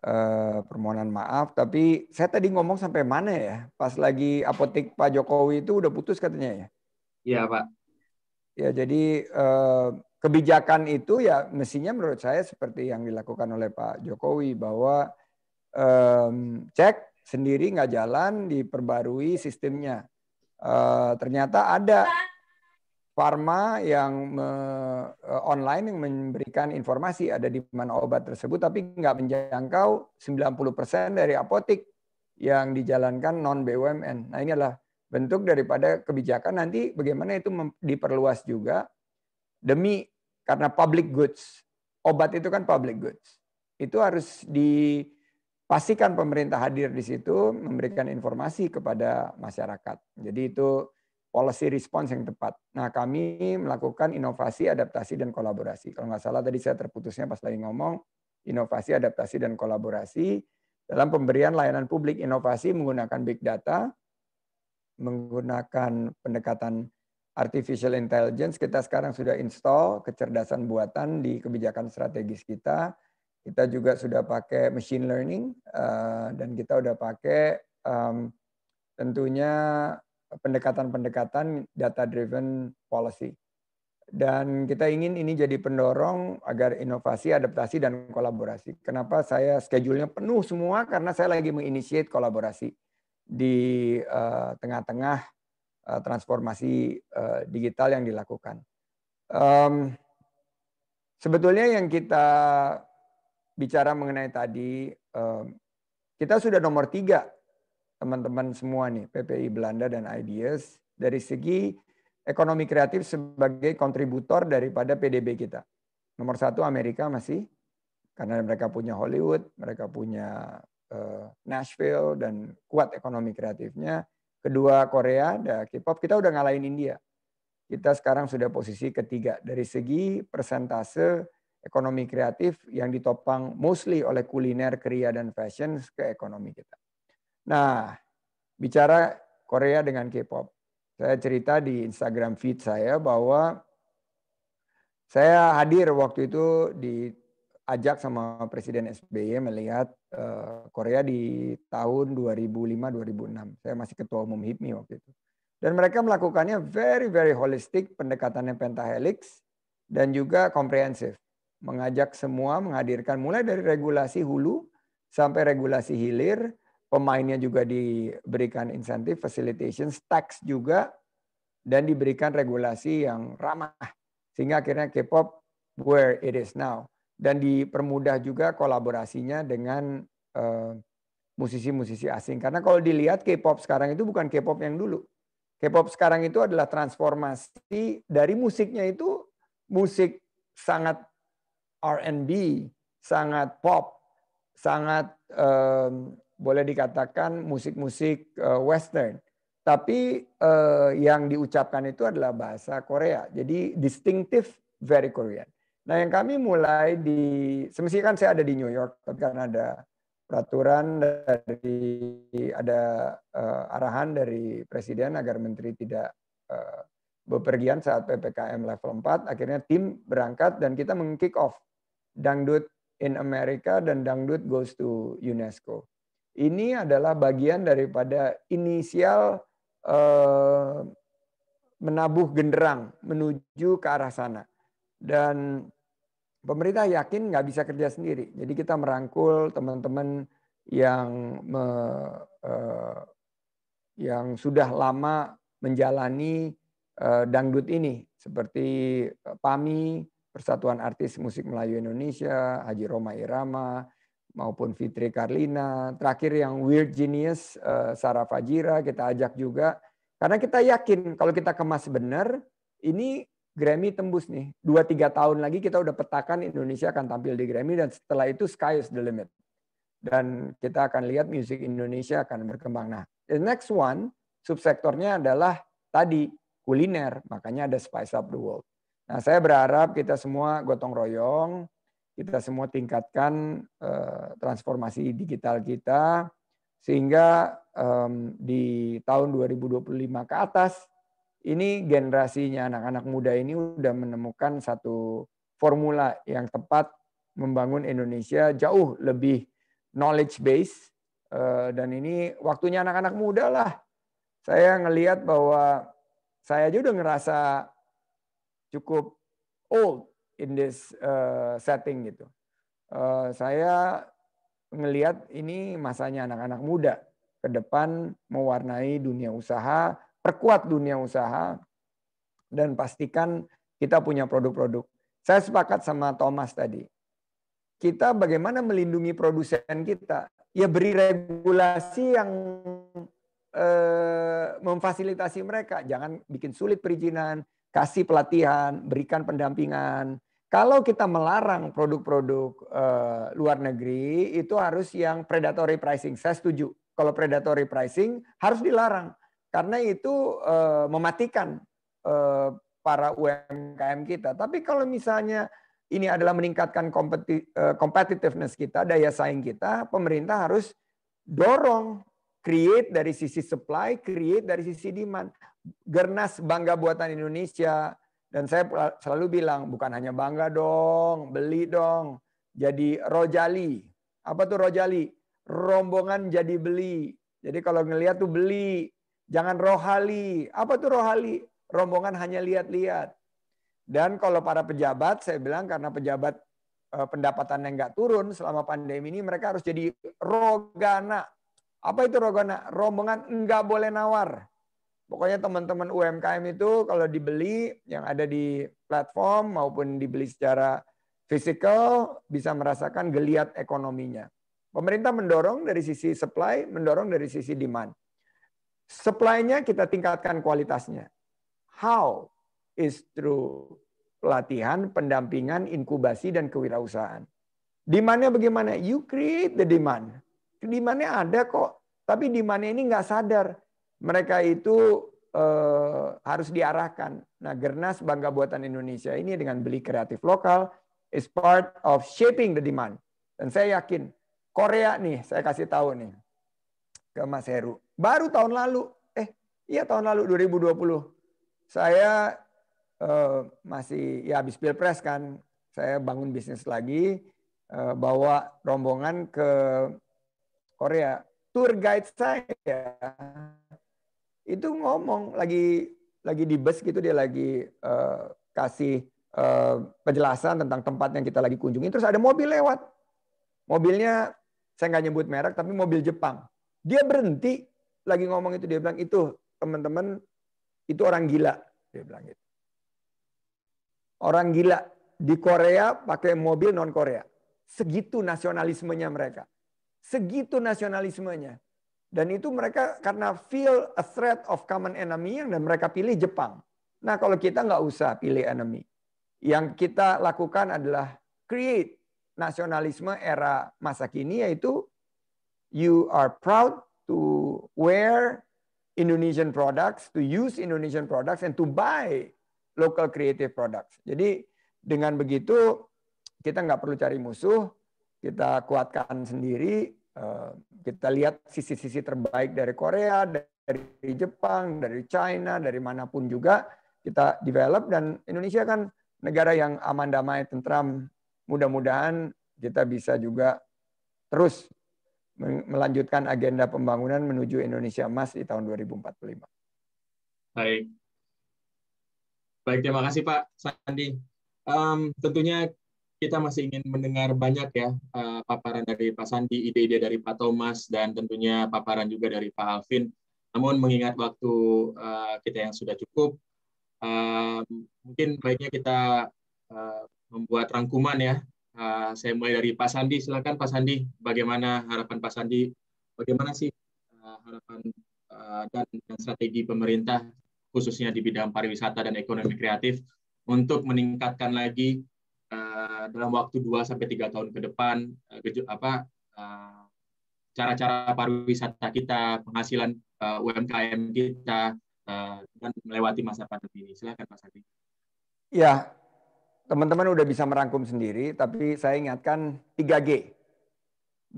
Eh, permohonan maaf. Tapi saya tadi ngomong sampai mana ya? Pas lagi apotek Pak Jokowi itu udah putus katanya ya? Iya Pak. Ya jadi eh, kebijakan itu ya mestinya menurut saya seperti yang dilakukan oleh Pak Jokowi bahwa cek sendiri nggak jalan diperbarui sistemnya. Eh, ternyata ada Farma yang me, e, online yang memberikan informasi ada di mana obat tersebut, tapi nggak menjangkau 90% dari apotik yang dijalankan non BUMN. Nah ini adalah bentuk daripada kebijakan nanti bagaimana itu diperluas juga demi karena public goods obat itu kan public goods itu harus dipastikan pemerintah hadir di situ memberikan informasi kepada masyarakat jadi itu policy response yang tepat. Nah, kami melakukan inovasi, adaptasi, dan kolaborasi. Kalau nggak salah tadi saya terputusnya pas lagi ngomong, inovasi, adaptasi, dan kolaborasi dalam pemberian layanan publik inovasi menggunakan big data, menggunakan pendekatan artificial intelligence, kita sekarang sudah install kecerdasan buatan di kebijakan strategis kita. Kita juga sudah pakai machine learning, eh, dan kita sudah pakai tentunya pendekatan-pendekatan data-driven policy. Dan kita ingin ini jadi pendorong agar inovasi, adaptasi, dan kolaborasi. Kenapa saya schedule-nya penuh semua? Karena saya lagi menginisiate kolaborasi di tengah tengah-tengah uh, transformasi uh, digital yang dilakukan. Um, sebetulnya yang kita bicara mengenai tadi, um, kita sudah nomor tiga teman-teman semua nih, PPI Belanda dan IDEAS, dari segi ekonomi kreatif sebagai kontributor daripada PDB kita. Nomor satu Amerika masih, karena mereka punya Hollywood, mereka punya eh, Nashville, dan kuat ekonomi kreatifnya. Kedua Korea, ada K-pop, kita udah ngalahin India. Kita sekarang sudah posisi ketiga. Dari segi persentase ekonomi kreatif yang ditopang mostly oleh kuliner, kriya, dan fashion ke ekonomi kita. Nah, bicara Korea dengan K-pop. Saya cerita di Instagram feed saya bahwa saya hadir waktu itu diajak sama Presiden SBY melihat eh, Korea di tahun 2005-2006. Saya masih ketua umum HIPMI waktu itu. Dan mereka melakukannya very very holistik pendekatannya pentahelix dan juga komprehensif. Mengajak semua menghadirkan mulai dari regulasi hulu sampai regulasi hilir pemainnya juga diberikan insentif, facilitation, tax juga, dan diberikan regulasi yang ramah. Sehingga akhirnya K-pop where it is now. Dan dipermudah juga kolaborasinya dengan eh, musisi-musisi uh, asing. Karena kalau dilihat K-pop sekarang itu bukan K-pop yang dulu. K-pop sekarang itu adalah transformasi dari musiknya itu musik sangat R&B, sangat pop, sangat um, boleh dikatakan musik-musik eh, western. Tapi eh, yang diucapkan itu adalah bahasa Korea. Jadi distinctive very Korean. Nah yang kami mulai di, semestinya kan saya ada di New York, tapi karena ada peraturan dari ada eh, arahan dari presiden agar menteri tidak bepergian saat ppkm level 4. Akhirnya tim berangkat dan kita mengkick off dangdut in America dan dangdut goes to UNESCO ini adalah bagian daripada inisial eh, menabuh genderang menuju ke arah sana. Dan pemerintah yakin nggak bisa kerja sendiri. Jadi kita merangkul teman-teman yang me, eh, yang sudah lama menjalani eh, dangdut ini seperti eh, PAMI, Persatuan Artis Musik Melayu Indonesia, Haji Roma Irama, maupun Fitri Karlina, terakhir yang Weird Genius eh, Sarah Fajira kita ajak juga karena kita yakin kalau kita kemas benar ini Grammy tembus nih. Dua tiga tahun lagi kita udah petakan Indonesia akan tampil di Grammy dan setelah itu sky is the limit. Dan kita akan lihat musik Indonesia akan berkembang. Nah, the next one subsektornya adalah tadi kuliner, makanya ada Spice Up the World. Nah, saya berharap kita semua gotong royong, kita semua tingkatkan eh, transformasi digital kita sehingga di tahun 2025 ke atas ini generasinya anak-anak muda ini sudah menemukan satu formula yang tepat membangun Indonesia jauh lebih knowledge base eh, dan ini waktunya anak-anak muda lah. Saya ngelihat bahwa saya juga ngerasa cukup old in this eh, setting gitu. Eh, saya melihat ini masanya anak-anak muda ke depan mewarnai dunia usaha, perkuat dunia usaha, dan pastikan kita punya produk-produk. Saya sepakat sama Thomas tadi. Kita bagaimana melindungi produsen kita? Ya beri regulasi yang eh, memfasilitasi mereka. Jangan bikin sulit perizinan, kasih pelatihan, berikan pendampingan, kalau kita melarang produk-produk uh, luar negeri, itu harus yang predatory pricing. Saya setuju. Kalau predatory pricing harus dilarang karena itu uh, mematikan uh, para UMKM kita. Tapi kalau misalnya ini adalah meningkatkan kompeti uh, competitiveness kita, daya saing kita, pemerintah harus dorong create dari sisi supply, create dari sisi demand. Gernas Bangga Buatan Indonesia, dan saya selalu bilang, bukan hanya bangga dong, beli dong. Jadi rojali. Apa tuh rojali? Rombongan jadi beli. Jadi kalau ngelihat tuh beli. Jangan rohali. Apa tuh rohali? Rombongan hanya lihat-lihat. Dan kalau para pejabat, saya bilang karena pejabat eh, pendapatan yang nggak turun selama pandemi ini, mereka harus jadi rogana. Apa itu rogana? Rombongan nggak boleh nawar. Pokoknya teman-teman UMKM itu kalau dibeli yang ada di platform maupun dibeli secara fisikal bisa merasakan geliat ekonominya. Pemerintah mendorong dari sisi supply, mendorong dari sisi demand. Supply-nya kita tingkatkan kualitasnya. How? Is through pelatihan, pendampingan, inkubasi, dan kewirausahaan. Demand-nya bagaimana? You create the demand. Demand-nya ada kok. Tapi demand-nya ini nggak sadar mereka itu eh, harus diarahkan. Nah, Gernas Bangga Buatan Indonesia ini dengan beli kreatif lokal is part of shaping the demand. Dan saya yakin Korea nih, saya kasih tahu nih ke Mas Heru. Baru tahun lalu, eh iya tahun lalu 2020, saya eh, masih ya habis pilpres kan, saya bangun bisnis lagi, eh, bawa rombongan ke Korea. Tour guide saya itu ngomong lagi lagi di bus gitu dia lagi uh, kasih uh, penjelasan tentang tempat yang kita lagi kunjungi terus ada mobil lewat mobilnya saya nggak nyebut merek tapi mobil Jepang dia berhenti lagi ngomong itu dia bilang itu teman-teman itu orang gila dia bilang gitu orang gila di Korea pakai mobil non Korea segitu nasionalismenya mereka segitu nasionalismenya dan itu mereka karena feel a threat of common enemy dan mereka pilih Jepang. Nah kalau kita nggak usah pilih enemy. Yang kita lakukan adalah create nasionalisme era masa kini yaitu you are proud to wear Indonesian products, to use Indonesian products, and to buy local creative products. Jadi dengan begitu kita nggak perlu cari musuh, kita kuatkan sendiri, Eh, kita lihat sisi-sisi terbaik dari Korea, dari Jepang, dari China, dari manapun juga kita develop dan Indonesia kan negara yang aman damai tentram. Mudah-mudahan kita bisa juga terus melanjutkan agenda pembangunan menuju Indonesia Emas di tahun 2045. Baik. Baik, terima kasih Pak Sandi. Um, tentunya kita masih ingin mendengar banyak ya uh, paparan dari Pak Sandi, ide-ide dari Pak Thomas, dan tentunya paparan juga dari Pak Alvin. Namun mengingat waktu uh, kita yang sudah cukup, uh, mungkin baiknya kita uh, membuat rangkuman ya. Uh, saya mulai dari Pak Sandi. Silakan Pak Sandi, bagaimana harapan Pak Sandi? Bagaimana sih uh, harapan uh, dan, dan strategi pemerintah khususnya di bidang pariwisata dan ekonomi kreatif untuk meningkatkan lagi Eh, dalam waktu 2 sampai tiga tahun ke depan eh, apa eh, cara-cara pariwisata kita, penghasilan UMKM kita uh, dan melewati masa pandemi ini. Silakan Pak Adi Ya, teman-teman udah bisa merangkum sendiri, tapi saya ingatkan 3G.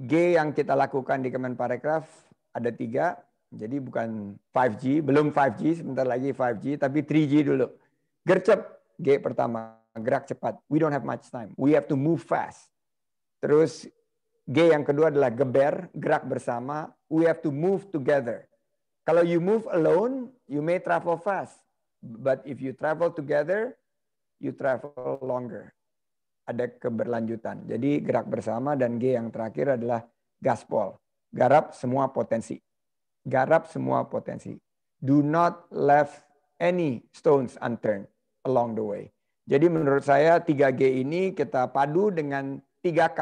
G yang kita lakukan di Kemenparekraf ada tiga, jadi bukan 5G, belum 5G, sebentar lagi 5G, tapi 3G dulu. Gercep, G pertama gerak cepat. We don't have much time. We have to move fast. Terus G yang kedua adalah geber, gerak bersama. We have to move together. Kalau you move alone, you may travel fast. But if you travel together, you travel longer. Ada keberlanjutan. Jadi gerak bersama dan G yang terakhir adalah gaspol. Garap semua potensi. Garap semua potensi. Do not left any stones unturned along the way. Jadi menurut saya 3G ini kita padu dengan 3K,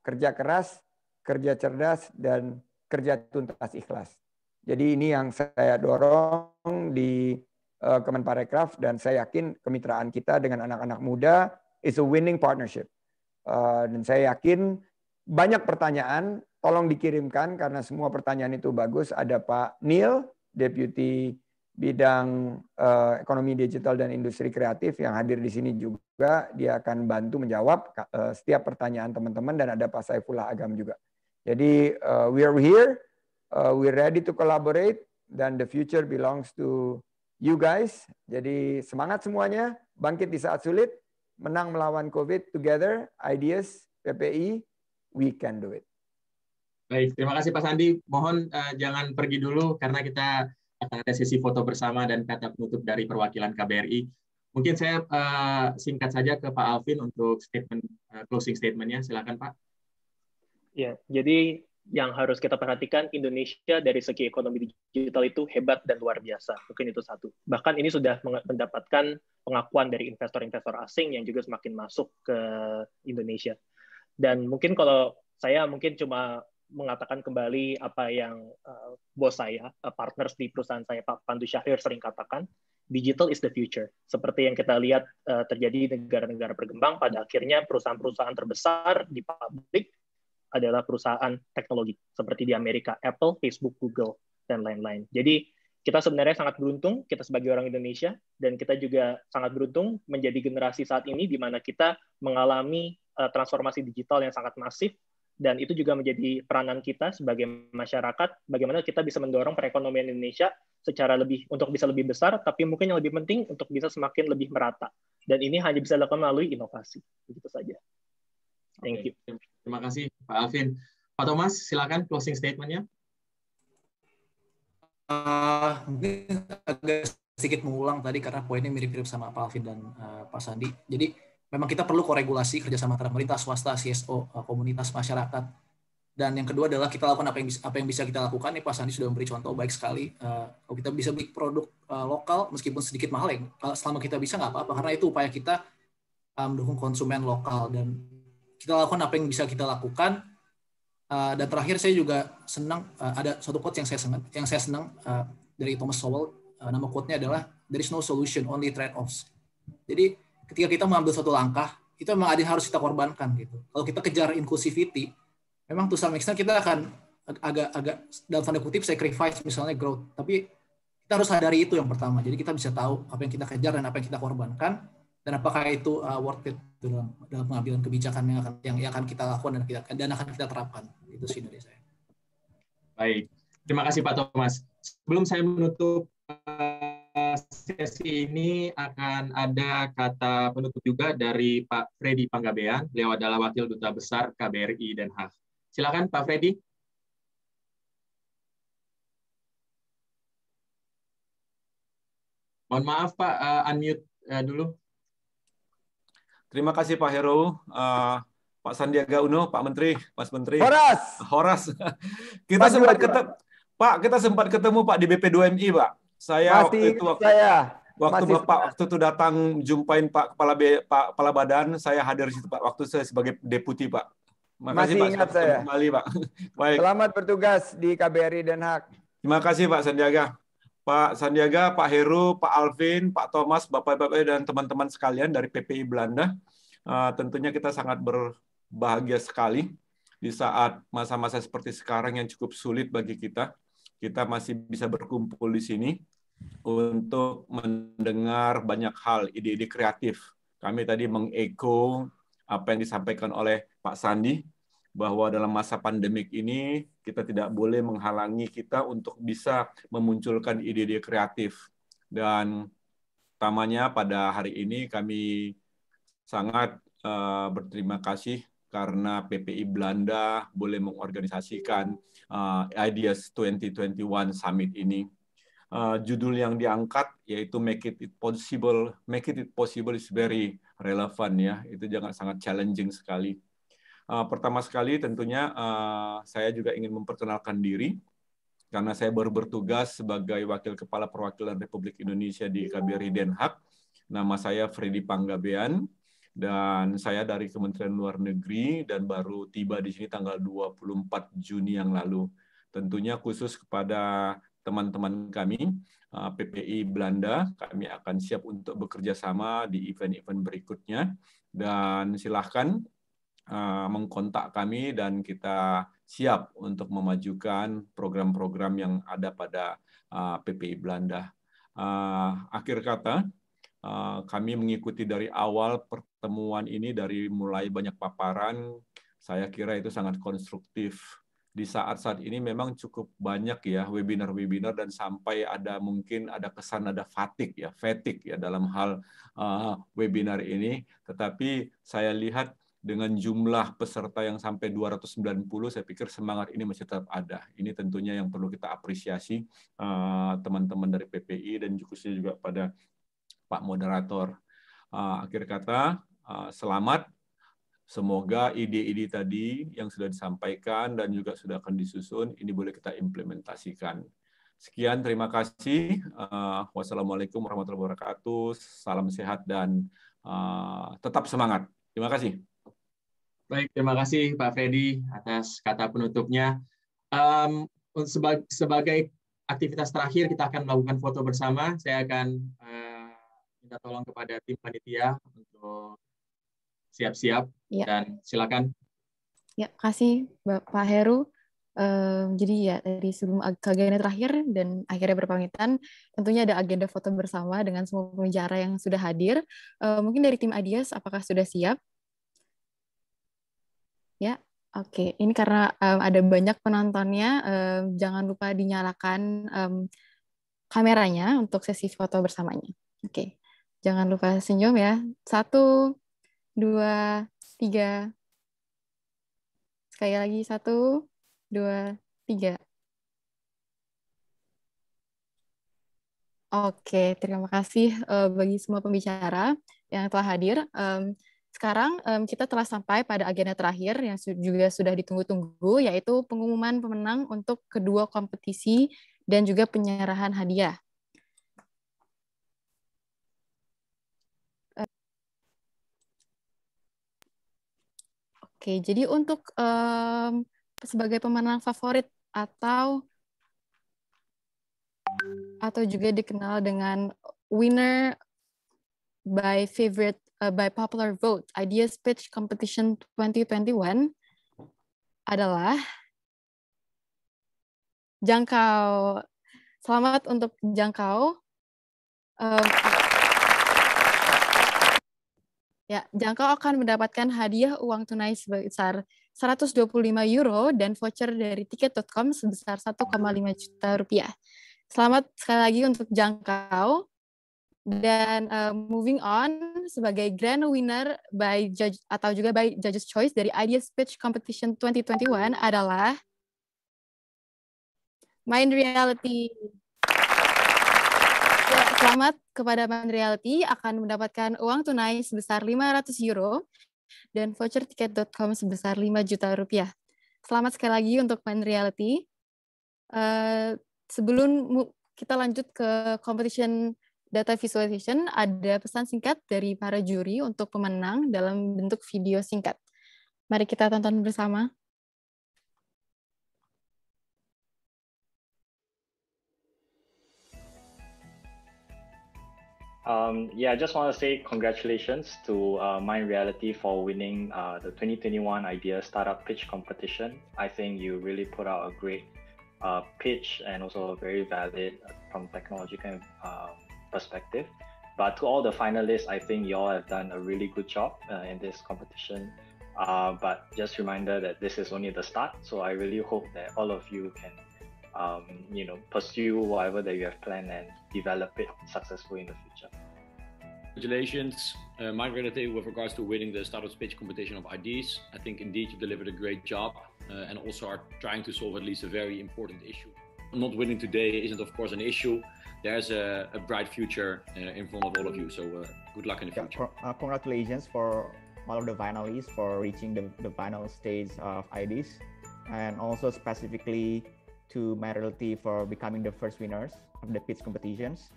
kerja keras, kerja cerdas, dan kerja tuntas ikhlas. Jadi ini yang saya dorong di eh, Kemenparekraf dan saya yakin kemitraan kita dengan anak-anak muda is a winning partnership. Eh, dan saya yakin banyak pertanyaan, tolong dikirimkan karena semua pertanyaan itu bagus. Ada Pak Neil, Deputy bidang uh, ekonomi digital dan industri kreatif yang hadir di sini juga dia akan bantu menjawab uh, setiap pertanyaan teman-teman dan ada Pak Saifullah Agam juga. Jadi uh, we are here, uh, we're ready to collaborate dan the future belongs to you guys. Jadi semangat semuanya, bangkit di saat sulit, menang melawan COVID together, ideas PPI, we can do it. Baik, terima kasih Pak Sandi. Mohon uh, jangan pergi dulu karena kita akan ada sesi foto bersama dan kata penutup dari perwakilan KBRI. Mungkin saya uh, singkat saja ke Pak Alvin untuk statement uh, closing statementnya. Silakan Pak. Ya, jadi yang harus kita perhatikan Indonesia dari segi ekonomi digital itu hebat dan luar biasa. Mungkin itu satu. Bahkan ini sudah mendapatkan pengakuan dari investor-investor asing yang juga semakin masuk ke Indonesia. Dan mungkin kalau saya mungkin cuma mengatakan kembali apa yang uh, bos saya, uh, partners di perusahaan saya Pak Pandu Syahrir sering katakan, digital is the future. Seperti yang kita lihat uh, terjadi di negara-negara berkembang, pada akhirnya perusahaan-perusahaan terbesar di publik adalah perusahaan teknologi seperti di Amerika, Apple, Facebook, Google, dan lain-lain. Jadi kita sebenarnya sangat beruntung kita sebagai orang Indonesia dan kita juga sangat beruntung menjadi generasi saat ini di mana kita mengalami uh, transformasi digital yang sangat masif dan itu juga menjadi peranan kita sebagai masyarakat bagaimana kita bisa mendorong perekonomian Indonesia secara lebih untuk bisa lebih besar tapi mungkin yang lebih penting untuk bisa semakin lebih merata dan ini hanya bisa dilakukan melalui inovasi begitu saja thank okay. you terima kasih Pak Alvin Pak Thomas silakan closing statementnya uh, mungkin agak sedikit mengulang tadi karena poinnya mirip-mirip sama Pak Alvin dan uh, Pak Sandi jadi memang kita perlu koregulasi kerjasama antara pemerintah, swasta, CSO, eh, komunitas, masyarakat. Dan yang kedua adalah kita lakukan apa yang bisa, apa yang bisa kita lakukan. Nih Pak Sandi sudah memberi contoh baik sekali. Eh, kalau kita bisa beli produk eh, lokal meskipun sedikit mahal ya, selama kita bisa nggak apa-apa. Karena itu upaya kita mendukung konsumen lokal dan kita lakukan apa yang bisa kita lakukan. Dan terakhir saya juga senang ada satu quote yang saya senang, yang saya senang dari Thomas Sowell. Nama quote-nya adalah there is no solution, only trade-offs. Jadi ketika kita mengambil satu langkah itu memang ada yang harus kita korbankan gitu. Kalau kita kejar inclusivity, memang tuh sama kita akan agak-agak dalam tanda kutip sacrifice misalnya growth. Tapi kita harus sadari itu yang pertama. Jadi kita bisa tahu apa yang kita kejar dan apa yang kita korbankan dan apakah itu uh, worth it gitu, dalam, dalam pengambilan kebijakan yang akan yang akan kita lakukan dan kita dan akan kita terapkan. Itu sih dari saya. Baik. Terima kasih Pak Thomas. Sebelum saya menutup uh, Eh, sesi ini akan ada kata penutup juga dari Pak Freddy Panggabean, beliau adalah Wakil Duta Besar KBRI Den Haag. Silakan Pak Freddy. Mohon maaf Pak, uh, unmute uh, dulu. Terima kasih Pak Hero, uh, Pak Sandiaga Uno, Pak Menteri, Mas Menteri. Horas. Horas. kita Mas sempat ketemu, Pak, kita sempat ketemu Pak di BP2MI, Pak saya Masih waktu itu waktu, saya. waktu Masih Bapak waktu itu datang jumpain Pak Kepala B, Pak Kepala Badan, saya hadir di situ Pak waktu saya sebagai deputi Pak. Makasih Masih Pak, ingat saya. Kembali Pak. Baik. Selamat bertugas di KBRI Den Haag. Terima kasih Pak Sandiaga. Pak Sandiaga, Pak Heru, Pak Alvin, Pak Thomas, Bapak-Bapak dan teman-teman sekalian dari PPI Belanda. Uh, tentunya kita sangat berbahagia sekali di saat masa-masa seperti sekarang yang cukup sulit bagi kita kita masih bisa berkumpul di sini untuk mendengar banyak hal, ide-ide kreatif. Kami tadi mengeko apa yang disampaikan oleh Pak Sandi bahwa dalam masa pandemik ini kita tidak boleh menghalangi kita untuk bisa memunculkan ide-ide kreatif dan utamanya pada hari ini kami sangat uh, berterima kasih karena PPI Belanda boleh mengorganisasikan uh, Ideas 2021 Summit ini. Uh, judul yang diangkat yaitu Make It, It Possible. Make It, It Possible is very relevant ya. Itu jangan sangat challenging sekali. Uh, pertama sekali tentunya uh, saya juga ingin memperkenalkan diri karena saya baru bertugas sebagai Wakil Kepala Perwakilan Republik Indonesia di KBRI Den Haag. Nama saya Freddy Panggabean dan saya dari Kementerian Luar Negeri dan baru tiba di sini tanggal 24 Juni yang lalu. Tentunya khusus kepada teman-teman kami eh, PPI Belanda, kami akan siap untuk bekerja sama di event-event berikutnya dan silahkan eh, mengkontak kami dan kita siap untuk memajukan program-program yang ada pada eh, PPI Belanda. Akhir kata, kami mengikuti dari awal temuan ini dari mulai banyak paparan, saya kira itu sangat konstruktif. Di saat-saat ini memang cukup banyak ya webinar-webinar dan sampai ada mungkin ada kesan ada fatik ya, fatik ya dalam hal uh, webinar ini. Tetapi saya lihat dengan jumlah peserta yang sampai 290, saya pikir semangat ini masih tetap ada. Ini tentunya yang perlu kita apresiasi eh, teman-teman uh, dari PPI dan khususnya juga pada Pak Moderator Ah, akhir kata ah, selamat semoga ide-ide tadi yang sudah disampaikan dan juga sudah akan disusun ini boleh kita implementasikan. Sekian, terima kasih. Uh, wassalamualaikum warahmatullahi wabarakatuh. Salam sehat dan uh, tetap semangat. Terima kasih. Baik, terima kasih Pak Freddy atas kata penutupnya. Um, sebagai, aktivitas terakhir, kita akan melakukan foto bersama. Saya akan eh, minta tolong kepada tim panitia untuk siap-siap ya. dan silakan. Ya, kasih Bapak Heru. Um, jadi ya dari sebelum agenda terakhir dan akhirnya berpamitan, tentunya ada agenda foto bersama dengan semua pembicara yang sudah hadir. Uh, mungkin dari tim Adias, apakah sudah siap? Ya, Oke, ini karena um, ada banyak penontonnya, um, jangan lupa dinyalakan um, kameranya untuk sesi foto bersamanya. Oke. Jangan lupa senyum ya. Satu, dua, tiga. Sekali lagi, satu, dua, tiga. Oke, terima kasih uh, bagi semua pembicara yang telah hadir. Um, sekarang um, kita telah sampai pada agenda terakhir yang su juga sudah ditunggu-tunggu, yaitu pengumuman pemenang untuk kedua kompetisi dan juga penyerahan hadiah. Oke, jadi untuk um, sebagai pemenang favorit atau atau juga dikenal dengan winner by favorite uh, by popular vote Idea Speech Competition 2021 adalah jangkau. Selamat untuk jangkau. Um, Ya, jangkau akan mendapatkan hadiah uang tunai sebesar 125 euro dan voucher dari tiket.com sebesar 1,5 juta rupiah. Selamat sekali lagi untuk jangkau dan uh, moving on sebagai grand winner by judge atau juga by judges choice dari Idea Speech Competition 2021 adalah Mind Reality. Selamat kepada Reality akan mendapatkan uang tunai sebesar 500 euro dan voucher tiket.com sebesar 5 juta rupiah. Selamat sekali lagi untuk Mandrealty. Uh, eh, sebelum kita lanjut ke competition data visualization, ada pesan singkat dari para juri untuk pemenang dalam bentuk video singkat. Mari kita tonton bersama. Um, yeah, I just want to say congratulations to uh, Mind Reality for winning uh, the 2021 Idea Startup Pitch Competition. I think you really put out a great uh, pitch and also very valid uh, from technological uh, perspective. But to all the finalists, I think y'all have done a really good job uh, in this competition. Uh, but just reminder that this is only the start. So I really hope that all of you can um, you know, pursue whatever that you have planned and develop it successfully in the future. Congratulations, uh, gratitude with regards to winning the Startup Pitch competition of ideas. I think indeed you delivered a great job uh, and also are trying to solve at least a very important issue. Not winning today isn't, of course, an issue. There's a, a bright future uh, in front of all of you. So uh, good luck in the yeah, future. Uh, congratulations for all of the finalists for reaching the, the final stage of IDs and also specifically to my relative for becoming the first winners of the pitch competitions.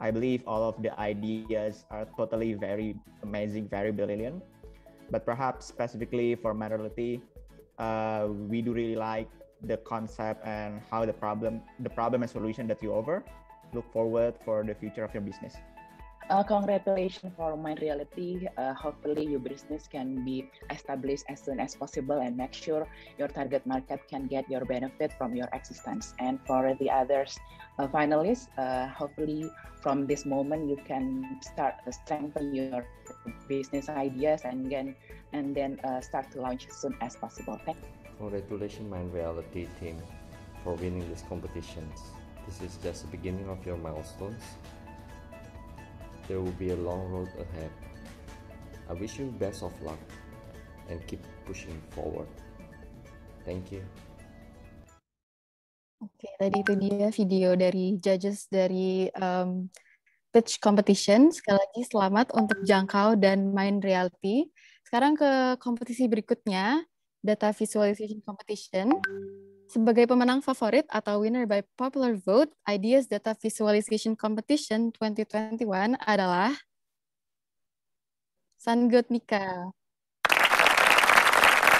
I believe all of the ideas are totally very amazing, very brilliant. But perhaps specifically for my relative, uh, we do really like the concept and how the problem, the problem and solution that you offer. Look forward for the future of your business. Uh, congratulations for my reality. Uh, hopefully, your business can be established as soon as possible and make sure your target market can get your benefit from your existence. And for the others uh, finalists, uh, hopefully, from this moment you can start strengthen your business ideas and then and then uh, start to launch as soon as possible. Thank you. Congratulations, my reality team, for winning this competitions. This is just the beginning of your milestones. There will be a long road ahead. I wish you best of luck and keep pushing forward. Thank you. Oke, okay, tadi itu dia video dari judges dari um, pitch competition. Sekali lagi selamat untuk jangkau dan main reality. Sekarang ke kompetisi berikutnya, data visualization competition. Sebagai pemenang favorit atau winner by popular vote Ideas Data Visualization Competition 2021 adalah Sanggut Nika.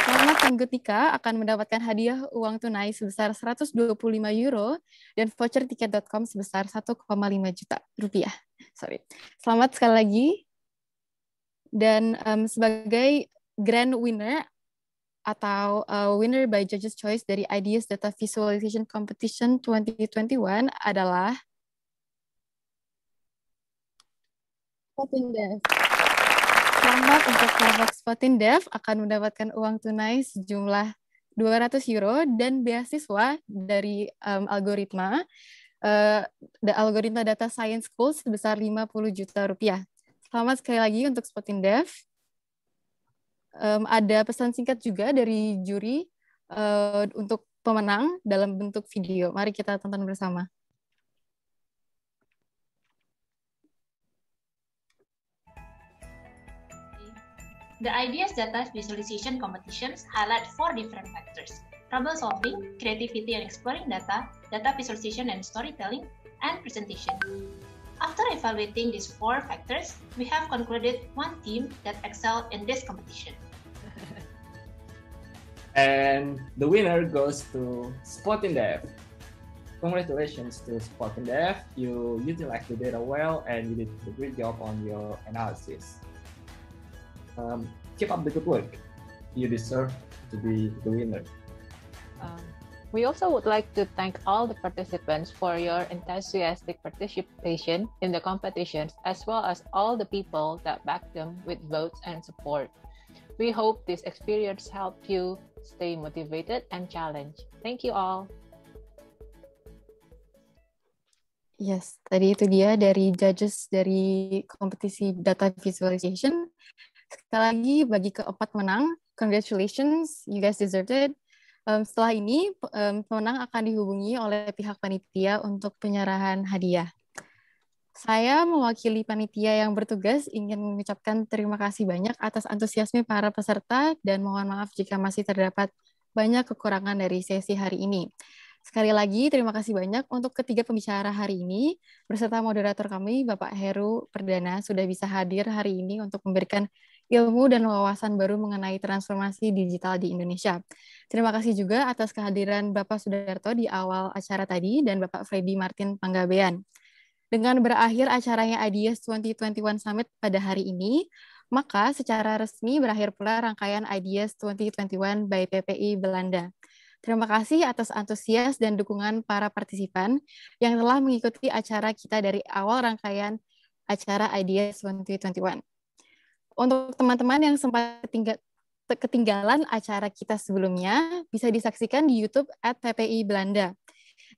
Selamat Sanggut Nika akan mendapatkan hadiah uang tunai sebesar 125 euro dan voucher tiket.com sebesar 1,5 juta rupiah. Sorry. Selamat sekali lagi. Dan um, sebagai grand winner atau uh, winner by judges choice dari Ideas Data Visualization Competition 2021 adalah Spotin Dev. Selamat untuk kelompok Spotin Dev akan mendapatkan uang tunai sejumlah 200 euro dan beasiswa dari um, algoritma uh, algoritma data science school sebesar 50 juta rupiah. Selamat sekali lagi untuk Spotin Dev um, ada pesan singkat juga dari juri uh, untuk pemenang dalam bentuk video. Mari kita tonton bersama. The ideas data visualization competitions highlight four different factors. Problem solving, creativity and exploring data, data visualization and storytelling, and presentation. After evaluating these four factors, we have concluded one team that excelled in this competition. and the winner goes to the Dev. Congratulations to the Dev. You utilized the data well and you did a great job on your analysis. Um, keep up the good work. You deserve to be the winner. Um, we also would like to thank all the participants for your enthusiastic participation in the competitions, as well as all the people that backed them with votes and support. We hope this experience helped you stay motivated and challenged. Thank you all. Yes, tadi itu dia dari judges dari kompetisi data visualization. Sekali lagi bagi keempat menang, congratulations, you guys deserved it. Um, setelah ini, um, pemenang akan dihubungi oleh pihak panitia untuk penyerahan hadiah. Saya mewakili panitia yang bertugas ingin mengucapkan terima kasih banyak atas antusiasme para peserta dan mohon maaf jika masih terdapat banyak kekurangan dari sesi hari ini. Sekali lagi, terima kasih banyak untuk ketiga pembicara hari ini, berserta moderator kami, Bapak Heru Perdana, sudah bisa hadir hari ini untuk memberikan ilmu dan wawasan baru mengenai transformasi digital di Indonesia. Terima kasih juga atas kehadiran Bapak Sudarto di awal acara tadi dan Bapak Freddy Martin Panggabean. Dengan berakhir acaranya IDEAS 2021 Summit pada hari ini, maka secara resmi berakhir pula rangkaian IDEAS 2021 by PPI Belanda. Terima kasih atas antusias dan dukungan para partisipan yang telah mengikuti acara kita dari awal rangkaian acara IDEAS 2021. Untuk teman-teman yang sempat tinggal ketinggalan acara kita sebelumnya, bisa disaksikan di YouTube at PPI Belanda.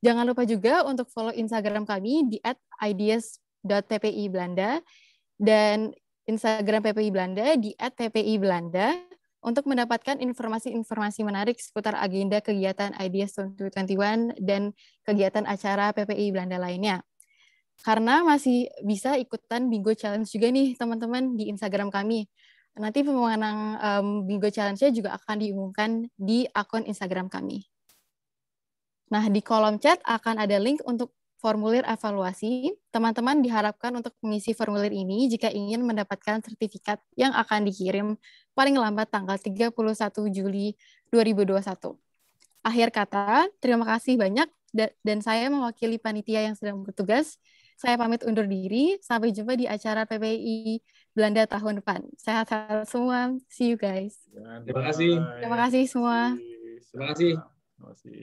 Jangan lupa juga untuk follow Instagram kami di at ideas.ppi Belanda dan Instagram PPI Belanda di at PPI Belanda untuk mendapatkan informasi-informasi menarik seputar agenda kegiatan Ideas 2021 dan kegiatan acara PPI Belanda lainnya karena masih bisa ikutan bingo challenge juga nih teman-teman di Instagram kami. Nanti pemenang um, bingo challenge-nya juga akan diumumkan di akun Instagram kami. Nah, di kolom chat akan ada link untuk formulir evaluasi. Teman-teman diharapkan untuk mengisi formulir ini jika ingin mendapatkan sertifikat yang akan dikirim paling lambat tanggal 31 Juli 2021. Akhir kata, terima kasih banyak dan saya mewakili panitia yang sedang bertugas saya pamit undur diri. Sampai jumpa di acara PPI Belanda tahun depan. Sehat-sehat semua. See you guys. Terima kasih. Terima kasih semua. Terima kasih.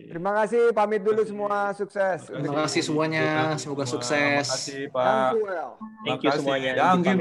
Terima kasih, pamit dulu semua, sukses. Terima kasih semuanya, semoga sukses. Terima kasih Pak. Thank you semuanya.